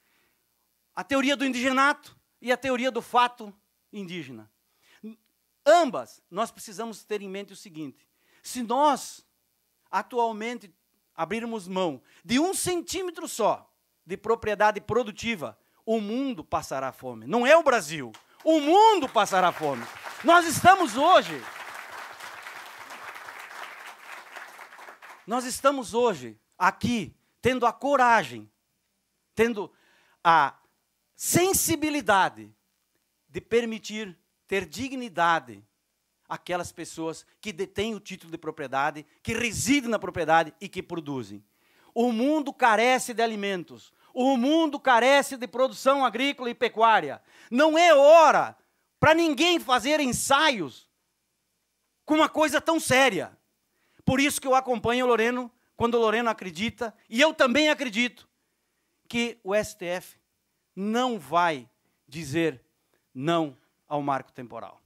A teoria do indigenato, e a teoria do fato indígena. Ambas, nós precisamos ter em mente o seguinte: se nós atualmente abrirmos mão de um centímetro só de propriedade produtiva, o mundo passará fome. Não é o Brasil. O mundo passará fome. Nós estamos hoje. Nós estamos hoje aqui tendo a coragem, tendo a sensibilidade de permitir ter dignidade aquelas pessoas que detêm o título de propriedade, que residem na propriedade e que produzem. O mundo carece de alimentos. O mundo carece de produção agrícola e pecuária. Não é hora para ninguém fazer ensaios com uma coisa tão séria. Por isso que eu acompanho o Loreno, quando o Loreno acredita, e eu também acredito, que o STF não vai dizer não ao marco temporal.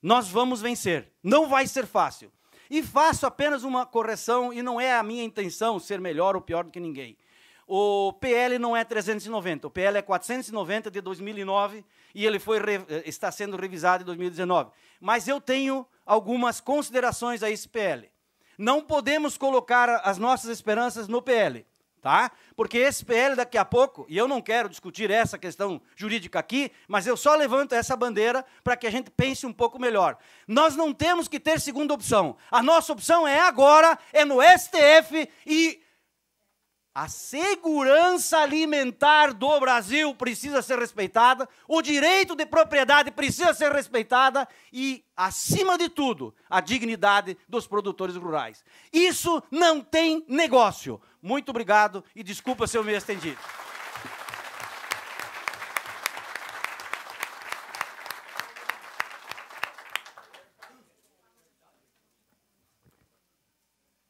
Nós vamos vencer. Não vai ser fácil. E faço apenas uma correção, e não é a minha intenção ser melhor ou pior do que ninguém. O PL não é 390, o PL é 490 de 2009 e ele foi eh, está sendo revisado em 2019. Mas eu tenho algumas considerações a esse PL. Não podemos colocar as nossas esperanças no PL tá? Porque esse PL daqui a pouco, e eu não quero discutir essa questão jurídica aqui, mas eu só levanto essa bandeira para que a gente pense um pouco melhor. Nós não temos que ter segunda opção. A nossa opção é agora, é no STF e a segurança alimentar do Brasil precisa ser respeitada, o direito de propriedade precisa ser respeitada e, acima de tudo, a dignidade dos produtores rurais. Isso não tem negócio. Muito obrigado e desculpa se eu me estendi.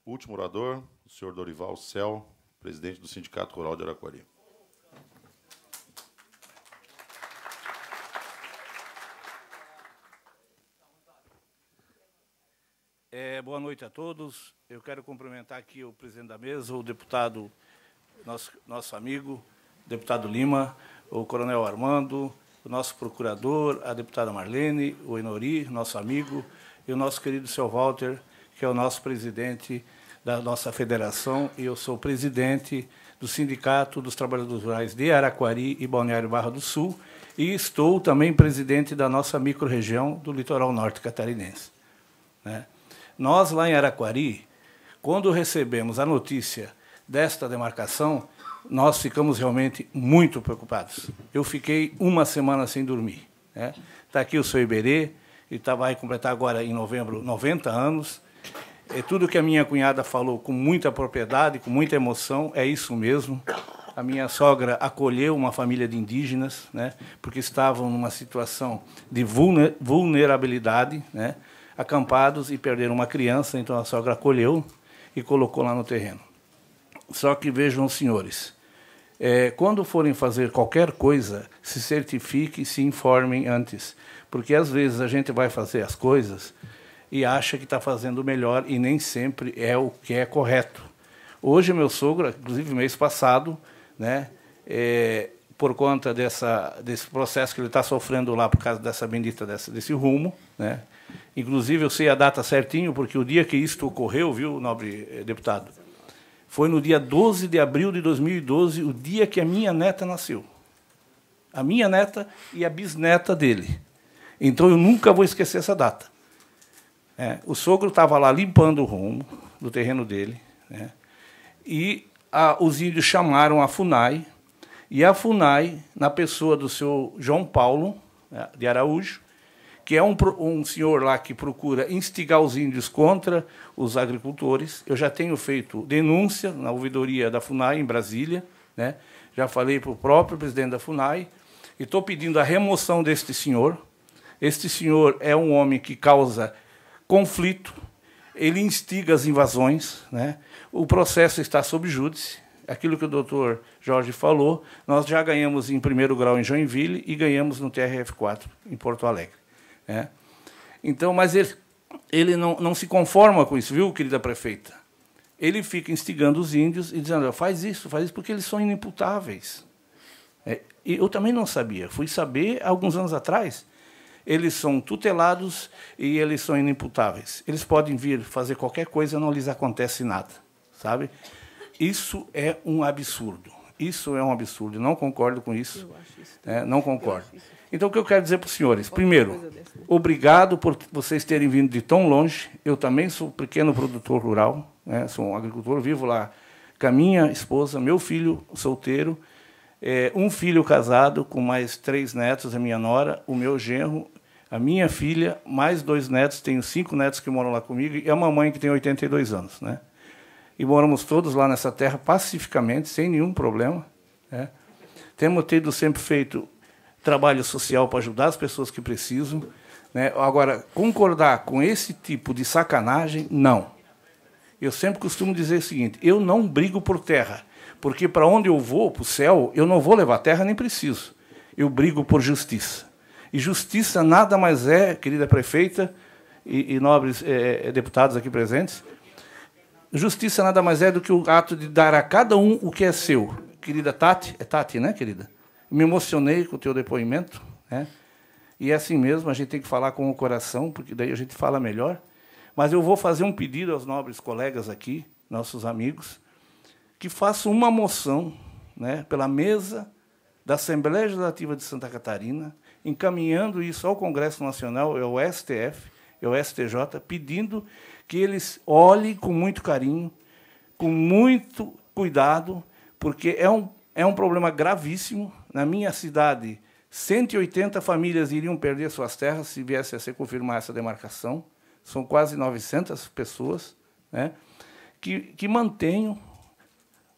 Último orador, o senhor Dorival Cel, presidente do Sindicato Rural de Araquari. É, boa noite a todos. Eu quero cumprimentar aqui o presidente da mesa, o deputado, nosso, nosso amigo, deputado Lima, o coronel Armando, o nosso procurador, a deputada Marlene, o Enori, nosso amigo, e o nosso querido seu Walter, que é o nosso presidente da nossa federação, e eu sou presidente do Sindicato dos Trabalhadores Rurais de Araquari e Balneário Barra do Sul, e estou também presidente da nossa microrregião do litoral norte catarinense. Né? Nós, lá em Araquari, quando recebemos a notícia desta demarcação, nós ficamos realmente muito preocupados. Eu fiquei uma semana sem dormir. Né? Está aqui o seu Iberê, e tá, vai completar agora, em novembro, 90 anos. É tudo que a minha cunhada falou com muita propriedade, com muita emoção, é isso mesmo. A minha sogra acolheu uma família de indígenas, né, porque estavam numa situação de vulnerabilidade, né, acampados e perderam uma criança, então a sogra acolheu e colocou lá no terreno. Só que vejam, senhores, é, quando forem fazer qualquer coisa, se certifiquem, se informem antes, porque às vezes a gente vai fazer as coisas e acha que está fazendo melhor e nem sempre é o que é correto. Hoje meu sogro, inclusive mês passado, né, é, por conta dessa, desse processo que ele está sofrendo lá por causa dessa bendita dessa, desse rumo, né, Inclusive, eu sei a data certinho, porque o dia que isto ocorreu, viu, nobre eh, deputado, foi no dia 12 de abril de 2012, o dia que a minha neta nasceu. A minha neta e a bisneta dele. Então, eu nunca vou esquecer essa data. É, o sogro estava lá limpando o rumo do terreno dele, né? e a, os índios chamaram a FUNAI, e a FUNAI, na pessoa do seu João Paulo né, de Araújo, que é um, um senhor lá que procura instigar os índios contra os agricultores. Eu já tenho feito denúncia na ouvidoria da FUNAI em Brasília, né? já falei para o próprio presidente da FUNAI, e estou pedindo a remoção deste senhor. Este senhor é um homem que causa conflito, ele instiga as invasões, né? o processo está sob júdice, aquilo que o doutor Jorge falou, nós já ganhamos em primeiro grau em Joinville e ganhamos no TRF4 em Porto Alegre. É. Então, mas ele, ele não, não se conforma com isso, viu, querida prefeita? Ele fica instigando os índios e dizendo: faz isso, faz isso, porque eles são inimputáveis. É, e eu também não sabia, fui saber alguns anos atrás. Eles são tutelados e eles são inimputáveis. Eles podem vir fazer qualquer coisa, não lhes acontece nada, sabe? Isso é um absurdo. Isso é um absurdo. Não concordo com isso. isso. É, não concordo. Então, o que eu quero dizer para os senhores? Primeiro, obrigado por vocês terem vindo de tão longe. Eu também sou pequeno produtor rural, né? sou um agricultor, vivo lá com a minha esposa, meu filho solteiro, é, um filho casado com mais três netos, a minha nora, o meu genro, a minha filha, mais dois netos, tenho cinco netos que moram lá comigo, e é a mamãe que tem 82 anos. Né? E moramos todos lá nessa terra pacificamente, sem nenhum problema. Né? Temos tido sempre feito trabalho social para ajudar as pessoas que precisam. Né? Agora, concordar com esse tipo de sacanagem, não. Eu sempre costumo dizer o seguinte: eu não brigo por terra, porque para onde eu vou, para o céu, eu não vou levar terra nem preciso. Eu brigo por justiça. E justiça nada mais é, querida prefeita e, e nobres é, deputados aqui presentes, justiça nada mais é do que o ato de dar a cada um o que é seu. Querida Tati, é Tati, né, querida? me emocionei com o teu depoimento, né? E é assim mesmo, a gente tem que falar com o coração, porque daí a gente fala melhor. Mas eu vou fazer um pedido aos nobres colegas aqui, nossos amigos, que façam uma moção, né, pela mesa da Assembleia Legislativa de Santa Catarina, encaminhando isso ao Congresso Nacional, ao STF, ao STJ, pedindo que eles olhem com muito carinho, com muito cuidado, porque é um é um problema gravíssimo. Na minha cidade, 180 famílias iriam perder suas terras se viesse a ser confirmada essa demarcação. São quase 900 pessoas né, que, que mantenham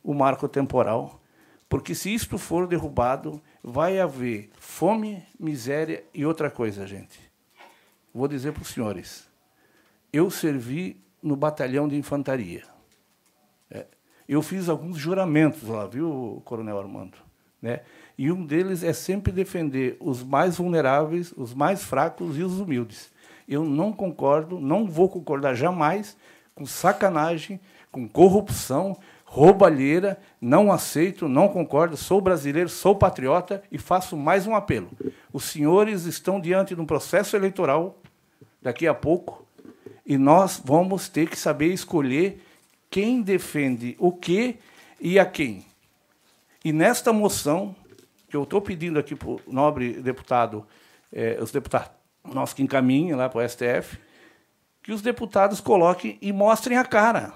o marco temporal, porque se isto for derrubado, vai haver fome, miséria e outra coisa, gente. Vou dizer para os senhores: eu servi no batalhão de infantaria. Eu fiz alguns juramentos lá, viu, Coronel Armando? Né? E um deles é sempre defender os mais vulneráveis, os mais fracos e os humildes. Eu não concordo, não vou concordar jamais com sacanagem, com corrupção, roubalheira, não aceito, não concordo, sou brasileiro, sou patriota e faço mais um apelo. Os senhores estão diante de um processo eleitoral daqui a pouco e nós vamos ter que saber escolher quem defende o que e a quem. E nesta moção, que eu estou pedindo aqui para o nobre deputado, eh, os deputados nós que encaminhem lá para o STF, que os deputados coloquem e mostrem a cara,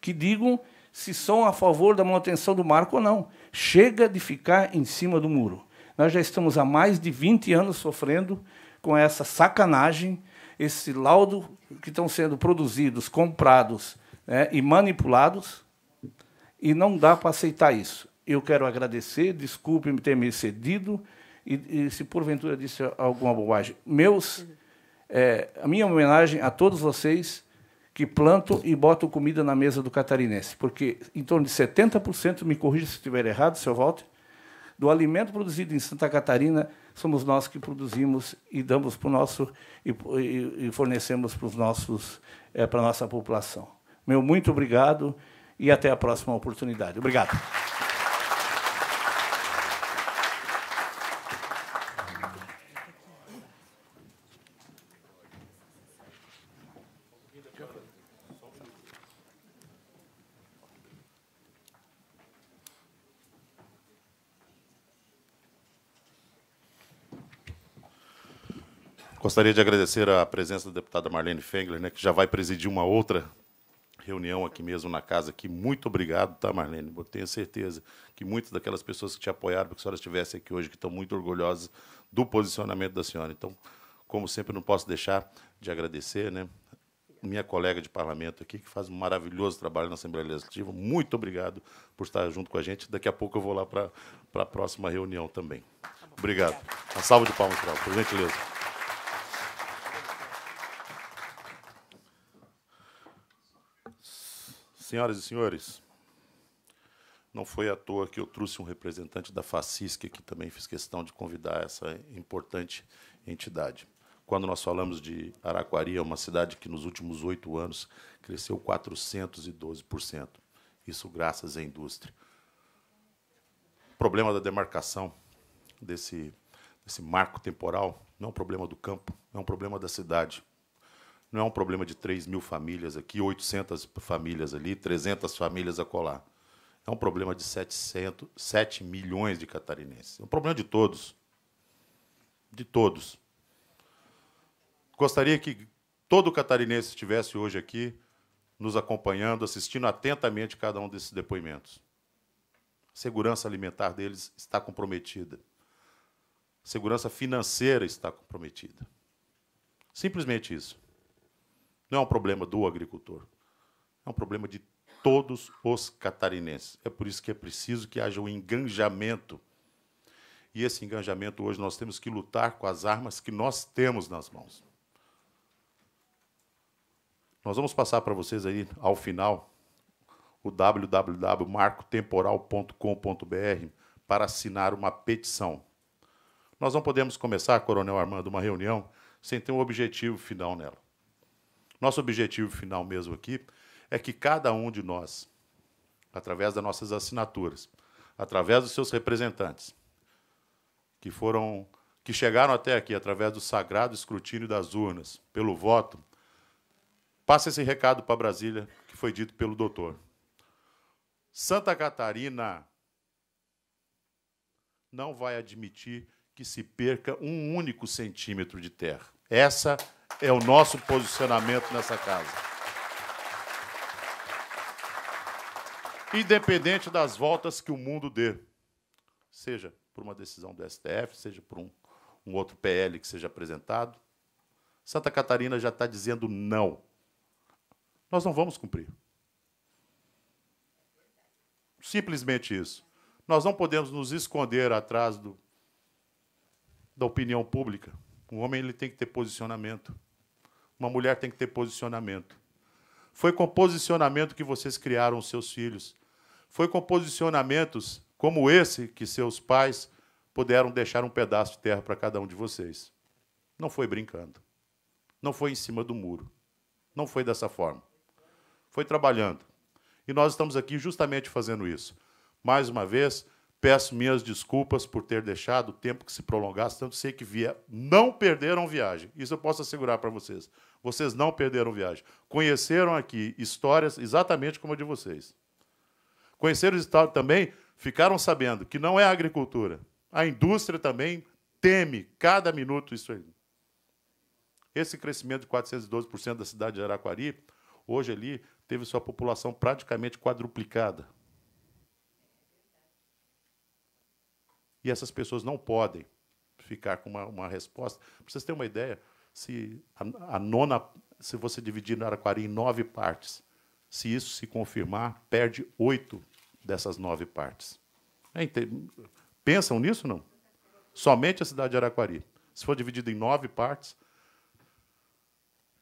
que digam se são a favor da manutenção do marco ou não. Chega de ficar em cima do muro. Nós já estamos há mais de 20 anos sofrendo com essa sacanagem, esse laudo que estão sendo produzidos, comprados né, e manipulados, e não dá para aceitar isso. Eu quero agradecer, desculpe me ter me excedido, e, e se porventura disse alguma bobagem. Meus, é, a minha homenagem a todos vocês que plantam e botam comida na mesa do catarinense, porque em torno de 70%, me corrija se estiver errado, seu Walter, do alimento produzido em Santa Catarina, somos nós que produzimos e damos para o nosso e, e, e fornecemos para os nossos é, para a nossa população. Meu muito obrigado e até a próxima oportunidade. Obrigado. Gostaria de agradecer a presença da deputada Marlene Fengler, né, que já vai presidir uma outra reunião aqui mesmo na casa aqui. Muito obrigado, tá, Marlene? Eu tenho certeza que muitas daquelas pessoas que te apoiaram, que a senhora estivesse aqui hoje, que estão muito orgulhosas do posicionamento da senhora. Então, como sempre, não posso deixar de agradecer, né? Minha colega de parlamento aqui, que faz um maravilhoso trabalho na Assembleia Legislativa. Muito obrigado por estar junto com a gente. Daqui a pouco eu vou lá para a próxima reunião também. Obrigado. Uma salva de palmas para ela, por gentileza. Senhoras e senhores, não foi à toa que eu trouxe um representante da FACISC, que também fiz questão de convidar essa importante entidade. Quando nós falamos de Araquari, é uma cidade que nos últimos oito anos cresceu 412%. Isso graças à indústria. O problema da demarcação desse, desse marco temporal não é um problema do campo, é um problema da cidade. Não é um problema de 3 mil famílias aqui, 800 famílias ali, 300 famílias a colar. É um problema de 700, 7 milhões de catarinenses. É um problema de todos. De todos. Gostaria que todo catarinense estivesse hoje aqui nos acompanhando, assistindo atentamente cada um desses depoimentos. A segurança alimentar deles está comprometida. A segurança financeira está comprometida. Simplesmente isso. Não é um problema do agricultor. É um problema de todos os catarinenses. É por isso que é preciso que haja um enganjamento. E esse enganjamento hoje nós temos que lutar com as armas que nós temos nas mãos. Nós vamos passar para vocês aí ao final o www.marcotemporal.com.br para assinar uma petição. Nós não podemos começar, Coronel Armando, uma reunião sem ter um objetivo final nela. Nosso objetivo final mesmo aqui é que cada um de nós, através das nossas assinaturas, através dos seus representantes, que foram que chegaram até aqui através do sagrado escrutínio das urnas, pelo voto, passe esse recado para Brasília que foi dito pelo doutor. Santa Catarina não vai admitir que se perca um único centímetro de terra. Essa é é o nosso posicionamento nessa casa. Independente das voltas que o mundo dê, seja por uma decisão do STF, seja por um, um outro PL que seja apresentado, Santa Catarina já está dizendo não. Nós não vamos cumprir. Simplesmente isso. Nós não podemos nos esconder atrás do, da opinião pública. Um homem ele tem que ter posicionamento. Uma mulher tem que ter posicionamento. Foi com posicionamento que vocês criaram os seus filhos. Foi com posicionamentos como esse que seus pais puderam deixar um pedaço de terra para cada um de vocês. Não foi brincando. Não foi em cima do muro. Não foi dessa forma. Foi trabalhando. E nós estamos aqui justamente fazendo isso. Mais uma vez, Peço minhas desculpas por ter deixado o tempo que se prolongasse, tanto sei que via não perderam viagem. Isso eu posso assegurar para vocês. Vocês não perderam viagem. Conheceram aqui histórias exatamente como a de vocês. Conheceram o Estado também, ficaram sabendo que não é a agricultura. A indústria também teme cada minuto isso aí. Esse crescimento de 412% da cidade de Araquari, hoje ali, teve sua população praticamente quadruplicada E essas pessoas não podem ficar com uma, uma resposta. Para vocês terem uma ideia, se a, a nona, se você dividir Araquari em nove partes, se isso se confirmar, perde oito dessas nove partes. É, pensam nisso não? Somente a cidade de Araquari. Se for dividido em nove partes.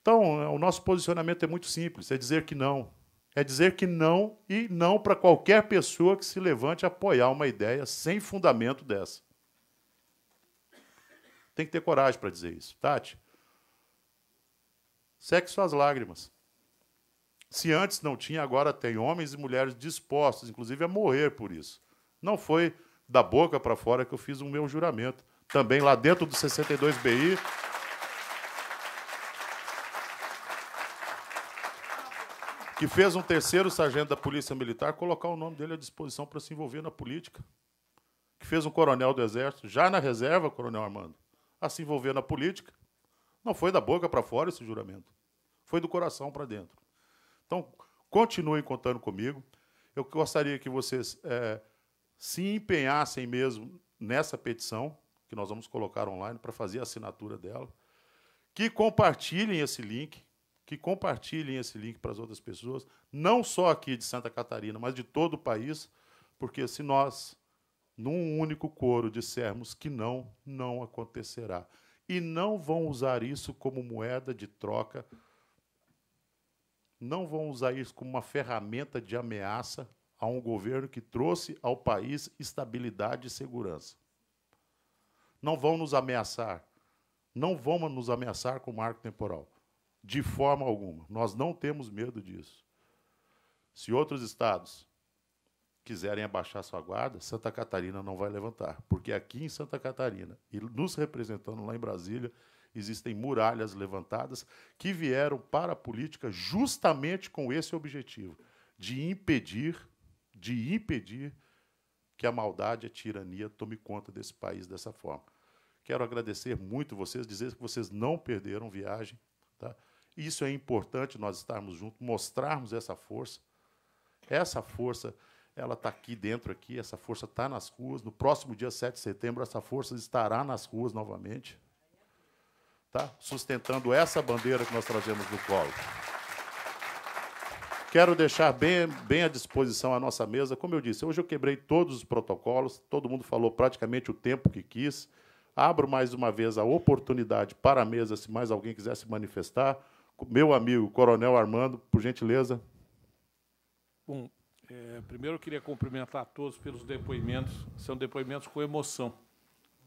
Então, é, o nosso posicionamento é muito simples: é dizer que não, é dizer que não e não para qualquer pessoa que se levante a apoiar uma ideia sem fundamento dessa. Tem que ter coragem para dizer isso. Tati, seque suas lágrimas. Se antes não tinha, agora tem homens e mulheres dispostos, inclusive, a morrer por isso. Não foi da boca para fora que eu fiz o meu juramento. Também lá dentro do 62BI, que fez um terceiro sargento da Polícia Militar colocar o nome dele à disposição para se envolver na política. Que fez um coronel do Exército, já na reserva, coronel Armando, a se envolver na política. Não foi da boca para fora esse juramento. Foi do coração para dentro. Então, continuem contando comigo. Eu gostaria que vocês é, se empenhassem mesmo nessa petição, que nós vamos colocar online para fazer a assinatura dela. Que compartilhem esse link, que compartilhem esse link para as outras pessoas, não só aqui de Santa Catarina, mas de todo o país, porque se nós, num único coro, dissermos que não, não acontecerá. E não vão usar isso como moeda de troca, não vão usar isso como uma ferramenta de ameaça a um governo que trouxe ao país estabilidade e segurança. Não vão nos ameaçar. Não vão nos ameaçar com o marco temporal. De forma alguma. Nós não temos medo disso. Se outros estados quiserem abaixar sua guarda, Santa Catarina não vai levantar. Porque aqui em Santa Catarina, e nos representando lá em Brasília, existem muralhas levantadas que vieram para a política justamente com esse objetivo de impedir, de impedir que a maldade, a tirania tome conta desse país dessa forma. Quero agradecer muito vocês, dizer que vocês não perderam viagem, tá? isso é importante nós estarmos juntos, mostrarmos essa força. Essa força, ela está aqui dentro, aqui, essa força está nas ruas. No próximo dia 7 de setembro, essa força estará nas ruas novamente. Tá? Sustentando essa bandeira que nós trazemos do colo. Quero deixar bem, bem à disposição a nossa mesa. Como eu disse, hoje eu quebrei todos os protocolos, todo mundo falou praticamente o tempo que quis. Abro mais uma vez a oportunidade para a mesa, se mais alguém quiser se manifestar. Meu amigo, Coronel Armando, por gentileza. Bom, é, primeiro eu queria cumprimentar a todos pelos depoimentos. São depoimentos com emoção.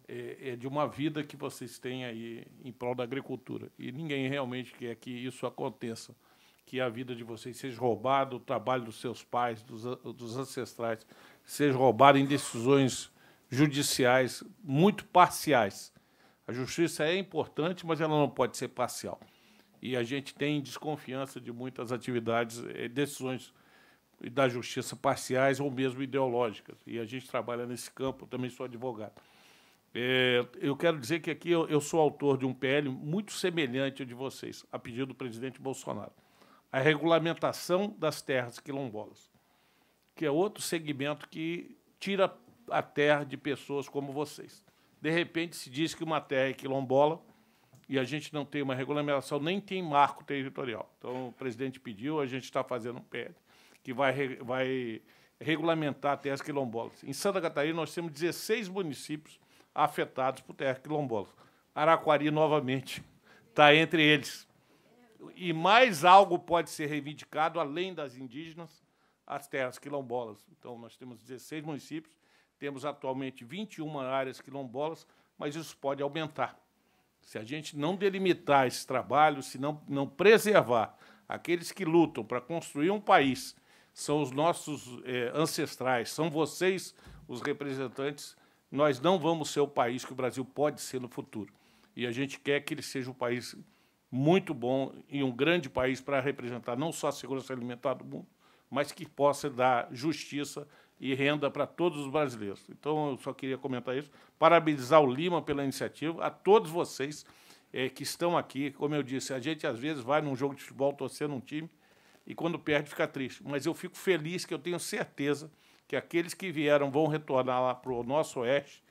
É, é, de uma vida que vocês têm aí em prol da agricultura. E ninguém realmente quer que isso aconteça. Que a vida de vocês seja roubada, o trabalho dos seus pais, dos, dos ancestrais, seja roubado em decisões judiciais muito parciais. A justiça é importante, mas ela não pode ser parcial e a gente tem desconfiança de muitas atividades, eh, decisões da justiça parciais ou mesmo ideológicas. E a gente trabalha nesse campo, também sou advogado. É, eu quero dizer que aqui eu, eu, sou autor de um PL muito semelhante ao de vocês, a pedido do presidente Bolsonaro. A regulamentação das terras quilombolas, que é outro segmento que tira a terra de pessoas como vocês. De repente se diz que uma terra é quilombola, e a gente não tem uma regulamentação, nem tem marco territorial. Então, o presidente pediu, a gente está fazendo um ped que vai, vai regulamentar terras quilombolas. Em Santa Catarina, nós temos 16 municípios afetados por terras quilombolas. Araquari, novamente, está *laughs* entre eles. E mais algo pode ser reivindicado, além das indígenas, as terras quilombolas. Então, nós temos 16 municípios, temos atualmente 21 áreas quilombolas, mas isso pode aumentar. Se a gente não delimitar esse trabalho, se não, não preservar aqueles que lutam para construir um país, são os nossos eh, ancestrais, são vocês os representantes, nós não vamos ser o país que o Brasil pode ser no futuro. E a gente quer que ele seja um país muito bom e um grande país para representar não só a segurança alimentar do mundo, mas que possa dar justiça e renda para todos os brasileiros. Então, eu só queria comentar isso. Parabenizar o Lima pela iniciativa, a todos vocês é, que estão aqui. Como eu disse, a gente às vezes vai num jogo de futebol torcendo um time e quando perde fica triste. Mas eu fico feliz que eu tenho certeza que aqueles que vieram vão retornar lá para o nosso oeste,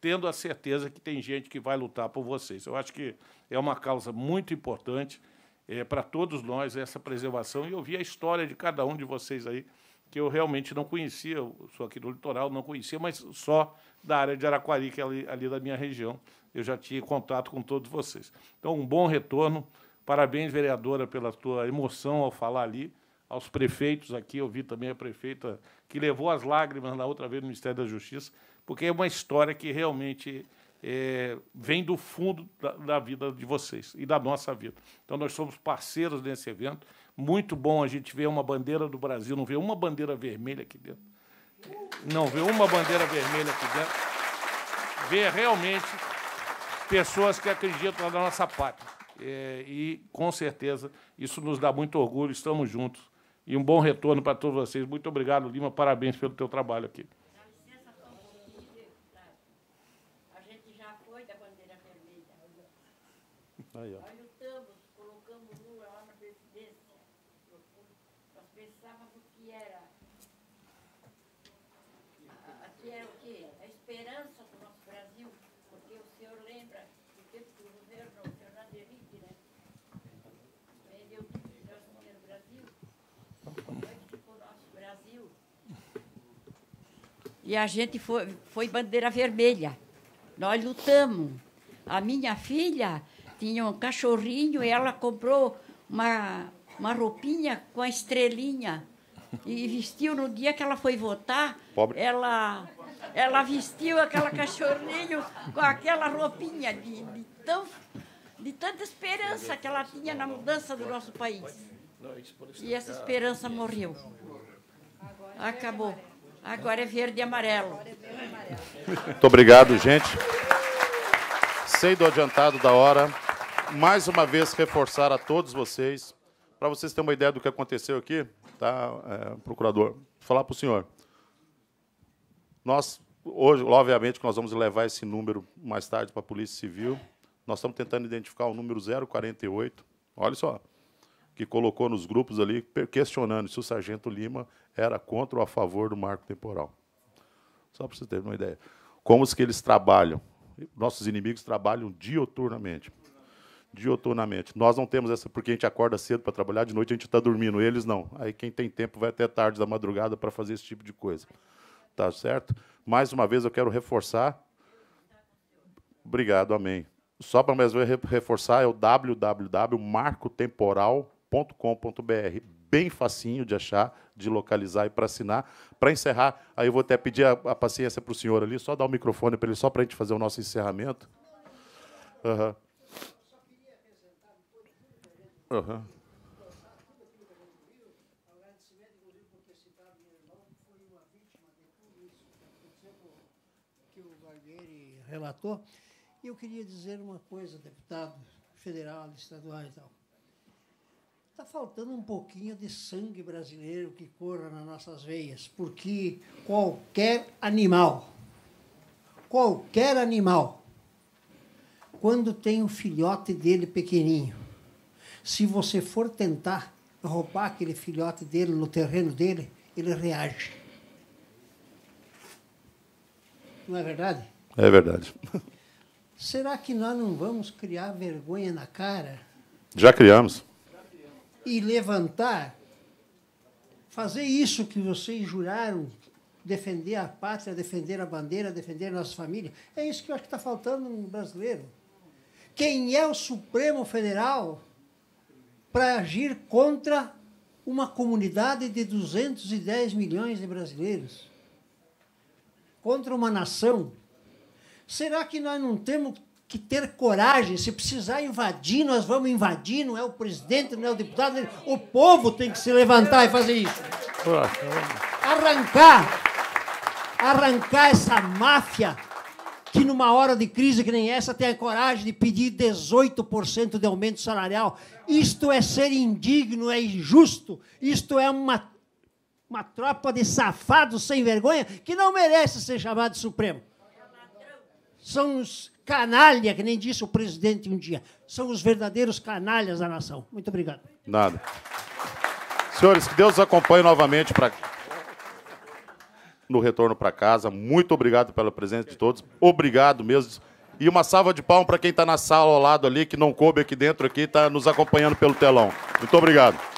tendo a certeza que tem gente que vai lutar por vocês. Eu acho que é uma causa muito importante é, eh, para todos nós essa preservação. E ouvir a história de cada um de vocês aí que eu realmente não conhecia, eu sou aqui do litoral, não conhecia, mas só da área de Araquari, que é ali, ali da minha região, eu já tinha contato com todos vocês. Então, um bom retorno. Parabéns, vereadora, pela tua emoção ao falar ali, aos prefeitos aqui, eu vi também a prefeita que levou as lágrimas na outra vez no Ministério da Justiça, porque é uma história que realmente é, vem do fundo da, da vida de vocês e da nossa vida. Então, nós somos parceiros nesse evento muito bom a gente ver uma bandeira do Brasil, não ver uma bandeira vermelha aqui dentro. Não ver uma bandeira vermelha aqui dentro. Ver realmente pessoas que acreditam na nossa pátria. É, e, com certeza, isso nos dá muito orgulho, estamos juntos. E um bom retorno para todos vocês. Muito obrigado, Lima, parabéns pelo teu trabalho aqui. Aí, ó. e a gente foi, foi bandeira vermelha. Nós lutamos. A minha filha tinha um cachorrinho e ela comprou uma, uma roupinha com a estrelinha e vestiu no dia que ela foi votar. Pobre. Ela ela vestiu aquela cachorrinho com aquela roupinha de, de, tão, de tanta esperança que ela tinha na mudança do nosso país. E essa esperança morreu. Acabou. É Agora é verde e amarelo. Muito obrigado, gente. Sei do adiantado da hora. Mais uma vez, reforçar a todos vocês, para vocês terem uma ideia do que aconteceu aqui, tá, é, procurador? Falar para o senhor. Nós, hoje, obviamente, nós vamos levar esse número mais tarde para a Polícia Civil. Nós estamos tentando identificar o número 048. Olha só, que colocou nos grupos ali, questionando se o Sargento Lima era contra ou a favor do marco temporal. Só para você ter uma ideia. Como os que eles trabalham. Nossos inimigos trabalham dioturnamente. Dioturnamente. Nós não temos essa, porque a gente acorda cedo para trabalhar, de noite a gente está dormindo. Eles não. Aí quem tem tempo vai até tarde da madrugada para fazer esse tipo de coisa. Tá certo? Mais uma vez eu quero reforçar. Obrigado, amém. Só para mais uma vez reforçar, é o www.marcotemporal.com com.br Bem facinho de achar, de localizar e para assinar. Para encerrar, aí eu vou até pedir a, a paciência para o senhor ali, só dar o microfone para ele, só para a gente fazer o nosso encerramento. Uhum. Uhum. relator. E eu queria dizer uma coisa, deputado federal, estadual e tal. Está faltando um pouquinho de sangue brasileiro que corra nas nossas veias, porque qualquer animal, qualquer animal, quando tem o filhote dele pequenininho, se você for tentar roubar aquele filhote dele no terreno dele, ele reage. Não é verdade? É verdade. Será que nós não vamos criar vergonha na cara? Já criamos e levantar, fazer isso que vocês juraram, defender a pátria, defender a bandeira, defender a nossa família, é isso que eu acho que está faltando no brasileiro. Quem é o Supremo Federal para agir contra uma comunidade de 210 milhões de brasileiros? Contra uma nação? Será que nós não temos que ter coragem. Se precisar invadir, nós vamos invadir. Não é o presidente, não é o deputado. O povo tem que se levantar e fazer isso. Arrancar. Arrancar essa máfia que numa hora de crise que nem essa tem a coragem de pedir 18% de aumento salarial. Isto é ser indigno, é injusto. Isto é uma, uma tropa de safados sem vergonha que não merece ser chamado Supremo. São canalha, que nem disse o presidente um dia. São os verdadeiros canalhas da nação. Muito obrigado. Nada. Senhores, que Deus acompanhe novamente para no retorno para casa. Muito obrigado pela presença de todos. Obrigado mesmo. E uma salva de palmas para quem está na sala ao lado ali, que não coube aqui dentro, aqui está nos acompanhando pelo telão. Muito obrigado.